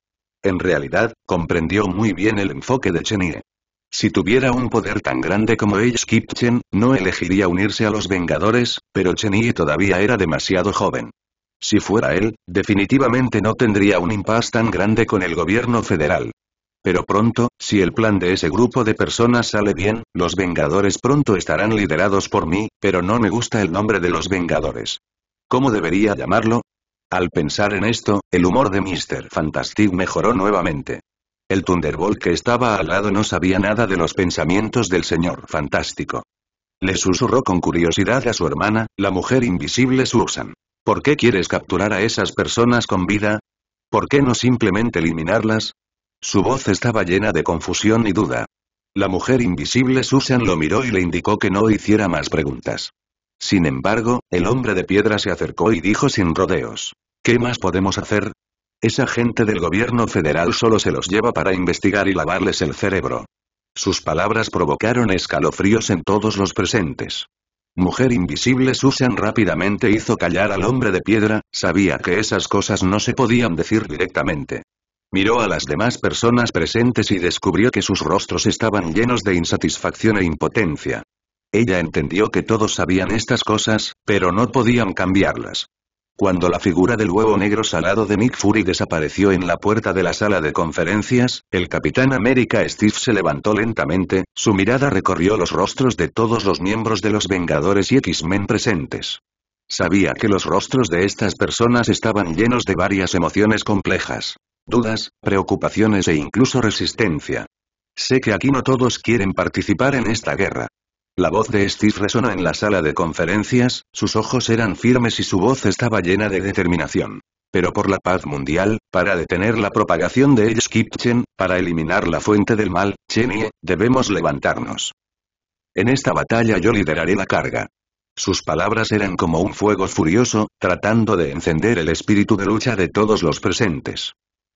En realidad, comprendió muy bien el enfoque de Chenie. Si tuviera un poder tan grande como Skip Chen, no elegiría unirse a los Vengadores, pero Chenille todavía era demasiado joven. Si fuera él, definitivamente no tendría un impasse tan grande con el gobierno federal. Pero pronto, si el plan de ese grupo de personas sale bien, los Vengadores pronto estarán liderados por mí, pero no me gusta el nombre de los Vengadores. ¿Cómo debería llamarlo? Al pensar en esto, el humor de Mr. Fantastic mejoró nuevamente. El Thunderbolt que estaba al lado no sabía nada de los pensamientos del señor Fantástico. Le susurró con curiosidad a su hermana, la mujer invisible Susan. ¿Por qué quieres capturar a esas personas con vida? ¿Por qué no simplemente eliminarlas? Su voz estaba llena de confusión y duda. La mujer invisible Susan lo miró y le indicó que no hiciera más preguntas. Sin embargo, el hombre de piedra se acercó y dijo sin rodeos. ¿Qué más podemos hacer? Esa gente del gobierno federal solo se los lleva para investigar y lavarles el cerebro. Sus palabras provocaron escalofríos en todos los presentes. Mujer invisible Susan rápidamente hizo callar al hombre de piedra, sabía que esas cosas no se podían decir directamente. Miró a las demás personas presentes y descubrió que sus rostros estaban llenos de insatisfacción e impotencia. Ella entendió que todos sabían estas cosas, pero no podían cambiarlas. Cuando la figura del huevo negro salado de Nick Fury desapareció en la puerta de la sala de conferencias, el Capitán América Steve se levantó lentamente, su mirada recorrió los rostros de todos los miembros de los Vengadores y X-Men presentes. Sabía que los rostros de estas personas estaban llenos de varias emociones complejas dudas, preocupaciones e incluso resistencia. Sé que aquí no todos quieren participar en esta guerra. La voz de Steve resonó en la sala de conferencias, sus ojos eran firmes y su voz estaba llena de determinación. Pero por la paz mundial, para detener la propagación de Edge Kipchen, para eliminar la fuente del mal, Chenie, debemos levantarnos. En esta batalla yo lideraré la carga. Sus palabras eran como un fuego furioso, tratando de encender el espíritu de lucha de todos los presentes.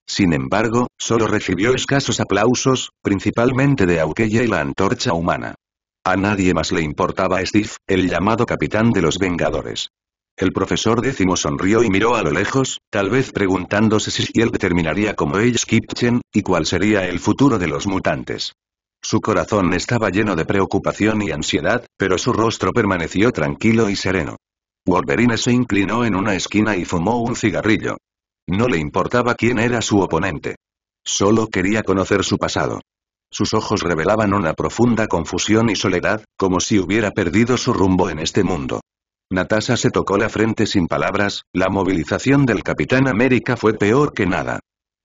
Sin embargo, solo recibió escasos aplausos, principalmente de Aukeya y la antorcha humana. A nadie más le importaba Steve, el llamado capitán de los Vengadores. El profesor décimo sonrió y miró a lo lejos, tal vez preguntándose si él terminaría como ellos, Kitchen, y cuál sería el futuro de los mutantes. Su corazón estaba lleno de preocupación y ansiedad, pero su rostro permaneció tranquilo y sereno. Wolverine se inclinó en una esquina y fumó un cigarrillo. No le importaba quién era su oponente. Solo quería conocer su pasado. Sus ojos revelaban una profunda confusión y soledad, como si hubiera perdido su rumbo en este mundo. Natasha se tocó la frente sin palabras, la movilización del Capitán América fue peor que nada.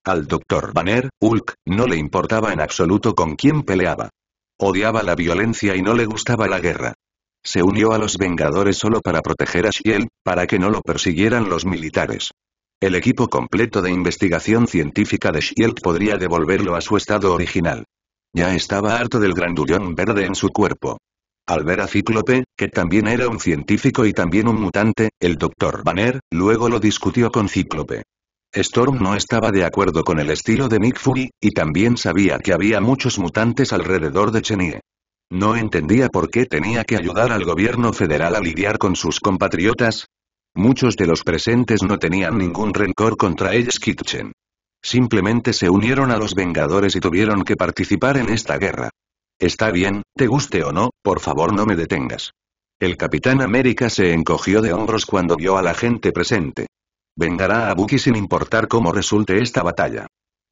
Al Dr. Banner, Hulk, no le importaba en absoluto con quién peleaba. Odiaba la violencia y no le gustaba la guerra. Se unió a los Vengadores solo para proteger a Shield, para que no lo persiguieran los militares. El equipo completo de investigación científica de Shield podría devolverlo a su estado original. Ya estaba harto del grandullón verde en su cuerpo. Al ver a Cíclope, que también era un científico y también un mutante, el Dr. Banner, luego lo discutió con Cíclope. Storm no estaba de acuerdo con el estilo de Nick Fury, y también sabía que había muchos mutantes alrededor de Chenie. No entendía por qué tenía que ayudar al gobierno federal a lidiar con sus compatriotas, Muchos de los presentes no tenían ningún rencor contra ellos Kitchen. Simplemente se unieron a los Vengadores y tuvieron que participar en esta guerra. Está bien, te guste o no, por favor no me detengas. El Capitán América se encogió de hombros cuando vio a la gente presente. Vengará a Bucky sin importar cómo resulte esta batalla.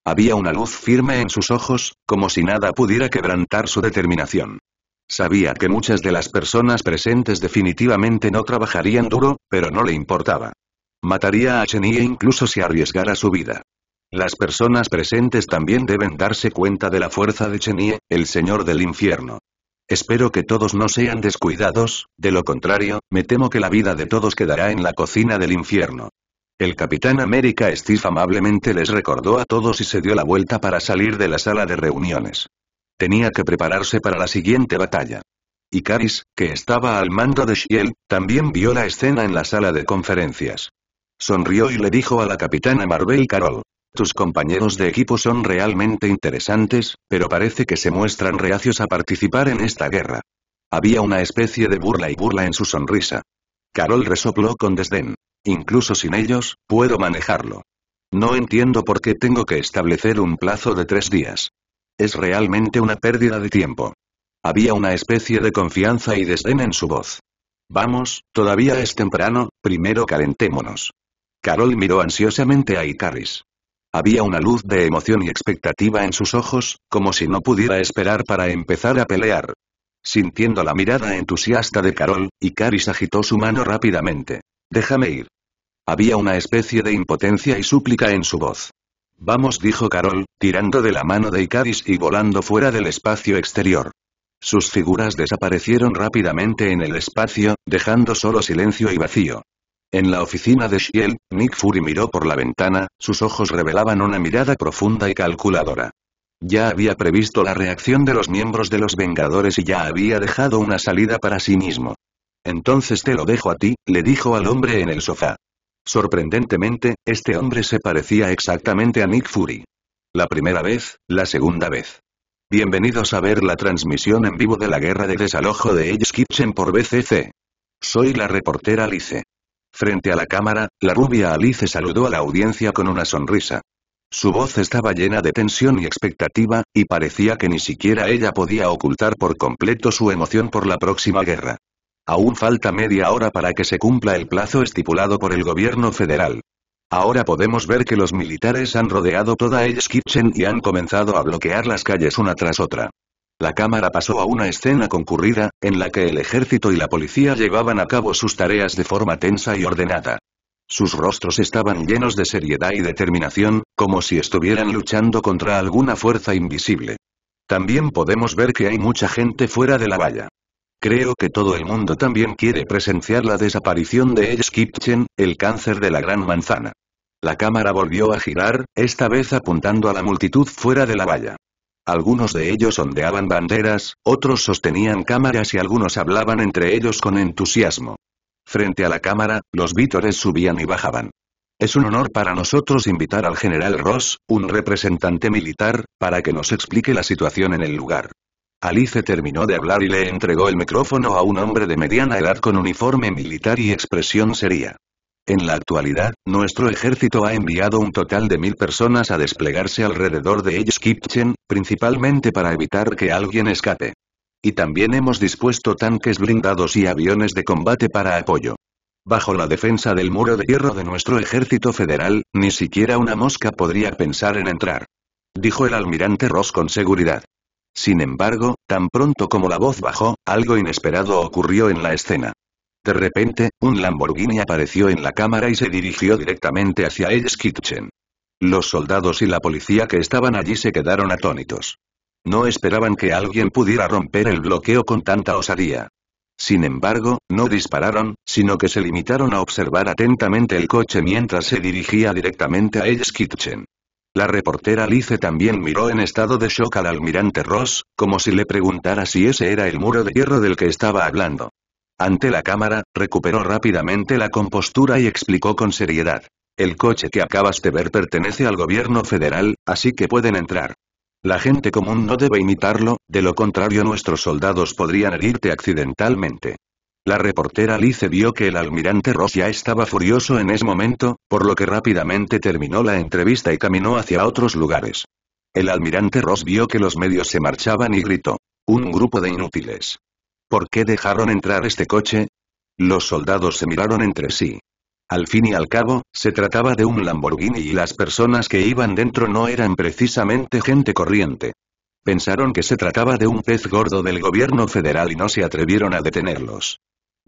Había una luz firme en sus ojos, como si nada pudiera quebrantar su determinación. Sabía que muchas de las personas presentes definitivamente no trabajarían duro, pero no le importaba. Mataría a Chenie incluso si arriesgara su vida. Las personas presentes también deben darse cuenta de la fuerza de Chenie, el señor del infierno. Espero que todos no sean descuidados, de lo contrario, me temo que la vida de todos quedará en la cocina del infierno. El Capitán América Steve amablemente les recordó a todos y se dio la vuelta para salir de la sala de reuniones. Tenía que prepararse para la siguiente batalla. Y Caris, que estaba al mando de Shield, también vio la escena en la sala de conferencias. Sonrió y le dijo a la capitana Marvel Carol. Tus compañeros de equipo son realmente interesantes, pero parece que se muestran reacios a participar en esta guerra. Había una especie de burla y burla en su sonrisa. Carol resopló con desdén. Incluso sin ellos, puedo manejarlo. No entiendo por qué tengo que establecer un plazo de tres días. Es realmente una pérdida de tiempo. Había una especie de confianza y desdén en su voz. Vamos, todavía es temprano, primero calentémonos. Carol miró ansiosamente a Icaris. Había una luz de emoción y expectativa en sus ojos, como si no pudiera esperar para empezar a pelear. Sintiendo la mirada entusiasta de Carol, Icaris agitó su mano rápidamente. Déjame ir. Había una especie de impotencia y súplica en su voz. Vamos, dijo Carol, tirando de la mano de Icaris y volando fuera del espacio exterior. Sus figuras desaparecieron rápidamente en el espacio, dejando solo silencio y vacío. En la oficina de Shield, Nick Fury miró por la ventana, sus ojos revelaban una mirada profunda y calculadora. Ya había previsto la reacción de los miembros de los Vengadores y ya había dejado una salida para sí mismo. Entonces te lo dejo a ti, le dijo al hombre en el sofá. Sorprendentemente, este hombre se parecía exactamente a Nick Fury. La primera vez, la segunda vez. Bienvenidos a ver la transmisión en vivo de la guerra de desalojo de Edge Kitchen por BCC. Soy la reportera Alice. Frente a la cámara, la rubia Alice saludó a la audiencia con una sonrisa. Su voz estaba llena de tensión y expectativa, y parecía que ni siquiera ella podía ocultar por completo su emoción por la próxima guerra. Aún falta media hora para que se cumpla el plazo estipulado por el gobierno federal. Ahora podemos ver que los militares han rodeado toda el Kitchen y han comenzado a bloquear las calles una tras otra. La cámara pasó a una escena concurrida, en la que el ejército y la policía llevaban a cabo sus tareas de forma tensa y ordenada. Sus rostros estaban llenos de seriedad y determinación, como si estuvieran luchando contra alguna fuerza invisible. También podemos ver que hay mucha gente fuera de la valla. Creo que todo el mundo también quiere presenciar la desaparición de Edge Kitchen, el cáncer de la gran manzana. La cámara volvió a girar, esta vez apuntando a la multitud fuera de la valla. Algunos de ellos ondeaban banderas, otros sostenían cámaras y algunos hablaban entre ellos con entusiasmo. Frente a la cámara, los vítores subían y bajaban. Es un honor para nosotros invitar al general Ross, un representante militar, para que nos explique la situación en el lugar. Alice terminó de hablar y le entregó el micrófono a un hombre de mediana edad con uniforme militar y expresión seria. En la actualidad, nuestro ejército ha enviado un total de mil personas a desplegarse alrededor de Edge principalmente para evitar que alguien escape. Y también hemos dispuesto tanques blindados y aviones de combate para apoyo. Bajo la defensa del muro de hierro de nuestro ejército federal, ni siquiera una mosca podría pensar en entrar. Dijo el almirante Ross con seguridad. Sin embargo, tan pronto como la voz bajó, algo inesperado ocurrió en la escena. De repente, un Lamborghini apareció en la cámara y se dirigió directamente hacia el Kitchen. Los soldados y la policía que estaban allí se quedaron atónitos. No esperaban que alguien pudiera romper el bloqueo con tanta osadía. Sin embargo, no dispararon, sino que se limitaron a observar atentamente el coche mientras se dirigía directamente a el Kitchen. La reportera Alice también miró en estado de shock al almirante Ross, como si le preguntara si ese era el muro de hierro del que estaba hablando. Ante la cámara, recuperó rápidamente la compostura y explicó con seriedad. El coche que acabas de ver pertenece al gobierno federal, así que pueden entrar. La gente común no debe imitarlo, de lo contrario nuestros soldados podrían herirte accidentalmente. La reportera Alice vio que el almirante Ross ya estaba furioso en ese momento, por lo que rápidamente terminó la entrevista y caminó hacia otros lugares. El almirante Ross vio que los medios se marchaban y gritó. Un grupo de inútiles. ¿Por qué dejaron entrar este coche? Los soldados se miraron entre sí. Al fin y al cabo, se trataba de un Lamborghini y las personas que iban dentro no eran precisamente gente corriente. Pensaron que se trataba de un pez gordo del gobierno federal y no se atrevieron a detenerlos.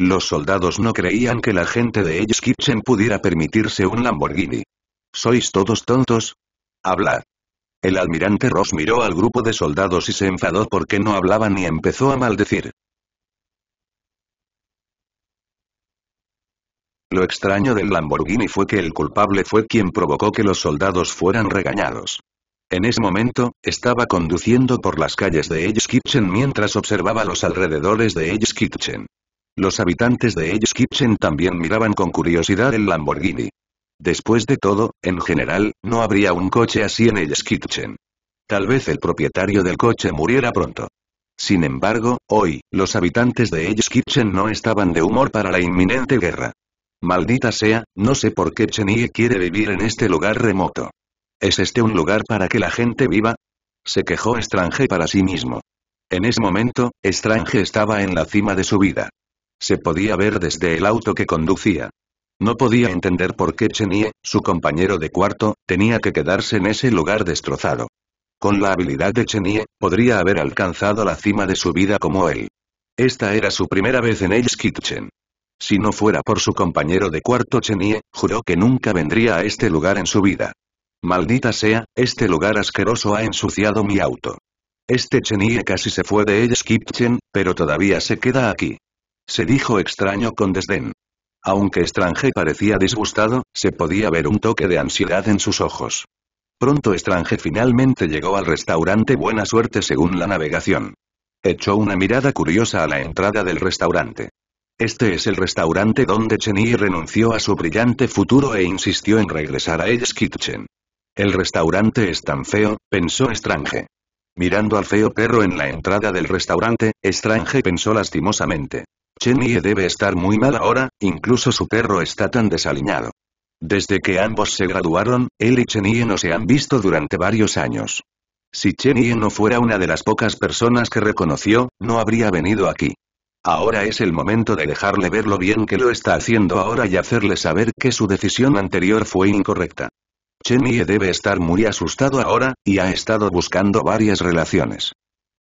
Los soldados no creían que la gente de Edge Kitchen pudiera permitirse un Lamborghini. ¿Sois todos tontos? Hablad. El almirante Ross miró al grupo de soldados y se enfadó porque no hablaban y empezó a maldecir. Lo extraño del Lamborghini fue que el culpable fue quien provocó que los soldados fueran regañados. En ese momento, estaba conduciendo por las calles de Edge Kitchen mientras observaba los alrededores de Edge Kitchen. Los habitantes de Edge Kitchen también miraban con curiosidad el Lamborghini. Después de todo, en general, no habría un coche así en Edge Kitchen. Tal vez el propietario del coche muriera pronto. Sin embargo, hoy, los habitantes de Edge Kitchen no estaban de humor para la inminente guerra. Maldita sea, no sé por qué Chenille quiere vivir en este lugar remoto. ¿Es este un lugar para que la gente viva? Se quejó Strange para sí mismo. En ese momento, Strange estaba en la cima de su vida. Se podía ver desde el auto que conducía. No podía entender por qué Chenie, su compañero de cuarto, tenía que quedarse en ese lugar destrozado. Con la habilidad de Chenie, podría haber alcanzado la cima de su vida como él. Esta era su primera vez en el Kitchen. Si no fuera por su compañero de cuarto Chenie, juró que nunca vendría a este lugar en su vida. Maldita sea, este lugar asqueroso ha ensuciado mi auto. Este Chenie casi se fue de el pero todavía se queda aquí se dijo extraño con desdén. Aunque Strange parecía disgustado, se podía ver un toque de ansiedad en sus ojos. Pronto Strange finalmente llegó al restaurante Buena Suerte según la navegación. Echó una mirada curiosa a la entrada del restaurante. Este es el restaurante donde Chenille renunció a su brillante futuro e insistió en regresar a Edge Kitchen. El restaurante es tan feo, pensó Strange. Mirando al feo perro en la entrada del restaurante, Strange pensó lastimosamente. Yi debe estar muy mal ahora, incluso su perro está tan desaliñado. Desde que ambos se graduaron, él y Chenie no se han visto durante varios años. Si Yi no fuera una de las pocas personas que reconoció, no habría venido aquí. Ahora es el momento de dejarle ver lo bien que lo está haciendo ahora y hacerle saber que su decisión anterior fue incorrecta. Yi debe estar muy asustado ahora, y ha estado buscando varias relaciones.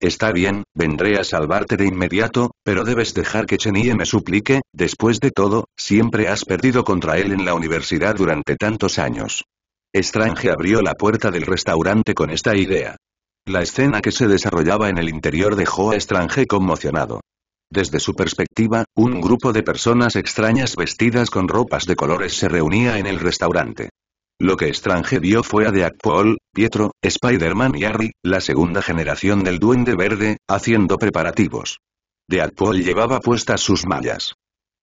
Está bien, vendré a salvarte de inmediato, pero debes dejar que Chenie me suplique, después de todo, siempre has perdido contra él en la universidad durante tantos años. Strange abrió la puerta del restaurante con esta idea. La escena que se desarrollaba en el interior dejó a Strange conmocionado. Desde su perspectiva, un grupo de personas extrañas vestidas con ropas de colores se reunía en el restaurante. Lo que Strange vio fue a Deak Paul, Pietro, Spider-Man y Harry, la segunda generación del Duende Verde, haciendo preparativos. Deadpool llevaba puestas sus mallas.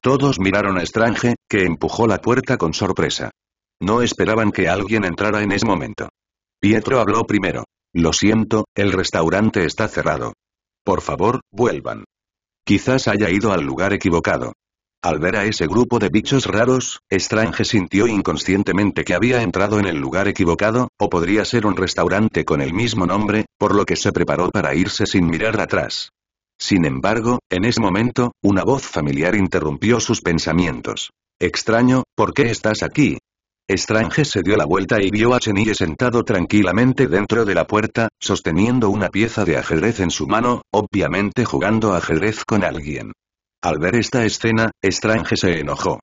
Todos miraron a Strange, que empujó la puerta con sorpresa. No esperaban que alguien entrara en ese momento. Pietro habló primero. Lo siento, el restaurante está cerrado. Por favor, vuelvan. Quizás haya ido al lugar equivocado. Al ver a ese grupo de bichos raros, Strange sintió inconscientemente que había entrado en el lugar equivocado, o podría ser un restaurante con el mismo nombre, por lo que se preparó para irse sin mirar atrás. Sin embargo, en ese momento, una voz familiar interrumpió sus pensamientos. Extraño, ¿por qué estás aquí? Strange se dio la vuelta y vio a Chenille sentado tranquilamente dentro de la puerta, sosteniendo una pieza de ajedrez en su mano, obviamente jugando ajedrez con alguien. Al ver esta escena, Strange se enojó.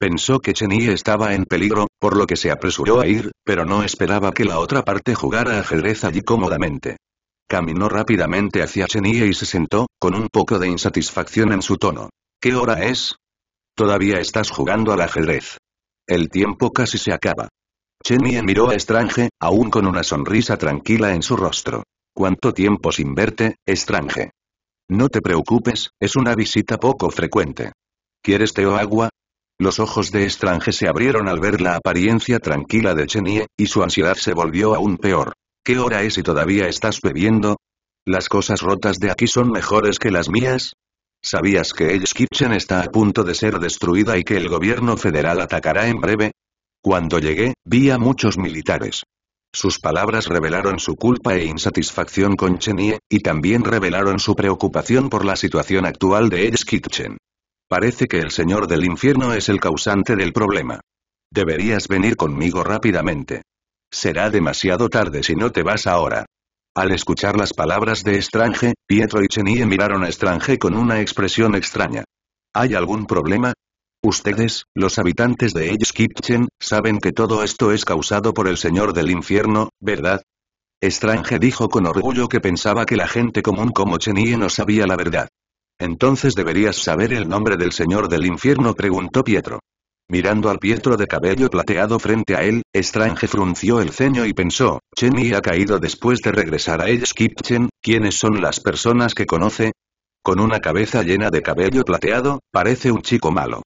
Pensó que Chenie estaba en peligro, por lo que se apresuró a ir, pero no esperaba que la otra parte jugara ajedrez allí cómodamente. Caminó rápidamente hacia Chenille y se sentó, con un poco de insatisfacción en su tono. ¿Qué hora es? Todavía estás jugando al ajedrez. El tiempo casi se acaba. Chenie miró a Strange, aún con una sonrisa tranquila en su rostro. ¿Cuánto tiempo sin verte, Strange? No te preocupes, es una visita poco frecuente. ¿Quieres té o agua? Los ojos de estrange se abrieron al ver la apariencia tranquila de Chenie, y su ansiedad se volvió aún peor. ¿Qué hora es y todavía estás bebiendo? ¿Las cosas rotas de aquí son mejores que las mías? ¿Sabías que Edge Kitchen está a punto de ser destruida y que el gobierno federal atacará en breve? Cuando llegué, vi a muchos militares. Sus palabras revelaron su culpa e insatisfacción con Chenie, y también revelaron su preocupación por la situación actual de Edge Kitchen. Parece que el señor del infierno es el causante del problema. Deberías venir conmigo rápidamente. Será demasiado tarde si no te vas ahora. Al escuchar las palabras de Strange, Pietro y Chenie miraron a Strange con una expresión extraña. ¿Hay algún problema? Ustedes, los habitantes de Elskipchen, saben que todo esto es causado por el Señor del Infierno, ¿verdad? Strange dijo con orgullo que pensaba que la gente común como Chenie no sabía la verdad. Entonces deberías saber el nombre del Señor del Infierno preguntó Pietro. Mirando al Pietro de cabello plateado frente a él, Strange frunció el ceño y pensó, Chenny ha caído después de regresar a Edge Kitchen, ¿quiénes son las personas que conoce? Con una cabeza llena de cabello plateado, parece un chico malo.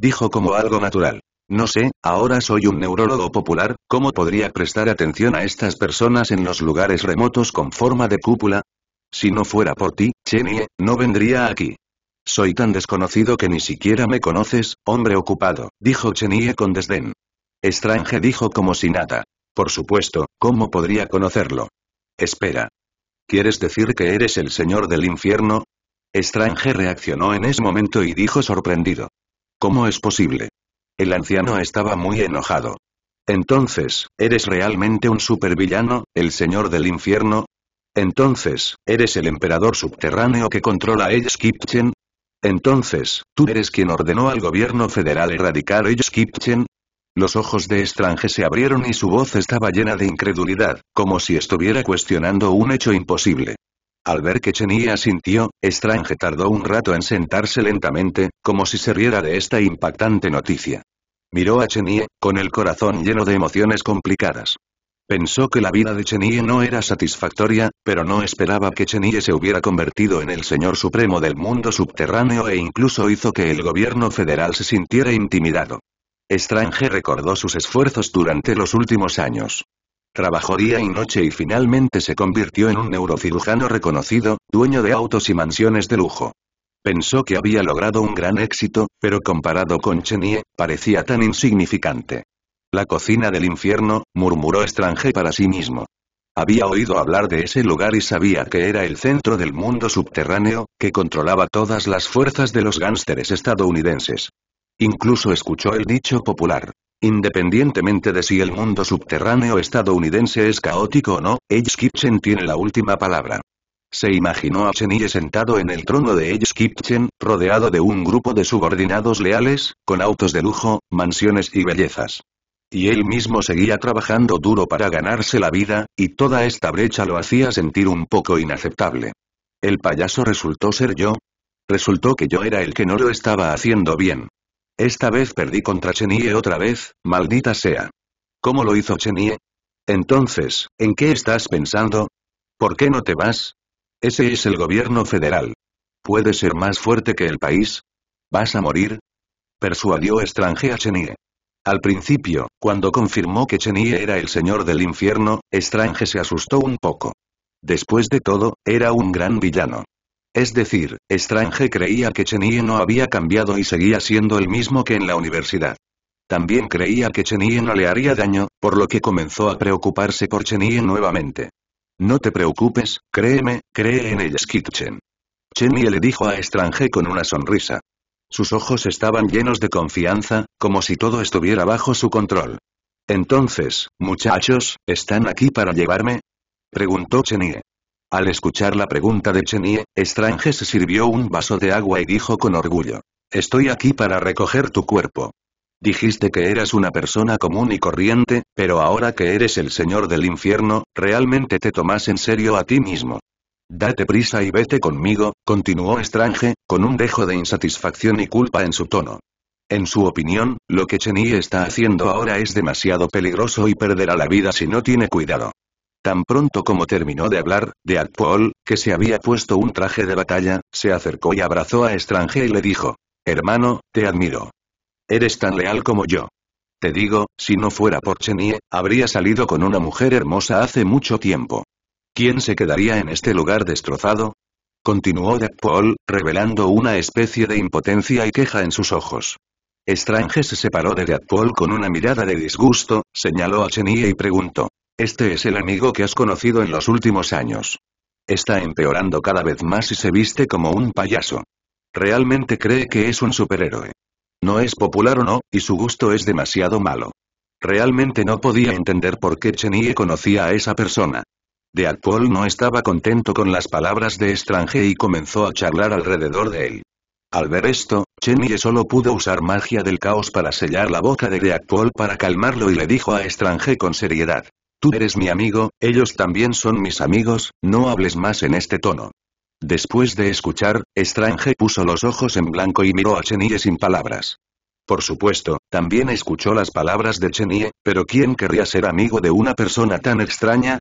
Dijo como algo natural. No sé, ahora soy un neurólogo popular, ¿cómo podría prestar atención a estas personas en los lugares remotos con forma de cúpula? Si no fuera por ti, Chenie, no vendría aquí. Soy tan desconocido que ni siquiera me conoces, hombre ocupado, dijo Chenie con desdén. Strange dijo como si nada. Por supuesto, ¿cómo podría conocerlo? Espera. ¿Quieres decir que eres el señor del infierno? Strange reaccionó en ese momento y dijo sorprendido. ¿Cómo es posible? El anciano estaba muy enojado. Entonces, ¿eres realmente un supervillano, el señor del infierno? Entonces, ¿eres el emperador subterráneo que controla Edge Kitchen? Entonces, ¿tú eres quien ordenó al gobierno federal erradicar Edge Kitchen? Los ojos de estrange se abrieron y su voz estaba llena de incredulidad, como si estuviera cuestionando un hecho imposible. Al ver que Chenille asintió, Strange tardó un rato en sentarse lentamente, como si se riera de esta impactante noticia. Miró a Chenie, con el corazón lleno de emociones complicadas. Pensó que la vida de Chenille no era satisfactoria, pero no esperaba que Chenille se hubiera convertido en el señor supremo del mundo subterráneo e incluso hizo que el gobierno federal se sintiera intimidado. Strange recordó sus esfuerzos durante los últimos años. Trabajó día y noche y finalmente se convirtió en un neurocirujano reconocido, dueño de autos y mansiones de lujo. Pensó que había logrado un gran éxito, pero comparado con Chenier, parecía tan insignificante. La cocina del infierno, murmuró Strange para sí mismo. Había oído hablar de ese lugar y sabía que era el centro del mundo subterráneo, que controlaba todas las fuerzas de los gánsteres estadounidenses. Incluso escuchó el dicho popular, Independientemente de si el mundo subterráneo estadounidense es caótico o no, Edge Kitchen tiene la última palabra. Se imaginó a Chenille sentado en el trono de Edge Kitchen, rodeado de un grupo de subordinados leales, con autos de lujo, mansiones y bellezas. Y él mismo seguía trabajando duro para ganarse la vida, y toda esta brecha lo hacía sentir un poco inaceptable. El payaso resultó ser yo. Resultó que yo era el que no lo estaba haciendo bien. Esta vez perdí contra Chenie otra vez, maldita sea. ¿Cómo lo hizo Chenie? Entonces, ¿en qué estás pensando? ¿Por qué no te vas? Ese es el gobierno federal. ¿Puede ser más fuerte que el país? ¿Vas a morir? Persuadió Strange a Chenie. Al principio, cuando confirmó que Chenie era el señor del infierno, Strange se asustó un poco. Después de todo, era un gran villano. Es decir, Strange creía que Chenie no había cambiado y seguía siendo el mismo que en la universidad. También creía que Chenie no le haría daño, por lo que comenzó a preocuparse por Chenie nuevamente. No te preocupes, créeme, cree en el Skitchen. Chenie le dijo a Strange con una sonrisa. Sus ojos estaban llenos de confianza, como si todo estuviera bajo su control. Entonces, muchachos, ¿están aquí para llevarme? Preguntó Chenie. Al escuchar la pregunta de Chenie, Strange se sirvió un vaso de agua y dijo con orgullo. Estoy aquí para recoger tu cuerpo. Dijiste que eras una persona común y corriente, pero ahora que eres el señor del infierno, realmente te tomas en serio a ti mismo. Date prisa y vete conmigo, continuó Strange, con un dejo de insatisfacción y culpa en su tono. En su opinión, lo que Chenie está haciendo ahora es demasiado peligroso y perderá la vida si no tiene cuidado. Tan pronto como terminó de hablar, de Paul, que se había puesto un traje de batalla, se acercó y abrazó a Estrange y le dijo, Hermano, te admiro. Eres tan leal como yo. Te digo, si no fuera por Chenie, habría salido con una mujer hermosa hace mucho tiempo. ¿Quién se quedaría en este lugar destrozado? Continuó Paul, revelando una especie de impotencia y queja en sus ojos. Strange se separó de Deadpool con una mirada de disgusto, señaló a Chenie y preguntó. Este es el amigo que has conocido en los últimos años. Está empeorando cada vez más y se viste como un payaso. Realmente cree que es un superhéroe. No es popular o no, y su gusto es demasiado malo. Realmente no podía entender por qué Chenie conocía a esa persona. De Paul no estaba contento con las palabras de extranje y comenzó a charlar alrededor de él. Al ver esto, Chenie solo pudo usar magia del caos para sellar la boca de actual para calmarlo y le dijo a extranje con seriedad. Tú eres mi amigo, ellos también son mis amigos, no hables más en este tono. Después de escuchar, Strange puso los ojos en blanco y miró a Chenille sin palabras. Por supuesto, también escuchó las palabras de Chenille, pero ¿quién querría ser amigo de una persona tan extraña?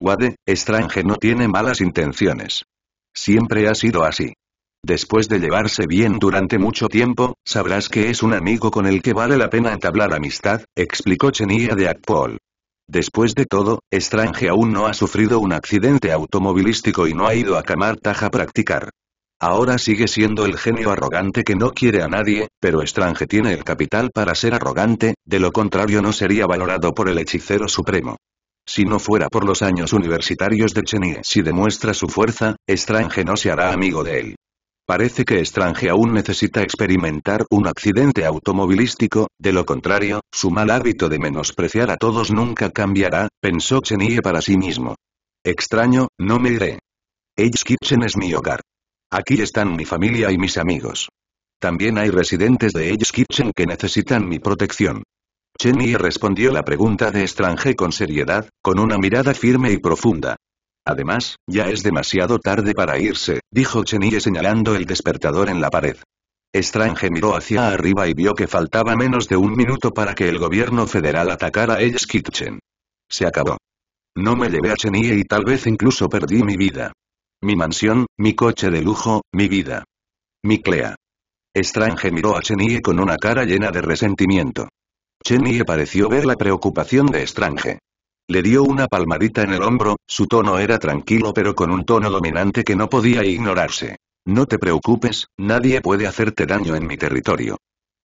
Wade, Strange no tiene malas intenciones. Siempre ha sido así. Después de llevarse bien durante mucho tiempo, sabrás que es un amigo con el que vale la pena entablar amistad, explicó Chenille de Akpol. Después de todo, Strange aún no ha sufrido un accidente automovilístico y no ha ido a Camartaja a practicar. Ahora sigue siendo el genio arrogante que no quiere a nadie, pero Strange tiene el capital para ser arrogante, de lo contrario no sería valorado por el hechicero supremo. Si no fuera por los años universitarios de Chenier, si demuestra su fuerza, Strange no se hará amigo de él. Parece que Strange aún necesita experimentar un accidente automovilístico, de lo contrario, su mal hábito de menospreciar a todos nunca cambiará, pensó Chenille para sí mismo. Extraño, no me iré. Edge Kitchen es mi hogar. Aquí están mi familia y mis amigos. También hay residentes de Edge Kitchen que necesitan mi protección. Chenye respondió la pregunta de Strange con seriedad, con una mirada firme y profunda. Además, ya es demasiado tarde para irse, dijo Chenille señalando el despertador en la pared. Strange miró hacia arriba y vio que faltaba menos de un minuto para que el gobierno federal atacara Edge Kitchen. Se acabó. No me llevé a Chenille y tal vez incluso perdí mi vida. Mi mansión, mi coche de lujo, mi vida. Mi Clea. Strange miró a Chenille con una cara llena de resentimiento. Chenille pareció ver la preocupación de Strange. Le dio una palmadita en el hombro, su tono era tranquilo pero con un tono dominante que no podía ignorarse. No te preocupes, nadie puede hacerte daño en mi territorio.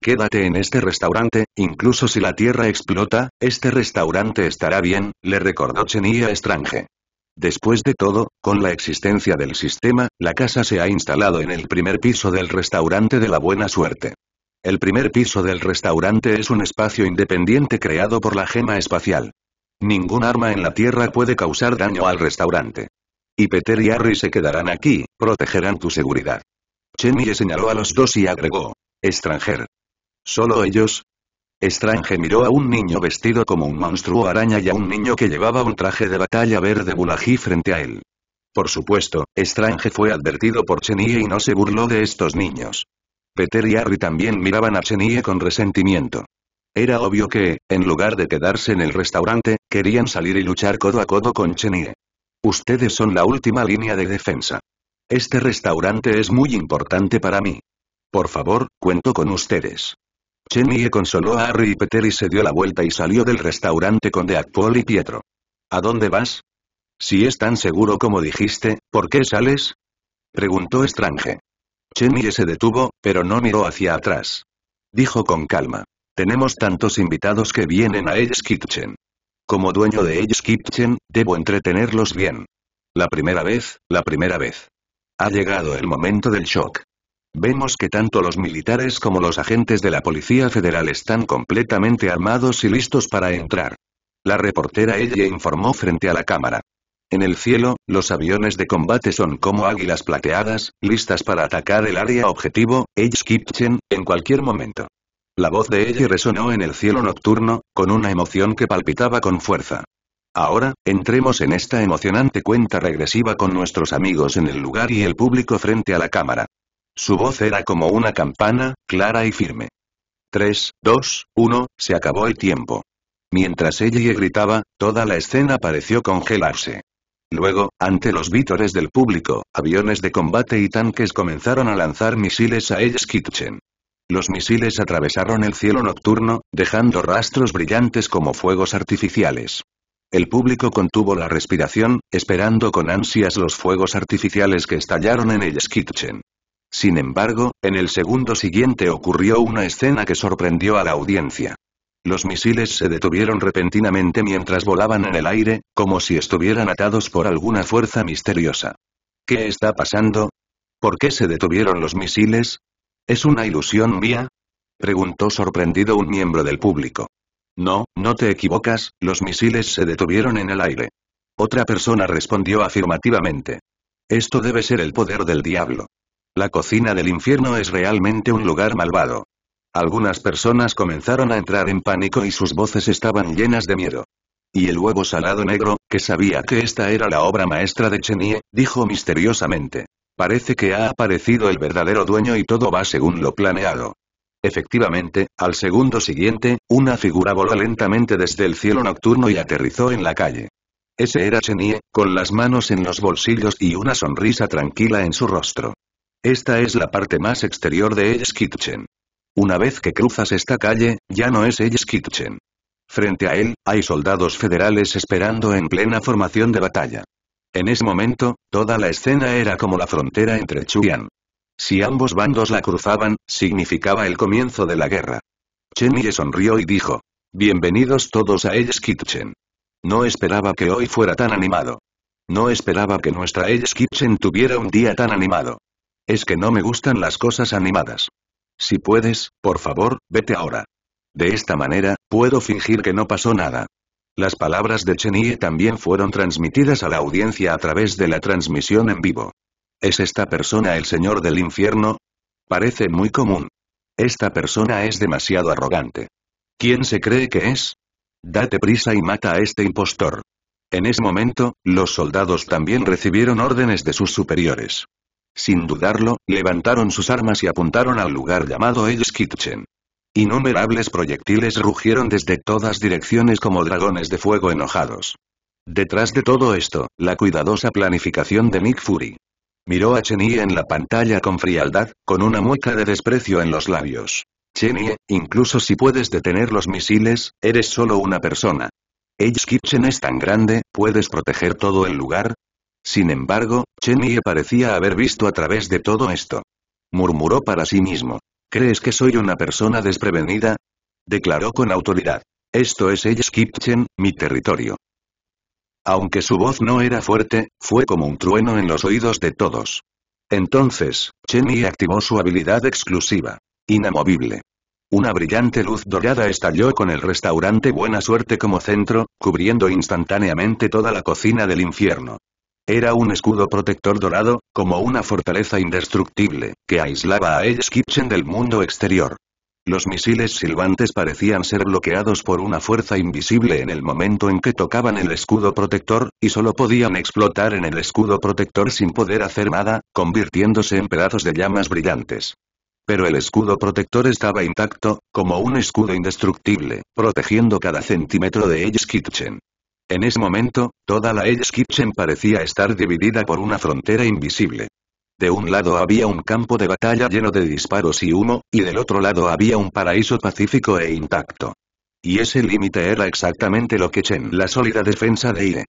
Quédate en este restaurante, incluso si la tierra explota, este restaurante estará bien, le recordó Chenia Estrange. Después de todo, con la existencia del sistema, la casa se ha instalado en el primer piso del restaurante de la buena suerte. El primer piso del restaurante es un espacio independiente creado por la gema espacial. Ningún arma en la Tierra puede causar daño al restaurante. Y Peter y Harry se quedarán aquí, protegerán tu seguridad. Chenille señaló a los dos y agregó. Extranjer. ¿Solo ellos? Strange miró a un niño vestido como un monstruo araña y a un niño que llevaba un traje de batalla verde bulají frente a él. Por supuesto, Strange fue advertido por Chenille y no se burló de estos niños. Peter y Harry también miraban a Chenille con resentimiento. Era obvio que, en lugar de quedarse en el restaurante, querían salir y luchar codo a codo con Chenie. Ustedes son la última línea de defensa. Este restaurante es muy importante para mí. Por favor, cuento con ustedes. Chenie consoló a Harry y Peter y se dio la vuelta y salió del restaurante con The y Pietro. ¿A dónde vas? Si es tan seguro como dijiste, ¿por qué sales? Preguntó Strange. Chenie se detuvo, pero no miró hacia atrás. Dijo con calma. Tenemos tantos invitados que vienen a Edge Kitchen. Como dueño de Edge Kitchen, debo entretenerlos bien. La primera vez, la primera vez. Ha llegado el momento del shock. Vemos que tanto los militares como los agentes de la Policía Federal están completamente armados y listos para entrar. La reportera ella informó frente a la cámara. En el cielo, los aviones de combate son como águilas plateadas, listas para atacar el área objetivo, Edge Kitchen, en cualquier momento. La voz de ella resonó en el cielo nocturno, con una emoción que palpitaba con fuerza. Ahora, entremos en esta emocionante cuenta regresiva con nuestros amigos en el lugar y el público frente a la cámara. Su voz era como una campana, clara y firme. 3, 2, 1, se acabó el tiempo. Mientras ella gritaba, toda la escena pareció congelarse. Luego, ante los vítores del público, aviones de combate y tanques comenzaron a lanzar misiles a Edge Kitchen. Los misiles atravesaron el cielo nocturno, dejando rastros brillantes como fuegos artificiales. El público contuvo la respiración, esperando con ansias los fuegos artificiales que estallaron en el Skitchen. Sin embargo, en el segundo siguiente ocurrió una escena que sorprendió a la audiencia. Los misiles se detuvieron repentinamente mientras volaban en el aire, como si estuvieran atados por alguna fuerza misteriosa. ¿Qué está pasando? ¿Por qué se detuvieron los misiles? ¿Es una ilusión mía? preguntó sorprendido un miembro del público. No, no te equivocas, los misiles se detuvieron en el aire. Otra persona respondió afirmativamente. Esto debe ser el poder del diablo. La cocina del infierno es realmente un lugar malvado. Algunas personas comenzaron a entrar en pánico y sus voces estaban llenas de miedo. Y el huevo salado negro, que sabía que esta era la obra maestra de Chenie, dijo misteriosamente. Parece que ha aparecido el verdadero dueño y todo va según lo planeado. Efectivamente, al segundo siguiente, una figura voló lentamente desde el cielo nocturno y aterrizó en la calle. Ese era Chenie, con las manos en los bolsillos y una sonrisa tranquila en su rostro. Esta es la parte más exterior de Edge Kitchen. Una vez que cruzas esta calle, ya no es Edge Kitchen. Frente a él, hay soldados federales esperando en plena formación de batalla. En ese momento, toda la escena era como la frontera entre Chuyan. Si ambos bandos la cruzaban, significaba el comienzo de la guerra. Chen sonrió y dijo. Bienvenidos todos a Edge Kitchen. No esperaba que hoy fuera tan animado. No esperaba que nuestra Edge Kitchen tuviera un día tan animado. Es que no me gustan las cosas animadas. Si puedes, por favor, vete ahora. De esta manera, puedo fingir que no pasó nada. Las palabras de Chenie también fueron transmitidas a la audiencia a través de la transmisión en vivo. ¿Es esta persona el señor del infierno? Parece muy común. Esta persona es demasiado arrogante. ¿Quién se cree que es? Date prisa y mata a este impostor. En ese momento, los soldados también recibieron órdenes de sus superiores. Sin dudarlo, levantaron sus armas y apuntaron al lugar llamado El Kitchen. Innumerables proyectiles rugieron desde todas direcciones como dragones de fuego enojados. Detrás de todo esto, la cuidadosa planificación de Nick Fury. Miró a Chenie en la pantalla con frialdad, con una mueca de desprecio en los labios. Chenie, incluso si puedes detener los misiles, eres solo una persona. Edge Kitchen es tan grande, ¿puedes proteger todo el lugar? Sin embargo, Chenie parecía haber visto a través de todo esto. Murmuró para sí mismo. ¿Crees que soy una persona desprevenida? Declaró con autoridad. Esto es el Kitchen, mi territorio. Aunque su voz no era fuerte, fue como un trueno en los oídos de todos. Entonces, Yi activó su habilidad exclusiva. Inamovible. Una brillante luz dorada estalló con el restaurante Buena Suerte como centro, cubriendo instantáneamente toda la cocina del infierno. Era un escudo protector dorado, como una fortaleza indestructible, que aislaba a Edge Kitchen del mundo exterior. Los misiles silbantes parecían ser bloqueados por una fuerza invisible en el momento en que tocaban el escudo protector, y solo podían explotar en el escudo protector sin poder hacer nada, convirtiéndose en pedazos de llamas brillantes. Pero el escudo protector estaba intacto, como un escudo indestructible, protegiendo cada centímetro de Edge Kitchen. En ese momento, toda la Edge Kitchen parecía estar dividida por una frontera invisible. De un lado había un campo de batalla lleno de disparos y humo, y del otro lado había un paraíso pacífico e intacto. Y ese límite era exactamente lo que Chen, la sólida defensa de ire.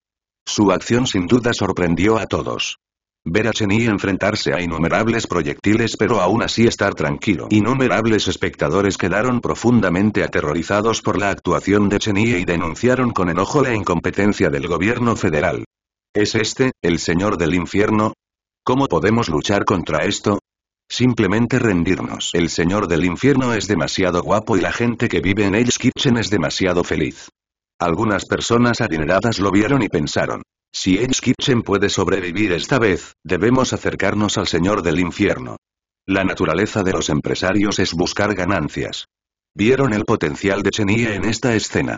Su acción sin duda sorprendió a todos. Ver a Cheny enfrentarse a innumerables proyectiles pero aún así estar tranquilo. Innumerables espectadores quedaron profundamente aterrorizados por la actuación de Chenille y denunciaron con enojo la incompetencia del gobierno federal. ¿Es este, el señor del infierno? ¿Cómo podemos luchar contra esto? Simplemente rendirnos. El señor del infierno es demasiado guapo y la gente que vive en el Kitchen es demasiado feliz. Algunas personas adineradas lo vieron y pensaron, si Edge Kitchen puede sobrevivir esta vez, debemos acercarnos al Señor del Infierno. La naturaleza de los empresarios es buscar ganancias. Vieron el potencial de Chenie en esta escena.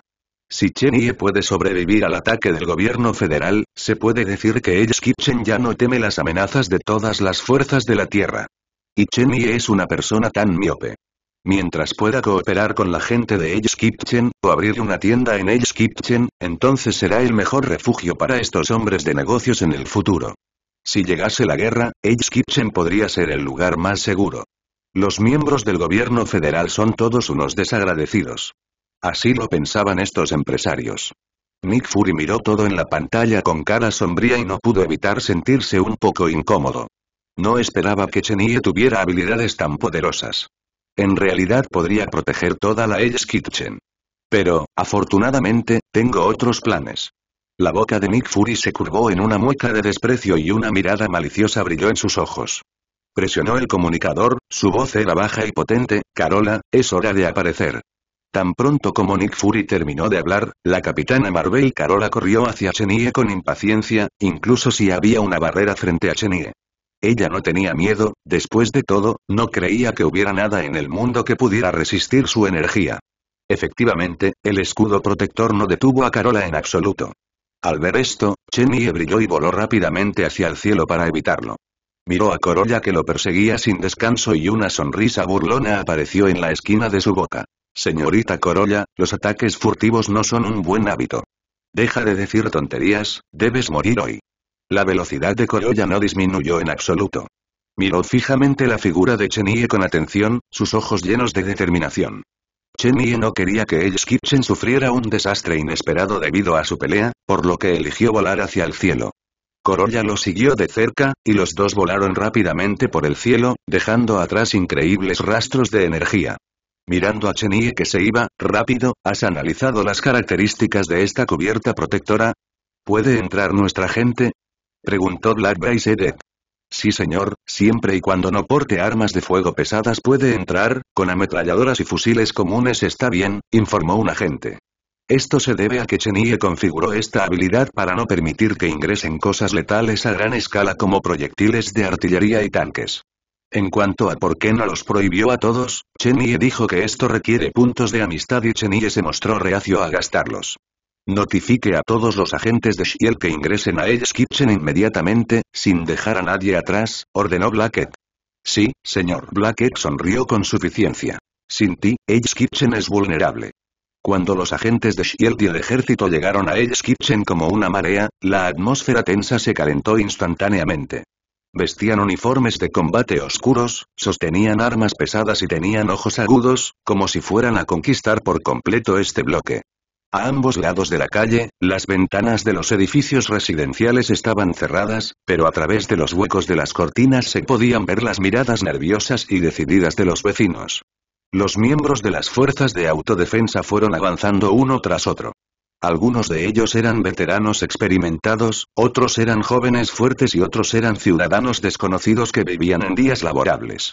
Si Chenie puede sobrevivir al ataque del gobierno federal, se puede decir que Edge Kitchen ya no teme las amenazas de todas las fuerzas de la Tierra. Y Chenie es una persona tan miope. Mientras pueda cooperar con la gente de Edge Kitchen, o abrir una tienda en Edge Kitchen, entonces será el mejor refugio para estos hombres de negocios en el futuro. Si llegase la guerra, Edge Kitchen podría ser el lugar más seguro. Los miembros del gobierno federal son todos unos desagradecidos. Así lo pensaban estos empresarios. Nick Fury miró todo en la pantalla con cara sombría y no pudo evitar sentirse un poco incómodo. No esperaba que Chenille tuviera habilidades tan poderosas. En realidad podría proteger toda la Edge Kitchen. Pero, afortunadamente, tengo otros planes. La boca de Nick Fury se curvó en una mueca de desprecio y una mirada maliciosa brilló en sus ojos. Presionó el comunicador, su voz era baja y potente, Carola, es hora de aparecer. Tan pronto como Nick Fury terminó de hablar, la capitana Marvel Carola corrió hacia Chenie con impaciencia, incluso si había una barrera frente a Chenie. Ella no tenía miedo, después de todo, no creía que hubiera nada en el mundo que pudiera resistir su energía. Efectivamente, el escudo protector no detuvo a Carola en absoluto. Al ver esto, Yi brilló y voló rápidamente hacia el cielo para evitarlo. Miró a Corolla que lo perseguía sin descanso y una sonrisa burlona apareció en la esquina de su boca. Señorita Corolla, los ataques furtivos no son un buen hábito. Deja de decir tonterías, debes morir hoy. La velocidad de Corolla no disminuyó en absoluto. Miró fijamente la figura de Chenie con atención, sus ojos llenos de determinación. Chenille no quería que Edge Kitchen sufriera un desastre inesperado debido a su pelea, por lo que eligió volar hacia el cielo. Corolla lo siguió de cerca, y los dos volaron rápidamente por el cielo, dejando atrás increíbles rastros de energía. Mirando a Chenie que se iba, rápido, ¿has analizado las características de esta cubierta protectora? ¿Puede entrar nuestra gente? Preguntó Black Bracelet. Sí señor, siempre y cuando no porte armas de fuego pesadas puede entrar, con ametralladoras y fusiles comunes está bien, informó un agente. Esto se debe a que Chenille configuró esta habilidad para no permitir que ingresen cosas letales a gran escala como proyectiles de artillería y tanques. En cuanto a por qué no los prohibió a todos, Chenille dijo que esto requiere puntos de amistad y Chenille se mostró reacio a gastarlos. Notifique a todos los agentes de Shield que ingresen a Edge Kitchen inmediatamente, sin dejar a nadie atrás, ordenó Blackett. Sí, señor Blackett sonrió con suficiencia. Sin ti, Edge Kitchen es vulnerable. Cuando los agentes de Shield y el ejército llegaron a Edge Kitchen como una marea, la atmósfera tensa se calentó instantáneamente. Vestían uniformes de combate oscuros, sostenían armas pesadas y tenían ojos agudos, como si fueran a conquistar por completo este bloque. A ambos lados de la calle, las ventanas de los edificios residenciales estaban cerradas, pero a través de los huecos de las cortinas se podían ver las miradas nerviosas y decididas de los vecinos. Los miembros de las fuerzas de autodefensa fueron avanzando uno tras otro. Algunos de ellos eran veteranos experimentados, otros eran jóvenes fuertes y otros eran ciudadanos desconocidos que vivían en días laborables.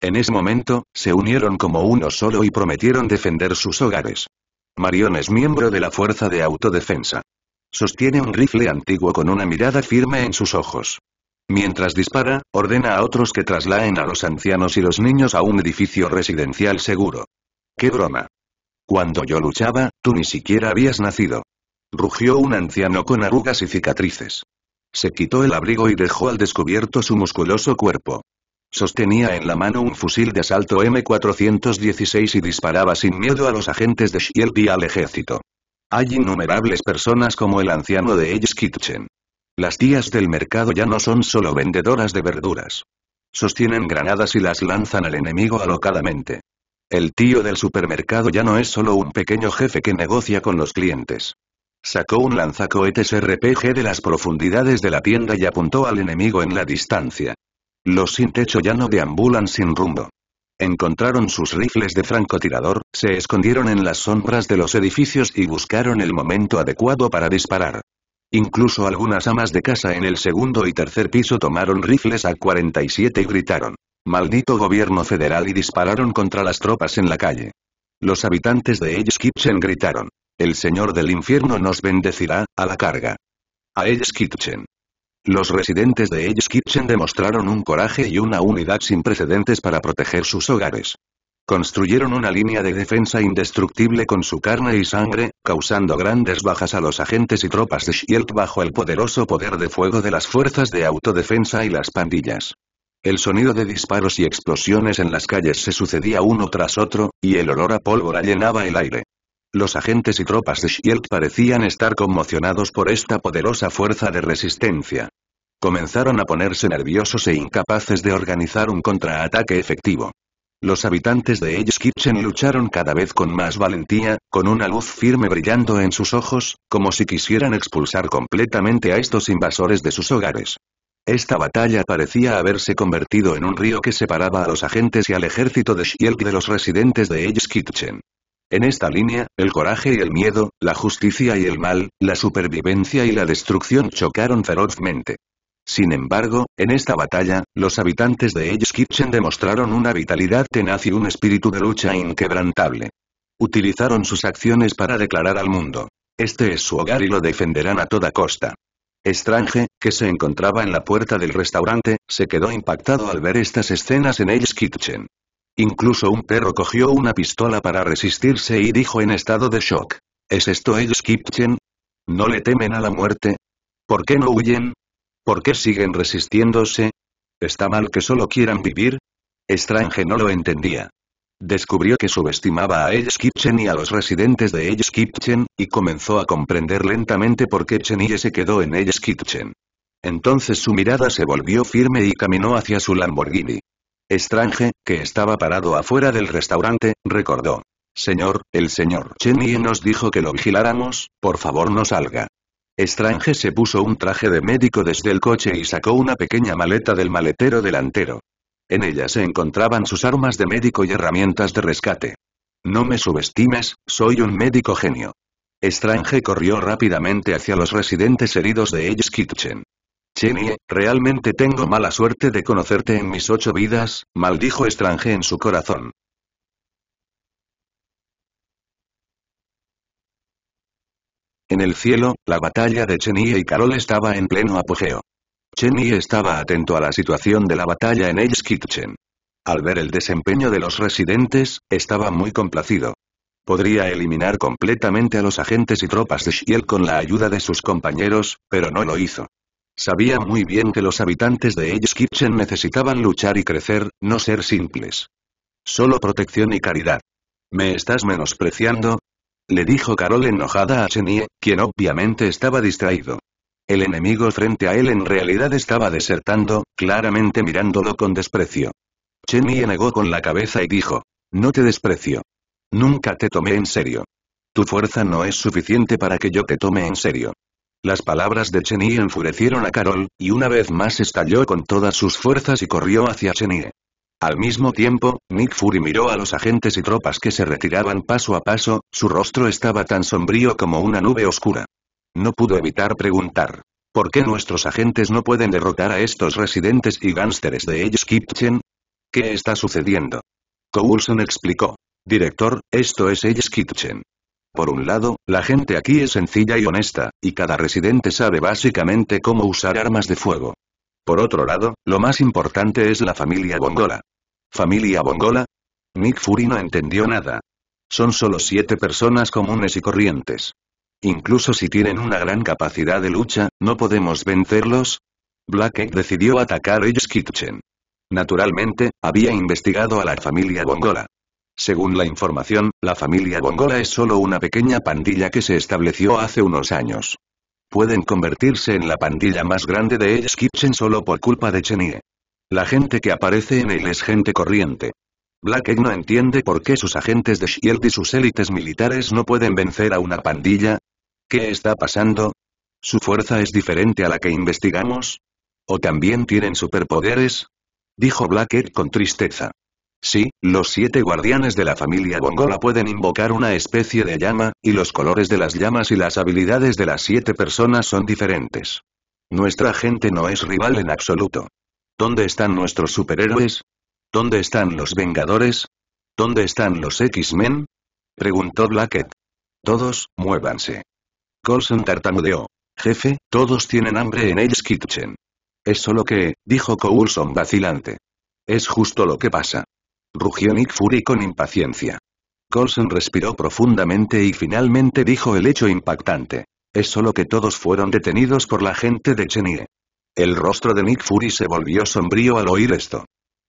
En ese momento, se unieron como uno solo y prometieron defender sus hogares. Marion es miembro de la Fuerza de Autodefensa. Sostiene un rifle antiguo con una mirada firme en sus ojos. Mientras dispara, ordena a otros que traslaen a los ancianos y los niños a un edificio residencial seguro. ¡Qué broma! Cuando yo luchaba, tú ni siquiera habías nacido. Rugió un anciano con arrugas y cicatrices. Se quitó el abrigo y dejó al descubierto su musculoso cuerpo. Sostenía en la mano un fusil de asalto M416 y disparaba sin miedo a los agentes de Shield y al ejército. Hay innumerables personas como el anciano de Edge Kitchen. Las tías del mercado ya no son solo vendedoras de verduras. Sostienen granadas y las lanzan al enemigo alocadamente. El tío del supermercado ya no es solo un pequeño jefe que negocia con los clientes. Sacó un lanzacohetes RPG de las profundidades de la tienda y apuntó al enemigo en la distancia. Los sin techo ya no deambulan sin rumbo. Encontraron sus rifles de francotirador, se escondieron en las sombras de los edificios y buscaron el momento adecuado para disparar. Incluso algunas amas de casa en el segundo y tercer piso tomaron rifles a 47 y gritaron, maldito gobierno federal y dispararon contra las tropas en la calle. Los habitantes de Edge Kitchen gritaron, el señor del infierno nos bendecirá, a la carga. A Edge Kitchen. Los residentes de Edge Kitchen demostraron un coraje y una unidad sin precedentes para proteger sus hogares. Construyeron una línea de defensa indestructible con su carne y sangre, causando grandes bajas a los agentes y tropas de Shield bajo el poderoso poder de fuego de las fuerzas de autodefensa y las pandillas. El sonido de disparos y explosiones en las calles se sucedía uno tras otro, y el olor a pólvora llenaba el aire. Los agentes y tropas de Shield parecían estar conmocionados por esta poderosa fuerza de resistencia. Comenzaron a ponerse nerviosos e incapaces de organizar un contraataque efectivo. Los habitantes de Edge lucharon cada vez con más valentía, con una luz firme brillando en sus ojos, como si quisieran expulsar completamente a estos invasores de sus hogares. Esta batalla parecía haberse convertido en un río que separaba a los agentes y al ejército de Shield de los residentes de Edge en esta línea, el coraje y el miedo, la justicia y el mal, la supervivencia y la destrucción chocaron ferozmente. Sin embargo, en esta batalla, los habitantes de Edge Kitchen demostraron una vitalidad tenaz y un espíritu de lucha inquebrantable. Utilizaron sus acciones para declarar al mundo. Este es su hogar y lo defenderán a toda costa. Estrange, que se encontraba en la puerta del restaurante, se quedó impactado al ver estas escenas en Edge Kitchen. Incluso un perro cogió una pistola para resistirse y dijo en estado de shock. ¿Es esto Edge Kitchen? ¿No le temen a la muerte? ¿Por qué no huyen? ¿Por qué siguen resistiéndose? ¿Está mal que solo quieran vivir? Estrange no lo entendía. Descubrió que subestimaba a Edge Kitchen y a los residentes de Edge Kitchen, y comenzó a comprender lentamente por qué Chenille se quedó en Edge Kitchen. Entonces su mirada se volvió firme y caminó hacia su Lamborghini. Strange, que estaba parado afuera del restaurante, recordó. Señor, el señor Yi nos dijo que lo vigiláramos, por favor no salga. Strange se puso un traje de médico desde el coche y sacó una pequeña maleta del maletero delantero. En ella se encontraban sus armas de médico y herramientas de rescate. No me subestimes, soy un médico genio. Strange corrió rápidamente hacia los residentes heridos de Edge Kitchen. Chenye, realmente tengo mala suerte de conocerte en mis ocho vidas, maldijo estrange en su corazón. En el cielo, la batalla de Chenye y Carol estaba en pleno apogeo. Chenye estaba atento a la situación de la batalla en el Kitchen. Al ver el desempeño de los residentes, estaba muy complacido. Podría eliminar completamente a los agentes y tropas de Shiel con la ayuda de sus compañeros, pero no lo hizo. Sabía muy bien que los habitantes de Edge Kitchen necesitaban luchar y crecer, no ser simples. Solo protección y caridad. ¿Me estás menospreciando? Le dijo Carol enojada a Chenie, quien obviamente estaba distraído. El enemigo frente a él en realidad estaba desertando, claramente mirándolo con desprecio. Chenie negó con la cabeza y dijo, no te desprecio. Nunca te tomé en serio. Tu fuerza no es suficiente para que yo te tome en serio. Las palabras de Cheney enfurecieron a Carol, y una vez más estalló con todas sus fuerzas y corrió hacia Chenie. Al mismo tiempo, Nick Fury miró a los agentes y tropas que se retiraban paso a paso, su rostro estaba tan sombrío como una nube oscura. No pudo evitar preguntar. ¿Por qué nuestros agentes no pueden derrotar a estos residentes y gánsteres de Edge Kitchen? ¿Qué está sucediendo? Coulson explicó. Director, esto es Edge Kitchen. Por un lado, la gente aquí es sencilla y honesta, y cada residente sabe básicamente cómo usar armas de fuego. Por otro lado, lo más importante es la familia bongola. ¿Familia bongola? Nick Fury no entendió nada. Son solo siete personas comunes y corrientes. Incluso si tienen una gran capacidad de lucha, ¿no podemos vencerlos? Black Egg decidió atacar Edge Kitchen. Naturalmente, había investigado a la familia bongola. Según la información, la familia Gongola es solo una pequeña pandilla que se estableció hace unos años. Pueden convertirse en la pandilla más grande de Edge Kitchen solo por culpa de Chenie. La gente que aparece en él es gente corriente. Black Egg no entiende por qué sus agentes de Shield y sus élites militares no pueden vencer a una pandilla. ¿Qué está pasando? ¿Su fuerza es diferente a la que investigamos? ¿O también tienen superpoderes? Dijo Black Egg con tristeza. Sí, los siete guardianes de la familia Gongola pueden invocar una especie de llama, y los colores de las llamas y las habilidades de las siete personas son diferentes. Nuestra gente no es rival en absoluto. ¿Dónde están nuestros superhéroes? ¿Dónde están los Vengadores? ¿Dónde están los X-Men? Preguntó Blackett. Todos, muévanse. Colson tartamudeó. Jefe, todos tienen hambre en Edge Kitchen. Es solo que, dijo Coulson vacilante. Es justo lo que pasa rugió Nick Fury con impaciencia. Colson respiró profundamente y finalmente dijo el hecho impactante. Es solo que todos fueron detenidos por la gente de Chenie. El rostro de Nick Fury se volvió sombrío al oír esto.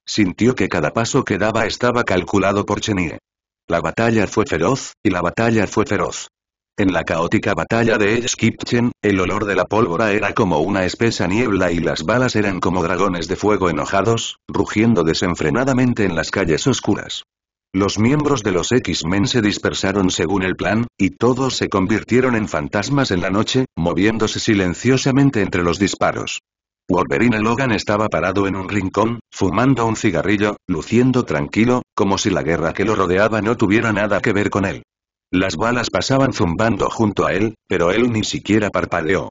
Sintió que cada paso que daba estaba calculado por Chenie. La batalla fue feroz, y la batalla fue feroz. En la caótica batalla de Edge el olor de la pólvora era como una espesa niebla y las balas eran como dragones de fuego enojados, rugiendo desenfrenadamente en las calles oscuras. Los miembros de los X-Men se dispersaron según el plan, y todos se convirtieron en fantasmas en la noche, moviéndose silenciosamente entre los disparos. Wolverine Logan estaba parado en un rincón, fumando un cigarrillo, luciendo tranquilo, como si la guerra que lo rodeaba no tuviera nada que ver con él. Las balas pasaban zumbando junto a él, pero él ni siquiera parpadeó.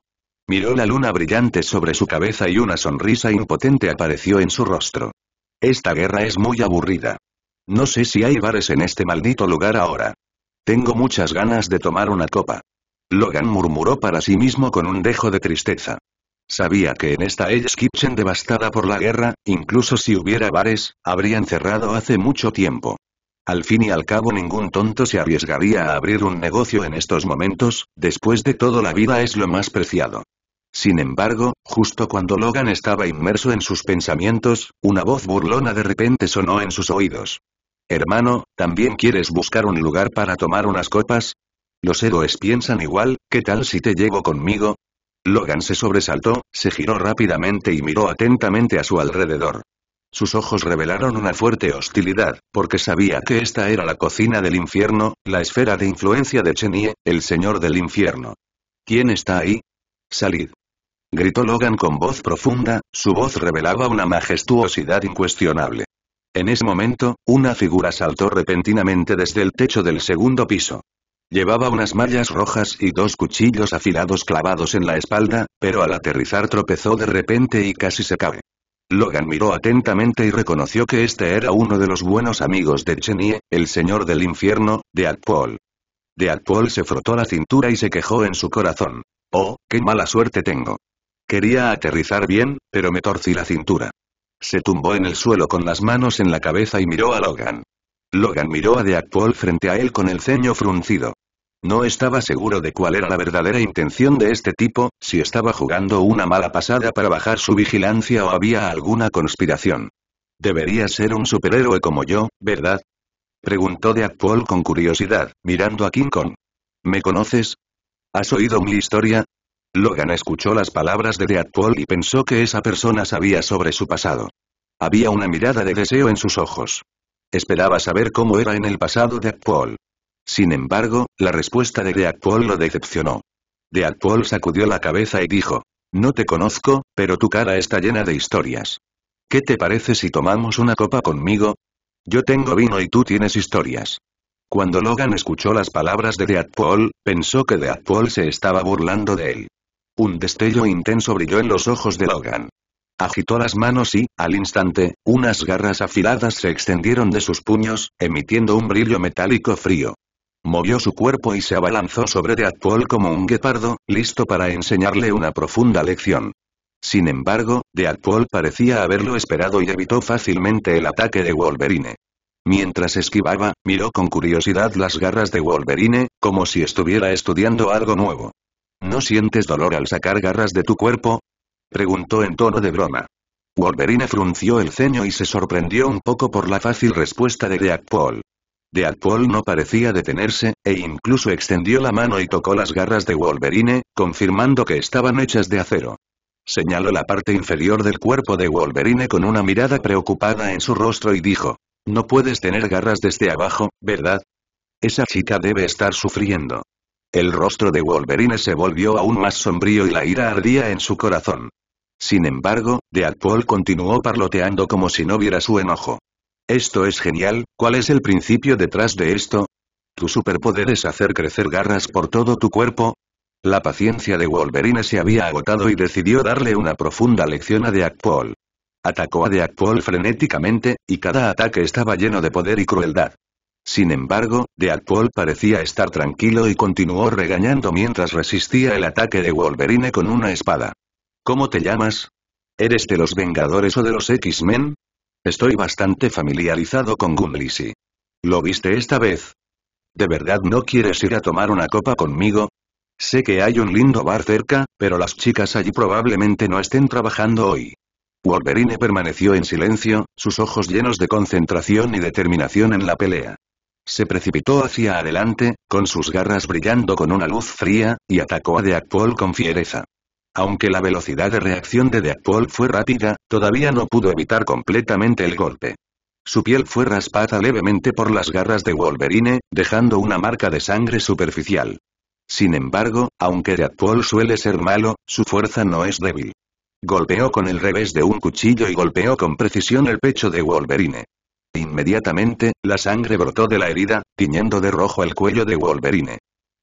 Miró la luna brillante sobre su cabeza y una sonrisa impotente apareció en su rostro. Esta guerra es muy aburrida. No sé si hay bares en este maldito lugar ahora. Tengo muchas ganas de tomar una copa. Logan murmuró para sí mismo con un dejo de tristeza. Sabía que en esta Edge Kitchen devastada por la guerra, incluso si hubiera bares, habrían cerrado hace mucho tiempo. Al fin y al cabo ningún tonto se arriesgaría a abrir un negocio en estos momentos, después de todo la vida es lo más preciado. Sin embargo, justo cuando Logan estaba inmerso en sus pensamientos, una voz burlona de repente sonó en sus oídos. Hermano, ¿también quieres buscar un lugar para tomar unas copas? Los héroes piensan igual, ¿qué tal si te llevo conmigo? Logan se sobresaltó, se giró rápidamente y miró atentamente a su alrededor. Sus ojos revelaron una fuerte hostilidad, porque sabía que esta era la cocina del infierno, la esfera de influencia de Chenie, el señor del infierno. ¿Quién está ahí? Salid. Gritó Logan con voz profunda, su voz revelaba una majestuosidad incuestionable. En ese momento, una figura saltó repentinamente desde el techo del segundo piso. Llevaba unas mallas rojas y dos cuchillos afilados clavados en la espalda, pero al aterrizar tropezó de repente y casi se cae. Logan miró atentamente y reconoció que este era uno de los buenos amigos de Chenie, el señor del infierno, de Akpol. De Akpol se frotó la cintura y se quejó en su corazón. Oh, qué mala suerte tengo. Quería aterrizar bien, pero me torcí la cintura. Se tumbó en el suelo con las manos en la cabeza y miró a Logan. Logan miró a Deadpool frente a él con el ceño fruncido. No estaba seguro de cuál era la verdadera intención de este tipo, si estaba jugando una mala pasada para bajar su vigilancia o había alguna conspiración. Debería ser un superhéroe como yo, ¿verdad? Preguntó Deadpool con curiosidad, mirando a King Kong. ¿Me conoces? ¿Has oído mi historia? Logan escuchó las palabras de Deadpool y pensó que esa persona sabía sobre su pasado. Había una mirada de deseo en sus ojos. Esperaba saber cómo era en el pasado Deadpool. Sin embargo, la respuesta de Paul lo decepcionó. Paul sacudió la cabeza y dijo, no te conozco, pero tu cara está llena de historias. ¿Qué te parece si tomamos una copa conmigo? Yo tengo vino y tú tienes historias. Cuando Logan escuchó las palabras de Paul, pensó que Paul se estaba burlando de él. Un destello intenso brilló en los ojos de Logan. Agitó las manos y, al instante, unas garras afiladas se extendieron de sus puños, emitiendo un brillo metálico frío. Movió su cuerpo y se abalanzó sobre Deadpool como un guepardo, listo para enseñarle una profunda lección. Sin embargo, Deadpool parecía haberlo esperado y evitó fácilmente el ataque de Wolverine. Mientras esquivaba, miró con curiosidad las garras de Wolverine, como si estuviera estudiando algo nuevo. ¿No sientes dolor al sacar garras de tu cuerpo? Preguntó en tono de broma. Wolverine frunció el ceño y se sorprendió un poco por la fácil respuesta de Deadpool de no parecía detenerse, e incluso extendió la mano y tocó las garras de Wolverine, confirmando que estaban hechas de acero. Señaló la parte inferior del cuerpo de Wolverine con una mirada preocupada en su rostro y dijo, no puedes tener garras desde abajo, ¿verdad? Esa chica debe estar sufriendo. El rostro de Wolverine se volvió aún más sombrío y la ira ardía en su corazón. Sin embargo, Deadpool continuó parloteando como si no viera su enojo. Esto es genial, ¿cuál es el principio detrás de esto? Tu superpoder es hacer crecer garras por todo tu cuerpo, la paciencia de Wolverine se había agotado y decidió darle una profunda lección a Deadpool. Atacó a Deadpool frenéticamente, y cada ataque estaba lleno de poder y crueldad. Sin embargo, Deadpool parecía estar tranquilo y continuó regañando mientras resistía el ataque de Wolverine con una espada. ¿Cómo te llamas? ¿Eres de los Vengadores o de los X-Men? Estoy bastante familiarizado con Gumlisi. ¿Lo viste esta vez? ¿De verdad no quieres ir a tomar una copa conmigo? Sé que hay un lindo bar cerca, pero las chicas allí probablemente no estén trabajando hoy. Wolverine permaneció en silencio, sus ojos llenos de concentración y determinación en la pelea. Se precipitó hacia adelante, con sus garras brillando con una luz fría, y atacó a Deadpool con fiereza. Aunque la velocidad de reacción de Deadpool fue rápida, todavía no pudo evitar completamente el golpe. Su piel fue raspada levemente por las garras de Wolverine, dejando una marca de sangre superficial. Sin embargo, aunque Deadpool suele ser malo, su fuerza no es débil. Golpeó con el revés de un cuchillo y golpeó con precisión el pecho de Wolverine. Inmediatamente, la sangre brotó de la herida, tiñendo de rojo el cuello de Wolverine.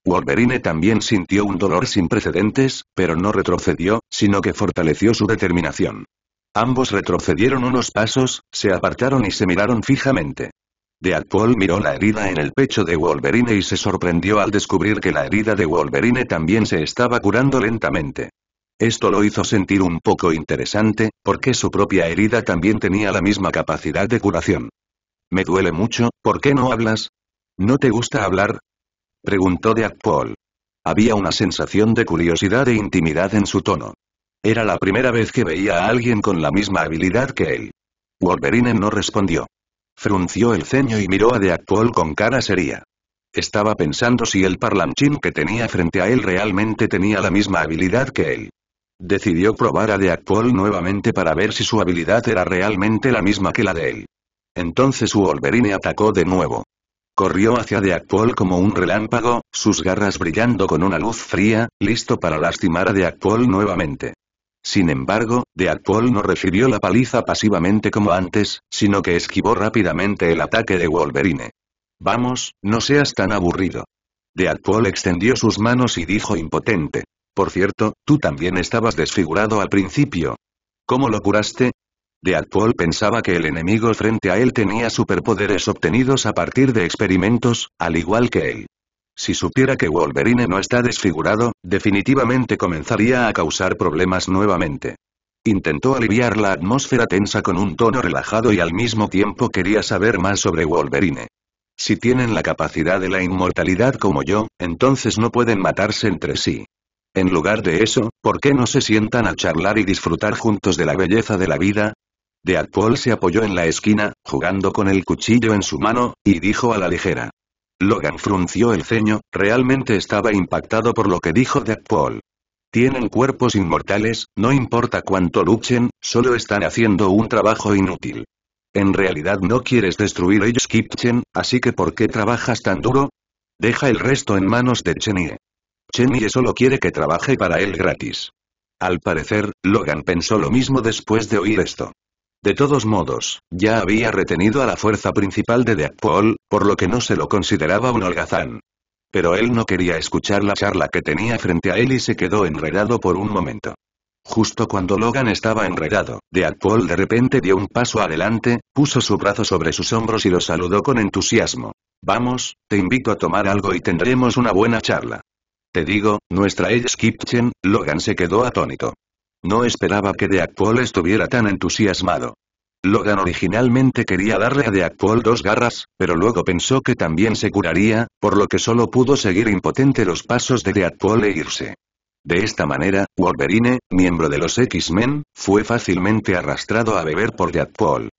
Wolverine también sintió un dolor sin precedentes, pero no retrocedió, sino que fortaleció su determinación. Ambos retrocedieron unos pasos, se apartaron y se miraron fijamente. Deadpool miró la herida en el pecho de Wolverine y se sorprendió al descubrir que la herida de Wolverine también se estaba curando lentamente. Esto lo hizo sentir un poco interesante, porque su propia herida también tenía la misma capacidad de curación. Me duele mucho, ¿por qué no hablas? ¿No te gusta hablar? Preguntó Paul. Había una sensación de curiosidad e intimidad en su tono. Era la primera vez que veía a alguien con la misma habilidad que él. Wolverine no respondió. Frunció el ceño y miró a Paul con cara seria. Estaba pensando si el parlanchín que tenía frente a él realmente tenía la misma habilidad que él. Decidió probar a Paul nuevamente para ver si su habilidad era realmente la misma que la de él. Entonces Wolverine atacó de nuevo. Corrió hacia de como un relámpago, sus garras brillando con una luz fría, listo para lastimar a de nuevamente. Sin embargo, de no recibió la paliza pasivamente como antes, sino que esquivó rápidamente el ataque de Wolverine. Vamos, no seas tan aburrido. De extendió sus manos y dijo impotente. Por cierto, tú también estabas desfigurado al principio. ¿Cómo lo curaste? De pensaba que el enemigo frente a él tenía superpoderes obtenidos a partir de experimentos, al igual que él. Si supiera que Wolverine no está desfigurado, definitivamente comenzaría a causar problemas nuevamente. Intentó aliviar la atmósfera tensa con un tono relajado y al mismo tiempo quería saber más sobre Wolverine. Si tienen la capacidad de la inmortalidad como yo, entonces no pueden matarse entre sí. En lugar de eso, ¿por qué no se sientan a charlar y disfrutar juntos de la belleza de la vida? Deadpool se apoyó en la esquina, jugando con el cuchillo en su mano, y dijo a la ligera. Logan frunció el ceño, realmente estaba impactado por lo que dijo Deadpool. Tienen cuerpos inmortales, no importa cuánto luchen, solo están haciendo un trabajo inútil. En realidad no quieres destruir ellos, Kipchen, así que ¿por qué trabajas tan duro? Deja el resto en manos de Chenie. Chenie solo quiere que trabaje para él gratis. Al parecer, Logan pensó lo mismo después de oír esto. De todos modos, ya había retenido a la fuerza principal de Deadpool, por lo que no se lo consideraba un holgazán. Pero él no quería escuchar la charla que tenía frente a él y se quedó enredado por un momento. Justo cuando Logan estaba enredado, Deadpool de repente dio un paso adelante, puso su brazo sobre sus hombros y lo saludó con entusiasmo. Vamos, te invito a tomar algo y tendremos una buena charla. Te digo, nuestra Edge Kitchen, Logan se quedó atónito. No esperaba que Deadpool estuviera tan entusiasmado. Logan originalmente quería darle a Deadpool dos garras, pero luego pensó que también se curaría, por lo que solo pudo seguir impotente los pasos de Deadpool e irse. De esta manera, Wolverine, miembro de los X-Men, fue fácilmente arrastrado a beber por Deadpool.